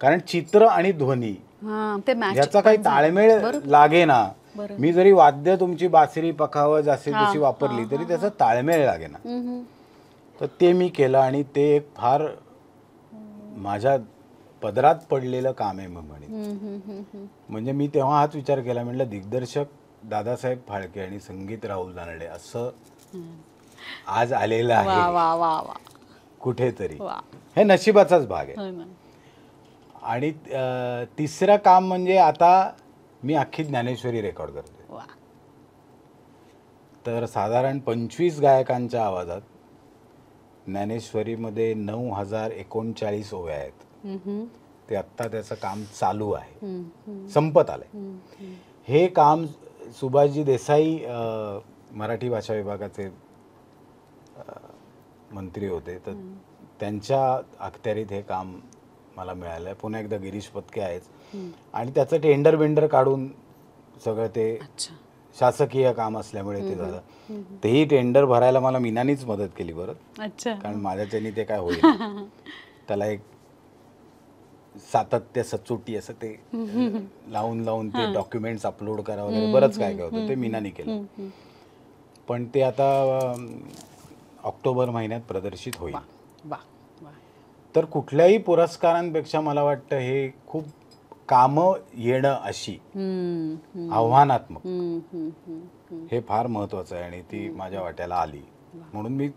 कारण चित्र आणि ध्वनी याचा काही ताळमेळ लागे ना मी जरी वाद्य तुमची बासरी पखाव जास्ती जशी वापरली तरी त्याचा ताळमेळ लागे ना तर ते मी केलं आणि ते एक फार माझ्या पदरात पडलेलं काम आहे मग म्हणित म्हणजे मी तेव्हा हाच विचार केला म्हटलं दिग्दर्शक दादासाहेब फाळके आणि संगीत राहुल दानडे असं आज आलेलं आहे कुठेतरी हे नशिबाचाच भाग आहे आणि तिसरं काम म्हणजे आता मी अख्खी ज्ञानेश्वरी रेकॉर्ड करते तर साधारण पंचवीस गायकांच्या आवाजात ज्ञानेश्वरीमध्ये नऊ हजार एकोणचाळीस ओव्या आहेत ते आत्ता त्याचं काम चालू आहे संपत आलंय हे काम सुभाषजी देसाई मराठी भाषा विभागाचे मंत्री होते तर त्यांच्या अखत्यारीत हे काम मला मिळालं आहे पुन्हा एकदा गिरीश पत्के आहे आणि त्याचं टेंडर बेंडर काढून सगळं ते शासकीय काम असल्यामुळे ते झालं तेही टेंडर भरायला मला मीनानीच मदत केली बरं कारण त्यांनी ते काय होईल त्याला एक सातत्य सचोटी असं ते लावून लावून ते डॉक्युमेंट्स अपलोड करावं लागेल बरंच काय काय होतं ते मीनाने केलं पण ते आता ऑक्टोबर महिन्यात प्रदर्शित होईल तर कुठल्याही पुरस्कारांपेक्षा मला वाटतं हे खूप काम येणं अशी आव्हानात्मक हे फार महत्वाचं आहे आणि ती माझ्या वाट्याला आली म्हणून मी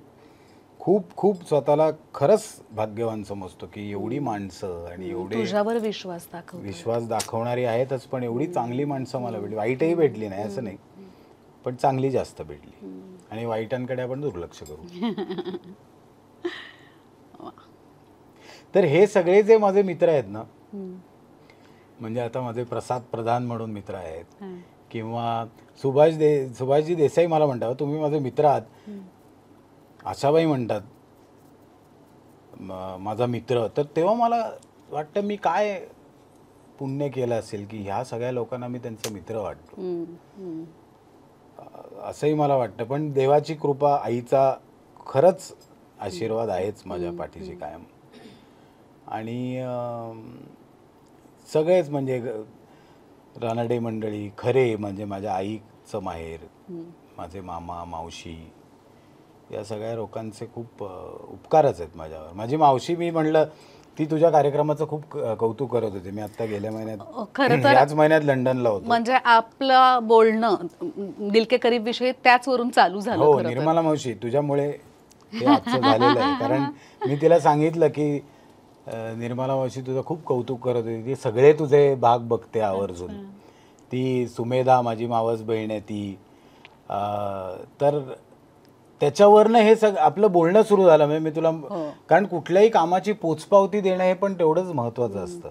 खूप खूप स्वतःला खरंच भाग्यवान समजतो की एवढी माणसं आणि एवढे तुझ्यावर विश्वास दाखव विश्वास दाखवणारी आहेतच पण एवढी चांगली माणसं मला भेटली वाईटही भेटली नाही असं नाही पण चांगली जास्त भेटली आणि वाईटांकडे आपण दुर्लक्ष करू तर हे सगळे जे माझे मित्र आहेत ना म्हणजे आता माझे प्रसाद प्रधान म्हणून मित्र आहेत किंवा सुभाष दे सुभाषजी देसाई मला म्हणतात तुम्ही माझे मित्र आहात आसाबाई म्हणतात माझा मित्र तर तेव्हा मला वाटतं मी काय पुण्य केलं असेल की ह्या सगळ्या लोकांना मी त्यांचा मित्र वाटतो असंही मला वाटतं पण देवाची कृपा आईचा खरंच आशीर्वाद आहेच माझ्या पाठीशी कायम आणि सगळेच म्हणजे रानडे मंडळी खरे म्हणजे माझ्या आईचं माहेर माझे मामा मावशी या सगळ्या लोकांचे खूप उपकारच आहेत माझ्यावर माझी मावशी मी म्हणलं ती तुझ्या कार्यक्रमाचं खूप कौतुक करत होती मी आता गेल्या महिन्यात याच महिन्यात लंडनला होतो म्हणजे आपलं बोलणं दिलके करीब विषय त्याच वरून चालू झालं हो निर्मला मावशी तुझ्यामुळे झालेलं आहे कारण मी तिला सांगितलं की निर्मला मावशी तुझं खूप कौतुक करत होती ती सगळे तुझे भाग बघते आवर्जून ती सुमेधा माझी मावस बहीण आहे ती तर त्याच्यावरनं हे सग आपलं बोलणं सुरू झालं म्हणजे मी तुला हो. कारण कुठल्याही कामाची पोचपावती देणं हे पण तेवढंच महत्वाचं असतं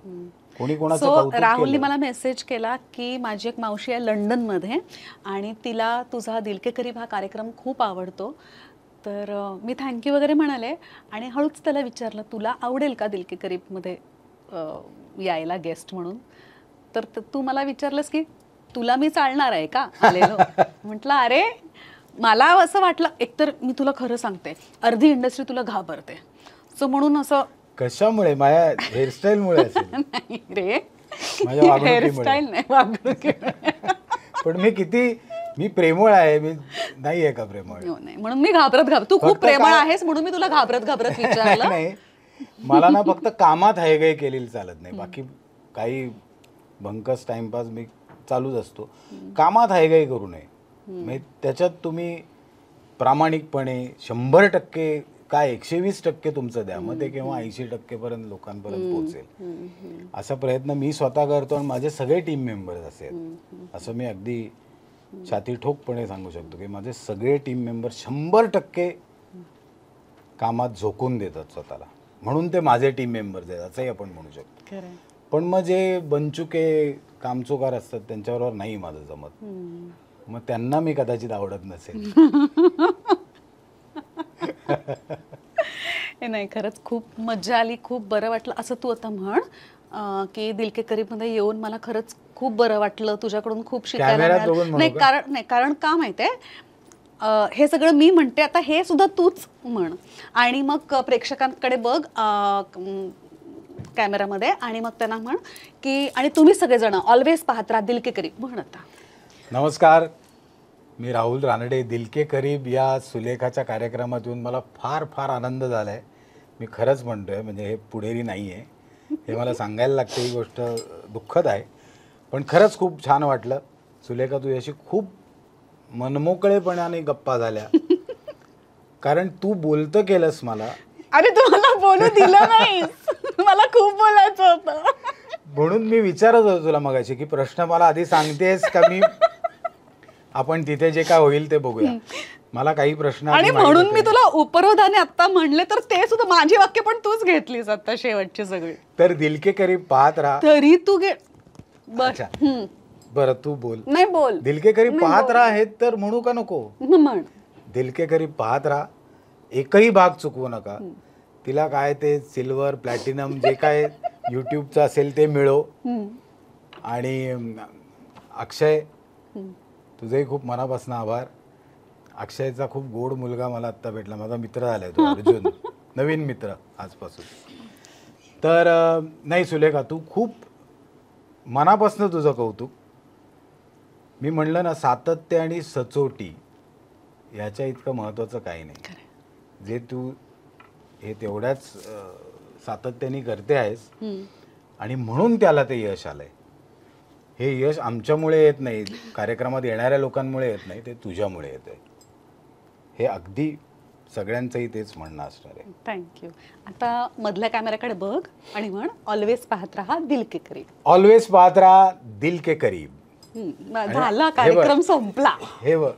कोणी कोणाचं राहुलने मला मेसेज केला की माझी एक मावशी आहे लंडन मध्ये आणि तिला तुझा दिलके करीब हा कार्यक्रम खूप आवडतो तर मी थँक्यू वगैरे म्हणाले आणि हळूच त्याला विचारलं तुला आवडेल का दिलके करीब मध्ये यायला गेस्ट म्हणून तर तू मला विचारलंस की तुला मी चालणार आहे का आलेलो म्हटलं अरे मला असं वाटलं एकतर मी तुला खरं सांगते अर्धी इंडस्ट्री तुला घाबरते सो म्हणून असं कशामुळे माझ्या हेअरस्टाईलमुळे नाही रे हेअरस्टाईल नाही पण मी किती मी प्रेमळ आहे मी नाही आहे का प्रेमळ हो, नाही म्हणून मी घाबरत घाबरत तू खूप प्रेमळ आहेस म्हणून मी तुला घाबरत घाबरत विचारलं नाही मला ना फक्त कामात हायगाई केलेली चालत नाही बाकी काही भंकस टाइमपास मी चालूच असतो कामात हायगाई करू नये म्हणजे त्याच्यात तुम्ही प्रामाणिकपणे शंभर टक्के काय एकशे वीस टक्के तुमचं द्या मग ते किंवा ऐंशी टक्केपर्यंत लोकांपर्यंत पोहोचेल असा प्रयत्न मी स्वतः करतो आणि माझे सगळे टीम मेंबर्स असेल असं मी अगदी छाती ठोकपणे सांगू शकतो की माझे सगळे टीम मेंबर शंभर टक्के कामात झोकून देतात स्वतःला म्हणून ते माझे टीम मेंबर्स आहेत असंही आपण म्हणू शकतो पण मग जे बनचुके कामचुकार असतात त्यांच्याबरोबर नाही माझं जमत मग त्यांना मी कदाचित आवडत नसेल नाही खरंच खूप मजा आली खूप बरं वाटलं असं तू आता म्हण की दिलके के मध्ये येऊन मला खरंच खूप बरं वाटलं तुझ्याकडून खूप शिकायला नाही कारण नाही कारण का माहिती आहे हे सगळं मी म्हणते आता हे सुद्धा तूच म्हण आणि मग प्रेक्षकांकडे बघ कॅमेरामध्ये आणि मग त्यांना म्हण की आणि तुम्ही सगळेजण ऑलवेज पाहत राहा दिलके करीब म्हण आता नमस्कार मी राहुल रानडे दिल के करीब या सुलेखाच्या कार्यक्रमातून मला फार फार आनंद झाला आहे मी खरंच म्हणतोय म्हणजे हे पुढेरी नाही आहे हे मला सांगायला लागते ही गोष्ट दुःखद आहे पण खरंच खूप छान वाटलं सुलेखा तुझ्याशी खूप मनमोकळेपणाने गप्पा झाल्या कारण तू बोलतं केलंस मला अरे तू मला बोलू दिलं नाही मला खूप बोलायचं होतं म्हणून मी विचारत होतो तुला मगाशी की प्रश्न मला आधी सांगतेस का मी आपण तिथे जे काय होईल ते बघूया मला काही प्रश्न आणि म्हणून मी तुला उपरोधाने आता म्हणले तर ते सुद्धा माझी वाक्य पण तूच घेतलीस आता शेवटची सगळी तर दिलके करीब पाहत राहा तरी तू घे बर तू बोल नाही बोल दिलके करीब पाहत राहा हे तर म्हणू का नको म्हण दिलके करीब पाहत राहा एकही भाग चुकवू नका तिला काय ते सिल्वर प्लॅटिनम जे काय युट्यूबचं असेल ते मिळो आणि अक्षय तुझेही खूप मनापासून आभार अक्षयचा खूप गोड मुलगा मला आत्ता भेटला माझा मित्र झालाय तो अर्जुन नवीन मित्र आजपासून तर नाही सुलेखा तू खूप मनापासून तुझं कौतुक मी म्हणलं ना सातत्य आणि सचोटी याच्या इतकं महत्वाचं काही नाही जे तू हे तेवढ्याच सातत्याने करते आहेस आणि म्हणून त्याला ते यश आलंय हे यश आमच्यामुळे येत नाही कार्यक्रमात येणाऱ्या लोकांमुळे येत नाही ते तुझ्यामुळे येत आहे हे अगदी सगळ्यांचंही तेच म्हणणं असणार आहे थँक्यू आता मधल्या कॅमेराकडे बघ आणि म्हण ऑलवेज पाहत राहा दिल के करीब ऑलवेज पाहत राहा दिल के करीब झाला कार्यक्रम संपला हे बघ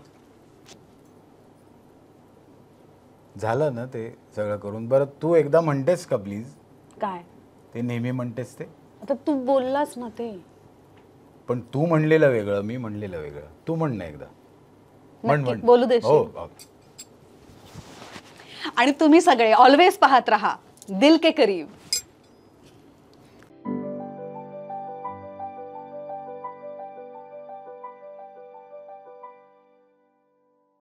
झालं ना ते सगळं करून बरं तू एकदा म्हणतेस का प्लीज काय ते नेहमी म्हणतेस ते आता तू बोललास ना ते पण तू म्हणलेलं वेगळं मी म्हणलेलं वेगळं तू म्हण ना एकदा म्हण म्हण बोलू दे हो, आणि तुम्ही सगळे ऑलवेज पाहत राहा दिल के करीब